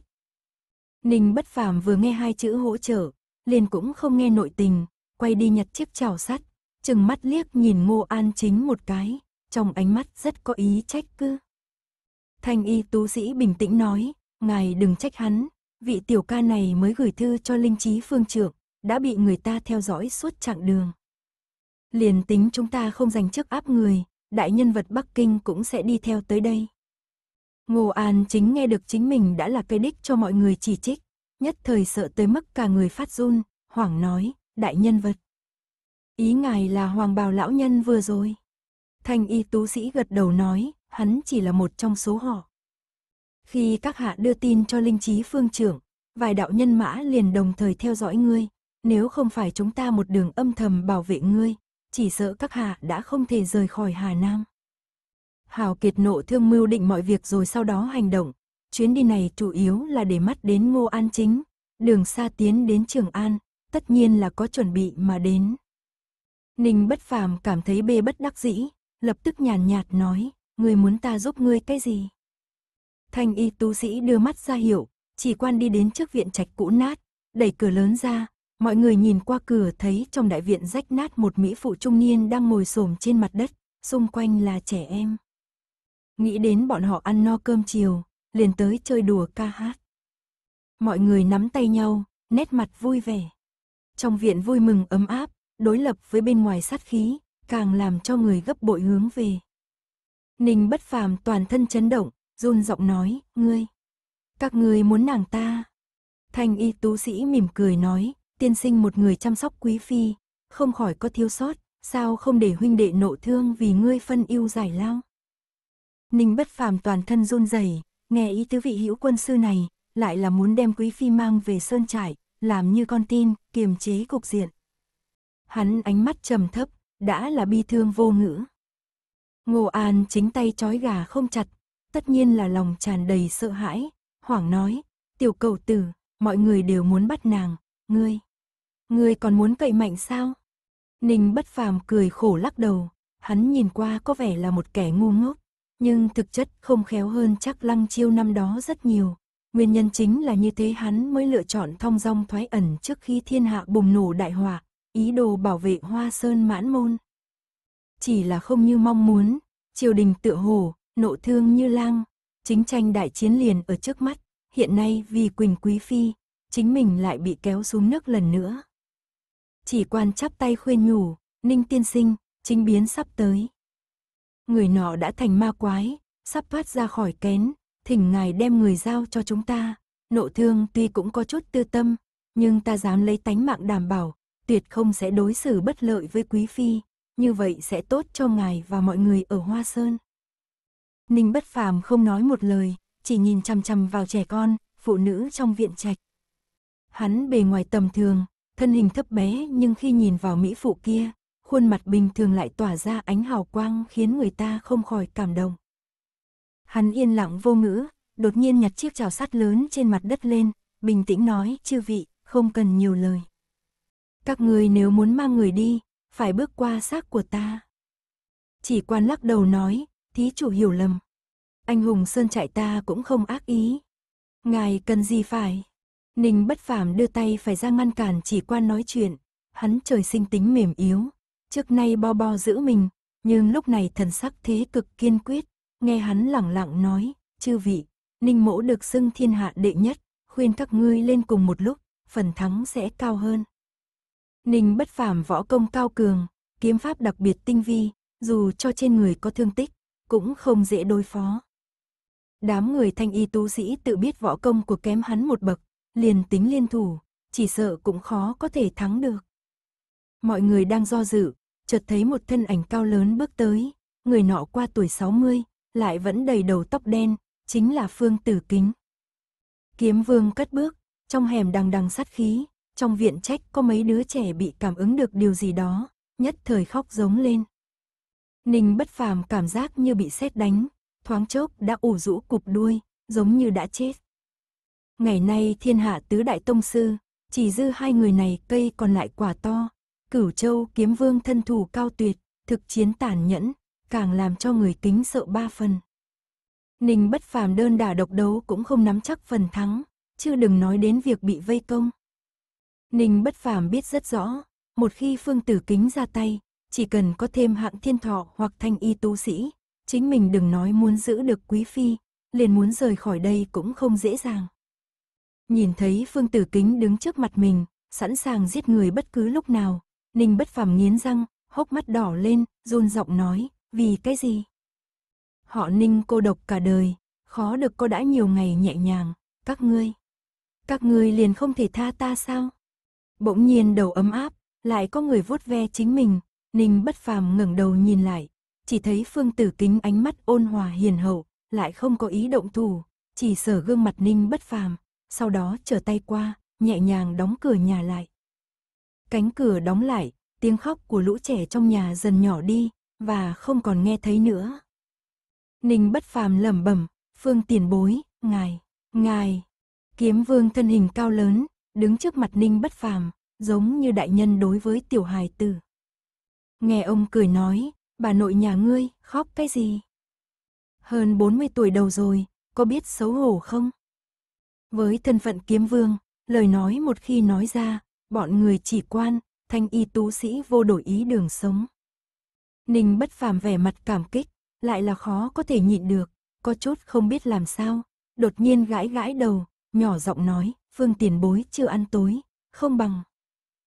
Ninh bất phàm vừa nghe hai chữ hỗ trợ, liền cũng không nghe nội tình, quay đi nhặt chiếc chảo sắt, chừng mắt liếc nhìn ngô an chính một cái, trong ánh mắt rất có ý trách cứ. Thanh y tú sĩ bình tĩnh nói, ngài đừng trách hắn, vị tiểu ca này mới gửi thư cho linh trí phương trưởng, đã bị người ta theo dõi suốt chặng đường. Liền tính chúng ta không giành chức áp người, đại nhân vật Bắc Kinh cũng sẽ đi theo tới đây. Ngô An chính nghe được chính mình đã là cây đích cho mọi người chỉ trích, nhất thời sợ tới mức cả người phát run, hoảng nói, đại nhân vật. Ý ngài là hoàng bào lão nhân vừa rồi. Thanh y tú sĩ gật đầu nói, hắn chỉ là một trong số họ. Khi các hạ đưa tin cho linh trí phương trưởng, vài đạo nhân mã liền đồng thời theo dõi ngươi. Nếu không phải chúng ta một đường âm thầm bảo vệ ngươi, chỉ sợ các hạ đã không thể rời khỏi Hà Nam. Hào Kiệt nộ thương mưu định mọi việc rồi sau đó hành động. Chuyến đi này chủ yếu là để mắt đến Ngô An chính. Đường xa tiến đến Trường An, tất nhiên là có chuẩn bị mà đến. Ninh bất phàm cảm thấy bê bất đắc dĩ, lập tức nhàn nhạt nói, người muốn ta giúp ngươi cái gì? Thanh y tu sĩ đưa mắt ra hiểu, chỉ quan đi đến trước viện trạch cũ nát, đẩy cửa lớn ra, mọi người nhìn qua cửa thấy trong đại viện rách nát một mỹ phụ trung niên đang ngồi xổm trên mặt đất, xung quanh là trẻ em. Nghĩ đến bọn họ ăn no cơm chiều, liền tới chơi đùa ca hát. Mọi người nắm tay nhau, nét mặt vui vẻ. Trong viện vui mừng ấm áp, đối lập với bên ngoài sát khí, càng làm cho người gấp bội hướng về. Ninh bất phàm toàn thân chấn động, run giọng nói, ngươi, các ngươi muốn nàng ta. Thanh y tú sĩ mỉm cười nói, tiên sinh một người chăm sóc quý phi, không khỏi có thiếu sót, sao không để huynh đệ nộ thương vì ngươi phân yêu giải lao. Ninh bất phàm toàn thân run rẩy, nghe ý tứ vị hữu quân sư này, lại là muốn đem quý phi mang về sơn trại, làm như con tin, kiềm chế cục diện. Hắn ánh mắt trầm thấp, đã là bi thương vô ngữ. Ngô An chính tay chói gà không chặt, tất nhiên là lòng tràn đầy sợ hãi, hoảng nói, tiểu cầu tử, mọi người đều muốn bắt nàng, ngươi. Ngươi còn muốn cậy mạnh sao? Ninh bất phàm cười khổ lắc đầu, hắn nhìn qua có vẻ là một kẻ ngu ngốc, nhưng thực chất không khéo hơn chắc lăng chiêu năm đó rất nhiều. Nguyên nhân chính là như thế hắn mới lựa chọn thong dong thoái ẩn trước khi thiên hạ bùng nổ đại hỏa, ý đồ bảo vệ hoa sơn mãn môn. Chỉ là không như mong muốn, triều đình tựa hồ, nộ thương như lang, chính tranh đại chiến liền ở trước mắt, hiện nay vì Quỳnh Quý Phi, chính mình lại bị kéo xuống nước lần nữa. Chỉ quan chắp tay khuyên nhủ, Ninh tiên sinh, chính biến sắp tới. Người nọ đã thành ma quái, sắp thoát ra khỏi kén, thỉnh ngài đem người giao cho chúng ta. Nộ thương tuy cũng có chút tư tâm, nhưng ta dám lấy tánh mạng đảm bảo, tuyệt không sẽ đối xử bất lợi với quý phi, như vậy sẽ tốt cho ngài và mọi người ở Hoa Sơn. Ninh bất phàm không nói một lời, chỉ nhìn chằm chằm vào trẻ con, phụ nữ trong viện trạch. Hắn bề ngoài tầm thường, thân hình thấp bé nhưng khi nhìn vào mỹ phụ kia, khuôn mặt bình thường lại tỏa ra ánh hào quang khiến người ta không khỏi cảm động. Hắn yên lặng vô ngữ, đột nhiên nhặt chiếc chảo sắt lớn trên mặt đất lên, bình tĩnh nói, chư vị, không cần nhiều lời. Các người nếu muốn mang người đi, phải bước qua xác của ta. Chỉ quan lắc đầu nói, thí chủ hiểu lầm. Anh hùng sơn trại ta cũng không ác ý. Ngài cần gì phải? Ninh bất phàm đưa tay phải ra ngăn cản chỉ quan nói chuyện. Hắn trời sinh tính mềm yếu. Trước nay bo bo giữ mình, nhưng lúc này thần sắc thế cực kiên quyết. Nghe hắn lẳng lặng nói, chư vị, Ninh mỗ được xưng thiên hạ đệ nhất, khuyên các ngươi lên cùng một lúc, phần thắng sẽ cao hơn. Ninh bất phàm võ công cao cường, kiếm pháp đặc biệt tinh vi, dù cho trên người có thương tích, cũng không dễ đối phó. Đám người thanh y tú sĩ tự biết võ công của kém hắn một bậc, liền tính liên thủ, chỉ sợ cũng khó có thể thắng được. Mọi người đang do dự, chợt thấy một thân ảnh cao lớn bước tới, người nọ qua tuổi 60, lại vẫn đầy đầu tóc đen, chính là Phương Tử Kính. Kiếm Vương cất bước, trong hẻm đằng đằng sát khí, trong viện trách có mấy đứa trẻ bị cảm ứng được điều gì đó, nhất thời khóc giống lên. Ninh bất phàm cảm giác như bị xét đánh, thoáng chốc đã ủ rũ cục đuôi, giống như đã chết. Ngày nay thiên hạ tứ đại tông sư, chỉ dư hai người này cây còn lại quả to. Cửu châu kiếm vương thân thủ cao tuyệt, thực chiến tàn nhẫn, càng làm cho người kính sợ ba phần. Ninh bất phàm đơn đả độc đấu cũng không nắm chắc phần thắng, chứ đừng nói đến việc bị vây công. Ninh bất phàm biết rất rõ, một khi phương tử kính ra tay, chỉ cần có thêm hạng thiên thọ hoặc thanh y tu sĩ, chính mình đừng nói muốn giữ được quý phi, liền muốn rời khỏi đây cũng không dễ dàng. Nhìn thấy Phương Tử Kính đứng trước mặt mình, sẵn sàng giết người bất cứ lúc nào, Ninh bất phàm nghiến răng, hốc mắt đỏ lên, run giọng nói, vì cái gì? Họ Ninh cô độc cả đời, khó được cô đã nhiều ngày nhẹ nhàng, các ngươi. Các ngươi liền không thể tha ta sao? Bỗng nhiên đầu ấm áp, lại có người vuốt ve chính mình, Ninh bất phàm ngẩng đầu nhìn lại, chỉ thấy phương tử kính ánh mắt ôn hòa hiền hậu, lại không có ý động thủ, chỉ sở gương mặt Ninh bất phàm, sau đó trở tay qua, nhẹ nhàng đóng cửa nhà lại. Cánh cửa đóng lại, tiếng khóc của lũ trẻ trong nhà dần nhỏ đi, và không còn nghe thấy nữa. Ninh bất phàm lẩm bẩm, phương tiền bối, ngài, ngài, kiếm vương thân hình cao lớn, đứng trước mặt Ninh bất phàm, giống như đại nhân đối với tiểu hài tử. Nghe ông cười nói, bà nội nhà ngươi, khóc cái gì? Hơn 40 tuổi đầu rồi, có biết xấu hổ không? Với thân phận kiếm vương, lời nói một khi nói ra, bọn người chỉ quan, thanh y tú sĩ vô đổi ý đường sống. Ninh bất phàm vẻ mặt cảm kích, lại là khó có thể nhịn được, có chút không biết làm sao, đột nhiên gãi gãi đầu, nhỏ giọng nói, phương tiền bối chưa ăn tối, không bằng.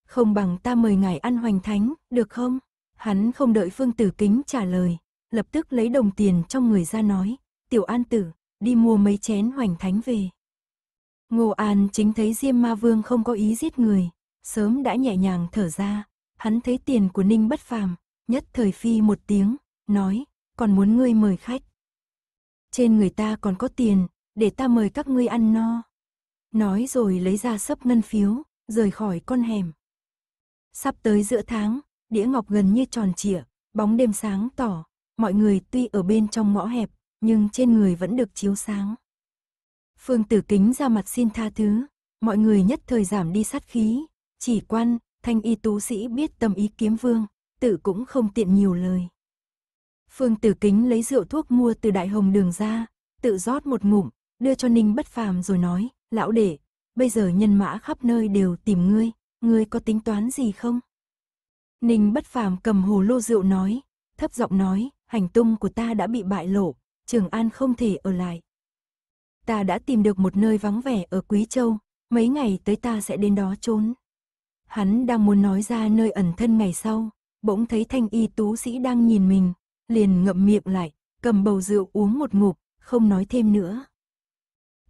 Không bằng ta mời ngài ăn hoành thánh, được không? Hắn không đợi Phương Tử Kính trả lời, lập tức lấy đồng tiền trong người ra nói, tiểu an tử, đi mua mấy chén hoành thánh về. Ngô An chính thấy Diêm Ma Vương không có ý giết người, sớm đã nhẹ nhàng thở ra, hắn thấy tiền của Ninh bất phàm, nhất thời phi một tiếng, nói, còn muốn ngươi mời khách. Trên người ta còn có tiền, để ta mời các ngươi ăn no. Nói rồi lấy ra sấp ngân phiếu, rời khỏi con hẻm. Sắp tới giữa tháng, đĩa ngọc gần như tròn trịa, bóng đêm sáng tỏ, mọi người tuy ở bên trong ngõ hẹp, nhưng trên người vẫn được chiếu sáng. Phương tử kính ra mặt xin tha thứ, mọi người nhất thời giảm đi sát khí, chỉ quan, thanh y tú sĩ biết tâm ý kiếm vương, tự cũng không tiện nhiều lời. Phương tử kính lấy rượu thuốc mua từ đại hồng đường ra, tự rót một ngụm, đưa cho ninh bất phàm rồi nói, lão đệ, bây giờ nhân mã khắp nơi đều tìm ngươi, ngươi có tính toán gì không? Ninh bất phàm cầm hồ lô rượu nói, thấp giọng nói, hành tung của ta đã bị bại lộ, Trường An không thể ở lại. Ta đã tìm được một nơi vắng vẻ ở Quý Châu, mấy ngày tới ta sẽ đến đó trốn. Hắn đang muốn nói ra nơi ẩn thân ngày sau, bỗng thấy thanh y tú sĩ đang nhìn mình, liền ngậm miệng lại, cầm bầu rượu uống một ngụm, không nói thêm nữa.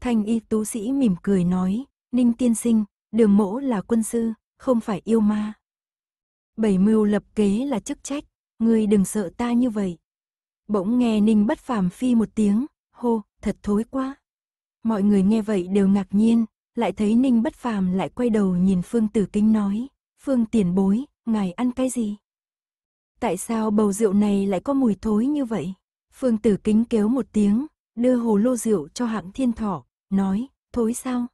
Thanh y tú sĩ mỉm cười nói, Ninh tiên sinh, đường mỗ là quân sư, không phải yêu ma. Bảy mưu lập kế là chức trách, ngươi đừng sợ ta như vậy. Bỗng nghe Ninh bất phàm phi một tiếng, hô, thật thối quá. Mọi người nghe vậy đều ngạc nhiên, lại thấy Ninh bất phàm lại quay đầu nhìn Phương Tử Kinh nói, Phương tiền bối, ngài ăn cái gì? Tại sao bầu rượu này lại có mùi thối như vậy? Phương Tử kinh kéo một tiếng, đưa hồ lô rượu cho hạng thiên thỏ, nói, thối sao?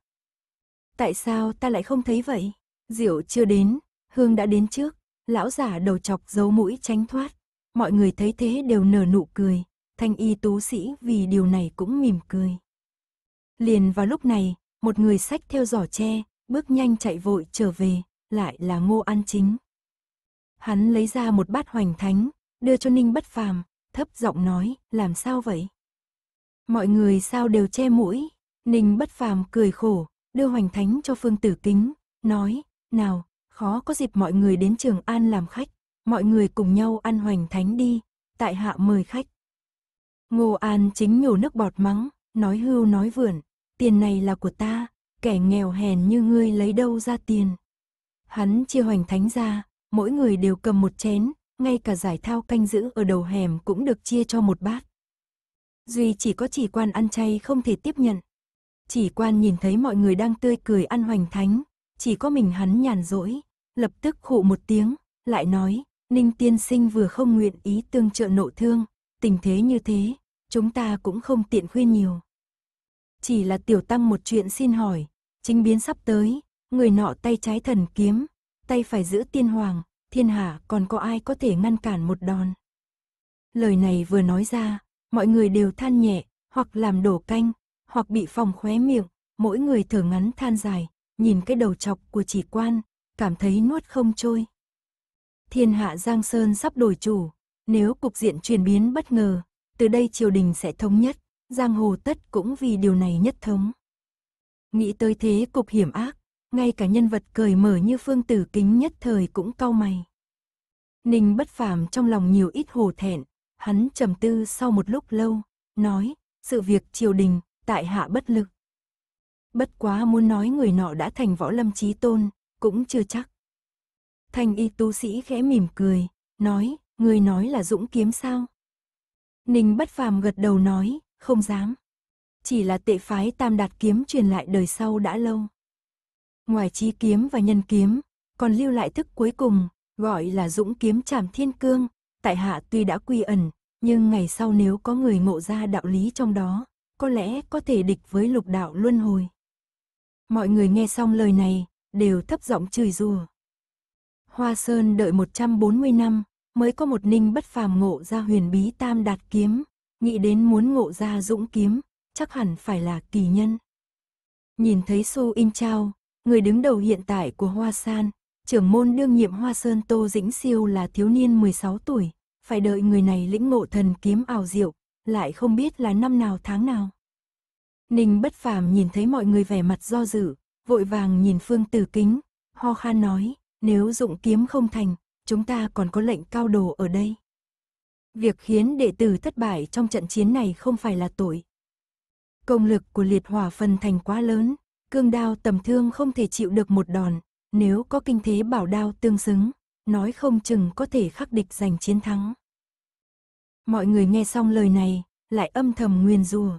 Tại sao ta lại không thấy vậy? Rượu chưa đến, hương đã đến trước, lão giả đầu chọc giấu mũi tránh thoát. Mọi người thấy thế đều nở nụ cười, thanh y tú sĩ vì điều này cũng mỉm cười. Liền vào lúc này, một người sách theo giỏ tre, bước nhanh chạy vội trở về, lại là ngô an chính. Hắn lấy ra một bát hoành thánh, đưa cho ninh bất phàm, thấp giọng nói, làm sao vậy? Mọi người sao đều che mũi, ninh bất phàm cười khổ, đưa hoành thánh cho phương tử kính, nói, nào, khó có dịp mọi người đến Trường An làm khách, mọi người cùng nhau ăn hoành thánh đi, tại hạ mời khách. Ngô An chính nhổ nước bọt mắng, nói hưu nói vượn, tiền này là của ta, kẻ nghèo hèn như ngươi lấy đâu ra tiền. Hắn chia hoành thánh ra, mỗi người đều cầm một chén, ngay cả giải thao canh giữ ở đầu hẻm cũng được chia cho một bát. Duy chỉ có chỉ quan ăn chay không thể tiếp nhận. Chỉ quan nhìn thấy mọi người đang tươi cười ăn hoành thánh, chỉ có mình hắn nhàn rỗi, lập tức khụ một tiếng, lại nói, Ninh tiên sinh vừa không nguyện ý tương trợ nộ thương, tình thế như thế, chúng ta cũng không tiện khuyên nhiều. Chỉ là tiểu tăng một chuyện xin hỏi, chính biến sắp tới, người nọ tay trái thần kiếm, tay phải giữ tiên hoàng, thiên hạ còn có ai có thể ngăn cản một đòn. Lời này vừa nói ra, mọi người đều than nhẹ, hoặc làm đổ canh, hoặc bị phòng khóe miệng, mỗi người thở ngắn than dài, nhìn cái đầu chọc của chỉ quan, cảm thấy nuốt không trôi. Thiên hạ Giang Sơn sắp đổi chủ, nếu cục diện chuyển biến bất ngờ, từ đây triều đình sẽ thống nhất, giang hồ tất cũng vì điều này nhất thống. Nghĩ tới thế cục hiểm ác, ngay cả nhân vật cởi mở như phương tử kính nhất thời cũng cau mày. Ninh bất phàm trong lòng nhiều ít hồ thẹn, hắn trầm tư sau một lúc lâu, nói, sự việc triều đình, tại hạ bất lực. Bất quá muốn nói người nọ đã thành võ lâm trí tôn, cũng chưa chắc. Thanh y tu sĩ khẽ mỉm cười, nói, người nói là dũng kiếm sao? Ninh bất phàm gật đầu nói, không dám. Chỉ là tệ phái tam đạt kiếm truyền lại đời sau đã lâu. Ngoài chi kiếm và nhân kiếm, còn lưu lại thức cuối cùng, gọi là dũng kiếm chảm thiên cương, tại hạ tuy đã quy ẩn, nhưng ngày sau nếu có người ngộ ra đạo lý trong đó, có lẽ có thể địch với lục đạo luân hồi. Mọi người nghe xong lời này, đều thấp giọng chửi rủa. Hoa Sơn đợi 140 năm, mới có một ninh bất phàm ngộ ra huyền bí tam đạt kiếm, nghĩ đến muốn ngộ ra dũng kiếm, chắc hẳn phải là kỳ nhân. Nhìn thấy Su In Chao, người đứng đầu hiện tại của Hoa San, trưởng môn đương nhiệm Hoa Sơn Tô Dĩnh Siêu là thiếu niên 16 tuổi, phải đợi người này lĩnh ngộ thần kiếm ảo diệu, lại không biết là năm nào tháng nào. Ninh bất phàm nhìn thấy mọi người vẻ mặt do dự, vội vàng nhìn Phương Tử Kính, ho khan nói, nếu dụng kiếm không thành, chúng ta còn có lệnh cao đồ ở đây. Việc khiến đệ tử thất bại trong trận chiến này không phải là tội. Công lực của liệt hỏa phần thành quá lớn, cương đao tầm thương không thể chịu được một đòn, nếu có kinh thế bảo đao tương xứng, nói không chừng có thể khắc địch giành chiến thắng. Mọi người nghe xong lời này, lại âm thầm nguyên rùa.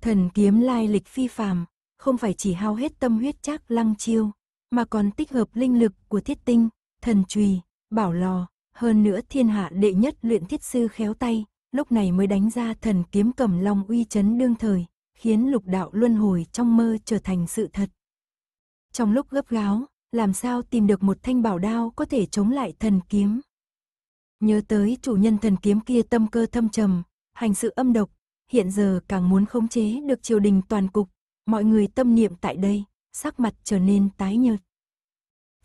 Thần kiếm lai lịch phi phàm, không phải chỉ hao hết tâm huyết chắc lăng chiêu, mà còn tích hợp linh lực của thiết tinh, thần trùy, bảo lò, hơn nữa thiên hạ đệ nhất luyện thiết sư khéo tay, lúc này mới đánh ra thần kiếm cầm long uy chấn đương thời, khiến lục đạo luân hồi trong mơ trở thành sự thật. Trong lúc gấp gáo, làm sao tìm được một thanh bảo đao có thể chống lại thần kiếm. Nhớ tới chủ nhân thần kiếm kia tâm cơ thâm trầm, hành sự âm độc, hiện giờ càng muốn khống chế được triều đình toàn cục, mọi người tâm niệm tại đây, sắc mặt trở nên tái nhợt.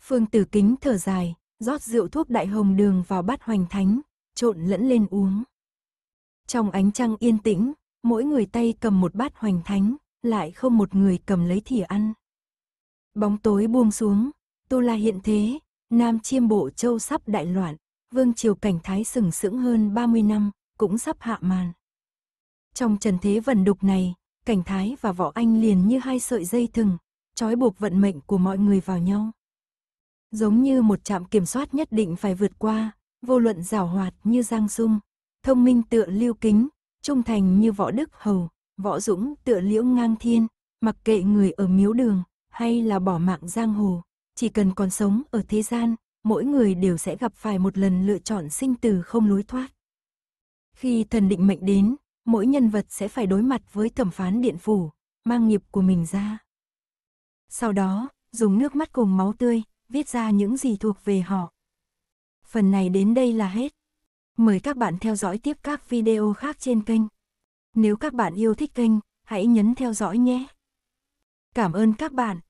Phương Tử Kính thở dài, rót rượu thuốc đại hồng đường vào bát hoành thánh, trộn lẫn lên uống. Trong ánh trăng yên tĩnh, mỗi người tay cầm một bát hoành thánh, lại không một người cầm lấy thìa ăn. Bóng tối buông xuống, tu la hiện thế, Nam Chiêm Bộ Châu sắp đại loạn, Vương Triều Cảnh Thái sừng sững hơn 30 năm, cũng sắp hạ màn. Trong trần thế vần đục này, Cảnh Thái và Võ Anh liền như hai sợi dây thừng, trói buộc vận mệnh của mọi người vào nhau. Giống như một trạm kiểm soát nhất định phải vượt qua, vô luận rào hoạt như Giang Dung, thông minh tựa Lưu Kính, trung thành như Võ Đức Hầu, Võ Dũng tựa Liễu Ngang Thiên, mặc kệ người ở miếu đường hay là bỏ mạng giang hồ, chỉ cần còn sống ở thế gian, mỗi người đều sẽ gặp phải một lần lựa chọn sinh tử không lối thoát. Khi thần định mệnh đến, mỗi nhân vật sẽ phải đối mặt với thẩm phán điện phủ, mang nghiệp của mình ra. Sau đó, dùng nước mắt cùng máu tươi, viết ra những gì thuộc về họ. Phần này đến đây là hết. Mời các bạn theo dõi tiếp các video khác trên kênh. Nếu các bạn yêu thích kênh, hãy nhấn theo dõi nhé. Cảm ơn các bạn.